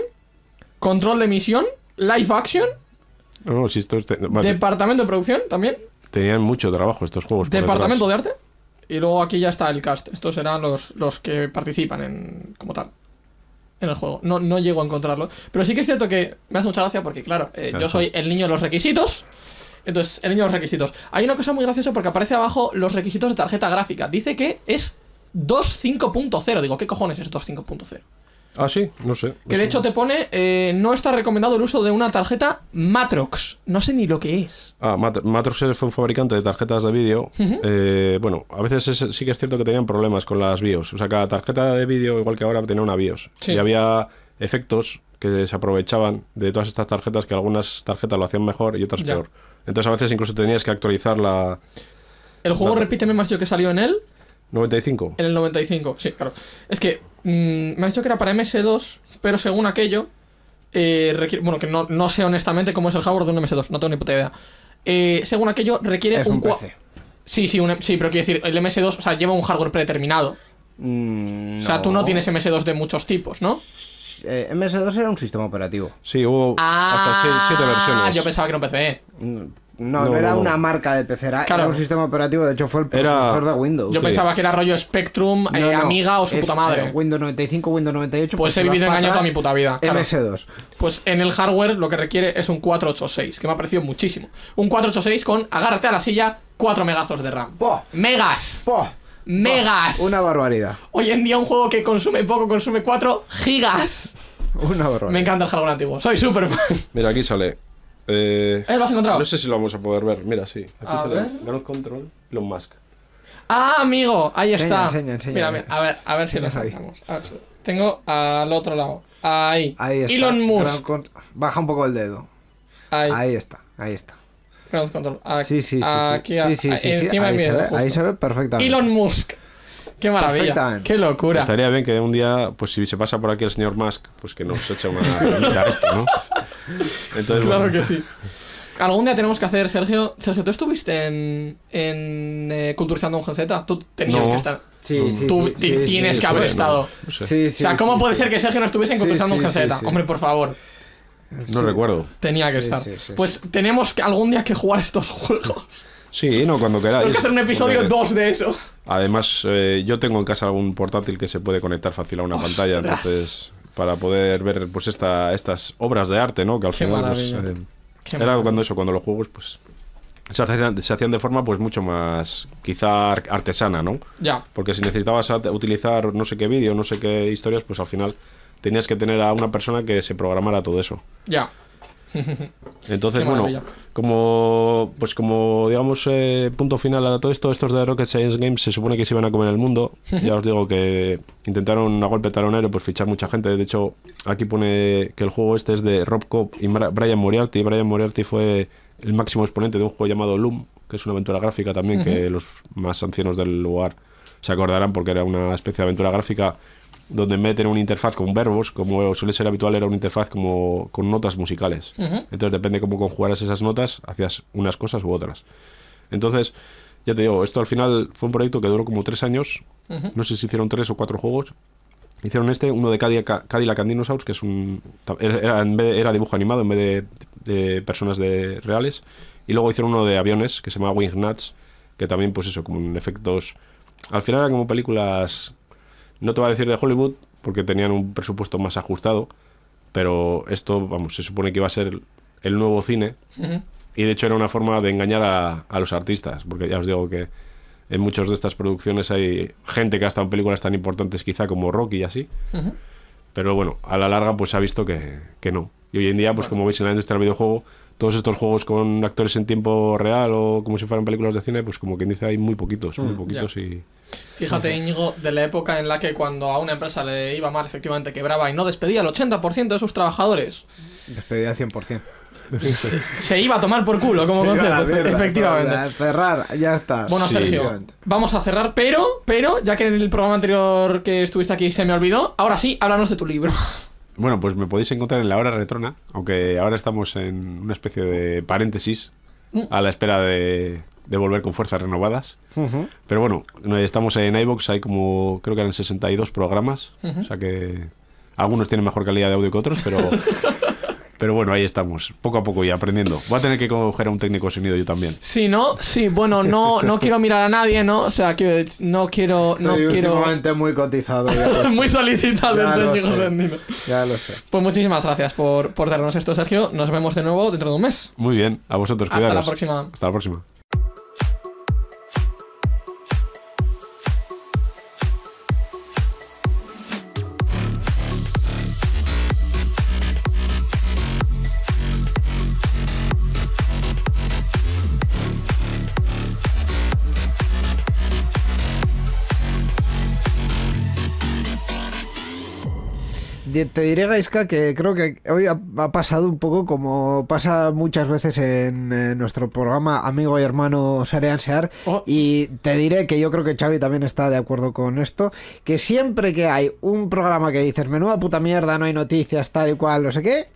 control de emisión, live action. Departamento de producción también. Tenían mucho trabajo estos juegos. Departamento de arte. Y luego aquí ya está el cast. Estos serán los, los que participan en como tal en el juego. No, no llego a encontrarlo. Pero sí que es cierto que me hace mucha gracia porque, claro, eh, yo soy el niño de los requisitos. Entonces, el niño de los requisitos. Hay una cosa muy graciosa porque aparece abajo los requisitos de tarjeta gráfica. Dice que es 2.5.0. Digo, ¿qué cojones es 2.5.0? Ah, sí, no sé. Que de hecho te pone, eh, no está recomendado el uso de una tarjeta Matrox. No sé ni lo que es. Ah, Matrox fue un fabricante de tarjetas de vídeo. Eh, bueno, a veces sí que es cierto que tenían problemas con las BIOS. O sea, cada tarjeta de vídeo, igual que ahora, tenía una BIOS. Y había efectos que se aprovechaban de todas estas tarjetas, que algunas tarjetas lo hacían mejor y otras peor. Entonces a veces incluso tenías que actualizar la... El juego, repíteme más yo que salió en él. 95. En el 95, sí, claro. Es que Mm, me ha dicho que era para MS2, pero según aquello, eh, bueno, que no, sé honestamente cómo es el hardware de un MS2, no tengo ni puta idea. Eh, según aquello, requiere un, PC. Sí, sí, sí, pero quiero decir, el MS2, o sea, lleva un hardware predeterminado. Mm, o sea, tú no tienes MS2 de muchos tipos, ¿no? Eh, MS2 era un sistema operativo. Sí, hubo hasta ah, siete versiones. Yo pensaba que era un PC. Mm, no, no, era una marca de PC, era, un sistema operativo, de hecho fue el profesor de Windows. Yo pensaba que era rollo Spectrum, eh, Amiga o su puta madre. Eh, Windows 95, Windows 98. Pues, he vivido engañado toda mi puta vida. MS2. Pues en el hardware lo que requiere es un 486, que me ha parecido muchísimo. Un 486 con, agárrate a la silla, 4 megazos de RAM. ¡Megas! ¡Megas! Una barbaridad. Hoy en día un juego que consume poco consume 4 gigas. [LAUGHS] Una barbaridad. Me encanta el hardware antiguo, soy súper fan. Mira, aquí sale eh, ¿Eh, ¿Lo has encontrado? No sé si lo vamos a poder ver. Mira, sí. Aquí se ve. Control, Elon Musk. Ah, amigo, ahí está. Mira, a ver, a ver si lo sacamos. Tengo al otro lado. Ahí. ahí está. Elon Musk. Baja un poco el dedo. Ahí. ahí está, ahí está. Ground Control. sí, sí, sí. sí. sí, Ahí, se ahí se ve perfectamente. Elon Musk. Qué maravilla. Qué locura. Estaría bien que un día, pues si se pasa por aquí el señor Musk, pues que nos eche una a esto, ¿no? Entonces, claro que sí. Algún día tenemos que hacer, Sergio. Sergio, tú estuviste en, en eh, Culturizando un GZ. Tú tenías que estar. Sí, sí, Tú tienes que haber estado. Sí, sí, o sea, ¿cómo puede ser que Sergio no estuviese en Culturizando un GZ? Hombre, por favor. No recuerdo. Tenía que estar. Pues tenemos que algún día que jugar estos [LAUGHS] juegos. Sí, no, cuando queráis. Tenemos que hacer un episodio 2 de eso. Además, eh, yo tengo en casa algún portátil que se puede conectar fácil a una pantalla, entonces para poder ver pues esta, estas obras de arte, ¿no? Que al final pues, eh, era cuando eso, cuando los juegos pues se hacían, de forma pues mucho más quizá artesana, ¿no? Ya. Porque si necesitabas utilizar no sé qué vídeo, no sé qué historias, pues al final tenías que tener a una persona que se programara todo eso. Ya. [LAUGHS] Entonces, bueno, como pues como digamos eh, punto final a todo esto, estos de Rocket Science Games se supone que se iban a comer el mundo. [LAUGHS] Ya os digo que intentaron a golpe talonero pues fichar mucha gente. De hecho, aquí pone que el juego este es de Rob Cobb y Brian Moriarty. Brian Moriarty fue el máximo exponente de un juego llamado Loom, que es una aventura gráfica también, que los más ancianos del lugar se acordarán porque era una especie de aventura gráfica donde en vez de una interfaz con verbos, como suele ser habitual, era una interfaz como con notas musicales. Entonces depende cómo conjugaras esas notas, hacías unas cosas u otras. Entonces, ya te digo, esto al final fue un proyecto que duró como tres años. No sé si hicieron tres o cuatro juegos. Hicieron este, uno de Cadillac, and Dinosaurs, que es un. Era, dibujo animado en vez de, personas de reales. Y luego hicieron uno de aviones, que se llama Nuts, que también, pues eso, como efectos. Al final eran como películas no te va a decir de Hollywood, porque tenían un presupuesto más ajustado, pero esto, vamos, se supone que iba a ser el nuevo cine. Y de hecho era una forma de engañar a, los artistas, porque ya os digo que en muchas de estas producciones hay gente que ha estado en películas tan importantes quizá como Rocky y así. Pero bueno, a la larga pues ha visto que, no. Y hoy en día, pues como veis en la industria del videojuego, todos estos juegos con actores en tiempo real o como si fueran películas de cine, pues como quien dice hay muy poquitos, muy mm, poquitos y... Fíjate, Íñigo, de la época en la que cuando a una empresa le iba mal, efectivamente quebraba y no despedía al 80% de sus trabajadores. Despedía al 100%. Se, iba a tomar por culo como [LAUGHS] concepto, efectivamente. cerrar, ya está. Bueno, Sergio, vamos a cerrar, pero, pero, ya que en el programa anterior que estuviste aquí se me olvidó, ahora sí, háblanos de tu libro. Bueno, pues me podéis encontrar en la hora retrona, aunque ahora estamos en una especie de paréntesis a la espera de, volver con fuerzas renovadas. Pero bueno, estamos en iBox, hay como, creo que eran 62 programas, o sea que algunos tienen mejor calidad de audio que otros, pero [LAUGHS] Pero bueno, ahí estamos, poco a poco y aprendiendo. Voy a tener que coger a un técnico sonido yo también. Sí, ¿no? Sí, bueno, no, no [LAUGHS] quiero mirar a nadie, ¿no? O sea, que no quiero... Estoy no quiero... muy cotizado. [LAUGHS] muy solicitado el técnico Ya lo sé. Pues muchísimas gracias por, por darnos esto, Sergio. Nos vemos de nuevo dentro de un mes. Muy bien, a vosotros, cuidaos. Hasta la próxima. Hasta la próxima. te, diré, Gaiska, que creo que hoy ha, pasado un poco como pasa muchas veces en, nuestro programa Amigo y Hermano Serian oh. Y te diré que yo creo que Xavi también está de acuerdo con esto, que siempre que hay un programa que dices, menuda puta mierda, no hay noticias, tal y cual, no sé qué,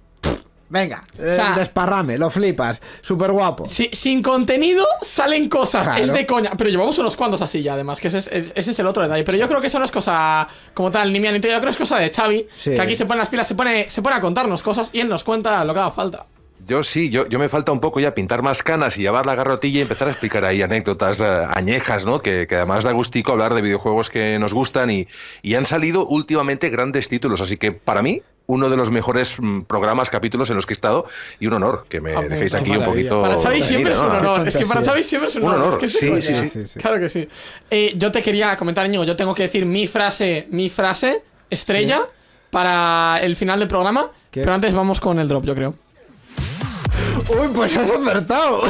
Venga, eh, desparrame, lo flipas. Súper guapo. sin contenido salen cosas, es de coña. Pero llevamos unos cuantos así ya, además, que ese es, el otro detalle. Pero yo creo que eso no es cosa como tal, ni mía ni tuya. Yo creo que es cosa de Xavi, que aquí se pone las pilas, se pone, se a contarnos cosas y él nos cuenta lo que haga falta. Yo sí, yo, me falta un poco ya pintar más canas y llevar la garrotilla y empezar a explicar ahí anécdotas eh, añejas, ¿no? Que, además da gustico hablar de videojuegos que nos gustan y han salido últimamente grandes títulos. Así que para mí, uno de los mejores mm, programas, capítulos en los que he estado y un honor que me dejéis aquí un poquito. Para Xavi siempre es un honor. Es que para Xavi siempre es un honor. sí, Claro que sí. Eh, yo te quería comentar, Íñigo, yo tengo que decir mi frase, mi frase estrella para el final del programa, pero antes vamos con el drop, yo creo. Uy, pues has acertado.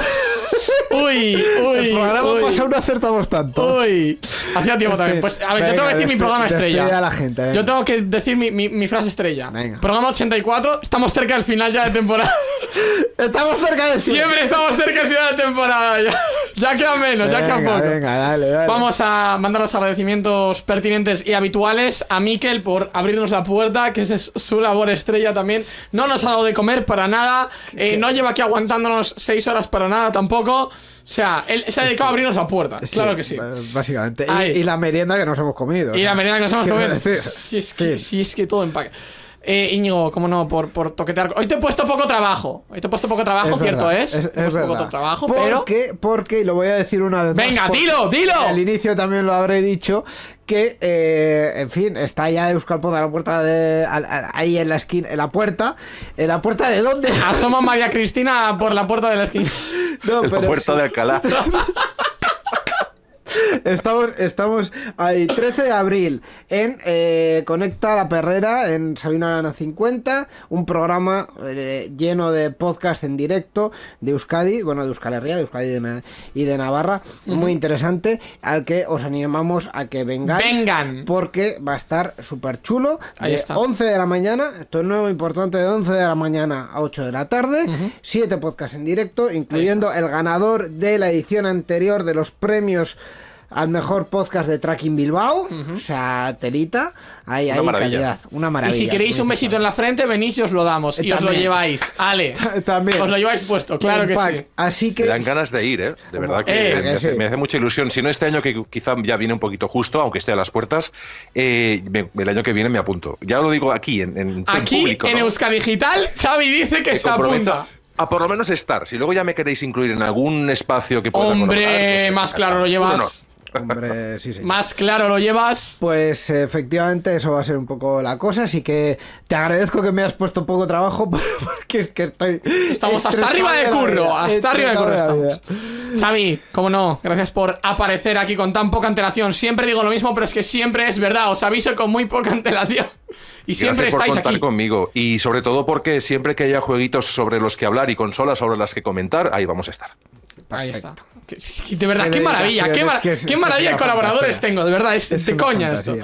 Uy, uy. uy. no acertamos tanto. Uy. Hacía tiempo también. Este, pues a ver, yo tengo que decir mi programa estrella. A la gente, Yo tengo que decir mi, frase estrella. Venga. Programa 84. Estamos cerca del final ya de temporada. [LAUGHS] estamos cerca del final Siempre estamos cerca del final de temporada. Ya, ya queda menos, ya queda poco. Venga, dale, dale. Vamos a mandar los agradecimientos pertinentes y habituales a Miquel por abrirnos la puerta, que esa es su labor estrella también. No nos ha dado de comer para nada. Eh, no lleva aquí aguantándonos seis horas para nada tampoco. O sea, él se ha dedicado a abrirnos la puerta claro que sí. Eh, básicamente. Y, la merienda que nos hemos comido. Y la merienda que nos hemos comido. Si es, que, sí. es que todo empaca Eh, Íñigo, cómo no, por, por, toquetear. Hoy te he puesto poco trabajo. Hoy te he puesto poco trabajo, cierto es. Es, verdad. poco trabajo, ¿Por pero. qué porque, y lo voy a decir una vez Venga, dilo, dilo. Al inicio también lo habré dicho, que, eh, en fin, está ya Euskal a la puerta de. ahí en la esquina, en la puerta. ¿En la puerta de dónde? Asoma [LAUGHS] María Cristina por la puerta de la esquina. No, la puerta de Alcalá. [LAUGHS] Estamos, estamos ahí, 13 de abril, en eh, Conecta la Perrera, en Sabina Arana 50, un programa eh, lleno de podcast en directo de Euskadi, bueno, de Euskal Herria, de Euskadi y de Navarra, muy interesante, al que os animamos a que vengáis. Porque va a estar súper chulo, de 11 de la mañana, esto es nuevo importante, de 11 de la mañana a 8 de la tarde, siete podcasts en directo, incluyendo el ganador de la edición anterior de los premios al mejor podcast de Tracking Bilbao, o sea, telita, ahí hay calidad, una maravilla. Y si queréis un besito en la frente, venís y os lo damos, y os lo lleváis, Ale. [LAUGHS] También. Os lo lleváis puesto, claro que sí. Así que... Me dan ganas de ir, ¿eh? De verdad que, me, hace, mucha ilusión. Si no este año, que quizá ya viene un poquito justo, aunque esté a las puertas, eh, el año que viene me apunto. Ya lo digo aquí, en, en público. Aquí, en Euska Digital, Xavi dice que está se apunta. A por lo menos estar. Si luego ya me queréis incluir en algún espacio que pueda Hombre, pues, más claro lo llevas. Más claro lo llevas. Pues efectivamente eso va a ser un poco la cosa, así que te agradezco que me has puesto poco trabajo [LAUGHS] porque es que estoy... Estamos hasta arriba de curro, hasta arriba de curro estamos. Xavi, como no, gracias por aparecer aquí con tan poca antelación. Siempre digo lo mismo, pero es que siempre es verdad, os aviso con muy poca antelación. Y siempre estáis aquí. conmigo. Y sobre todo porque siempre que haya jueguitos sobre los que hablar y consolas sobre las que comentar, ahí vamos a estar. Ahí está. de verdad, qué, maravilla, qué, maravilla, de colaboradores tengo, de verdad, es, de coña esto.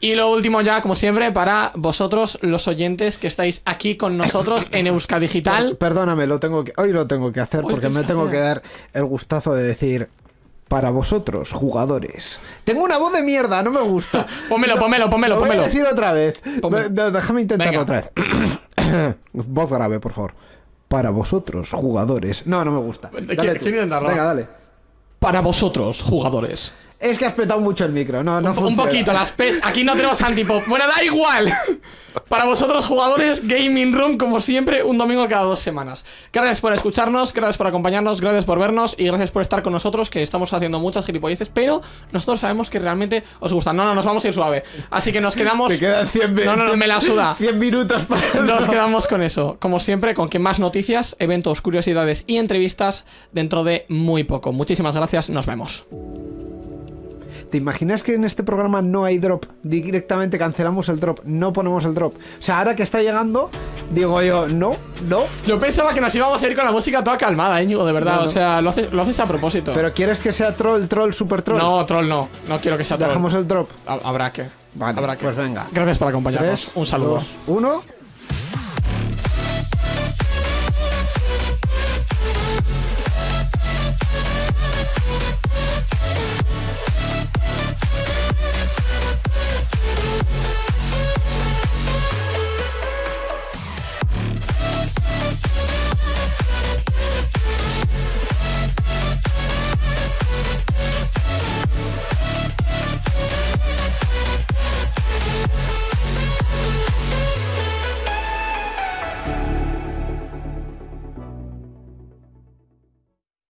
Y lo último ya, como siempre, para vosotros, los oyentes que estáis aquí con nosotros [COUGHS] en Euska Digital. perdóname, hoy lo tengo que hacer porque me tengo que dar el gustazo de decir para vosotros, jugadores. Tengo una voz de mierda, no me gusta. [LAUGHS] pómelo, pómelo, pómelo, pómelo. voy a decir otra vez. Déjame intentarlo otra vez. [COUGHS] voz grave, por favor para vosotros, jugadores. No, no me gusta. Dale tú. Venga, dale. Para vosotros, jugadores. Es que has petado mucho el micro, no, un, poquito, las PES. Aquí no tenemos antipop. Bueno, da igual. [LAUGHS] Para vosotros, jugadores, Gaming Room, como siempre, un domingo cada dos semanas. Gracias por escucharnos, gracias por acompañarnos, gracias por vernos y gracias por estar con nosotros, que estamos haciendo muchas gilipolleces, pero nosotros sabemos que realmente os gustan. No, no, nos vamos a ir suave. Así que nos quedamos. Me quedan 100 No, no, no, me la suda. 100 [LAUGHS] minutos para. Nos quedamos con eso. Como siempre, con que más noticias, eventos, curiosidades y entrevistas dentro de muy poco. Muchísimas gracias, nos vemos. ¿Te imaginas que en este programa no hay drop? Directamente cancelamos el drop, no ponemos el drop. O sea, ahora que está llegando, digo yo, no, no. Yo pensaba que nos íbamos a ir con la música toda calmada, Íñigo, de verdad. O sea, lo haces, lo haces, a propósito. ¿Pero quieres que sea troll, troll, super troll? No, troll no. No quiero que sea troll. Dejamos el drop. Habrá que. Vale, Habrá que. pues venga. Gracias por acompañarnos. Un saludo. Dos, uno.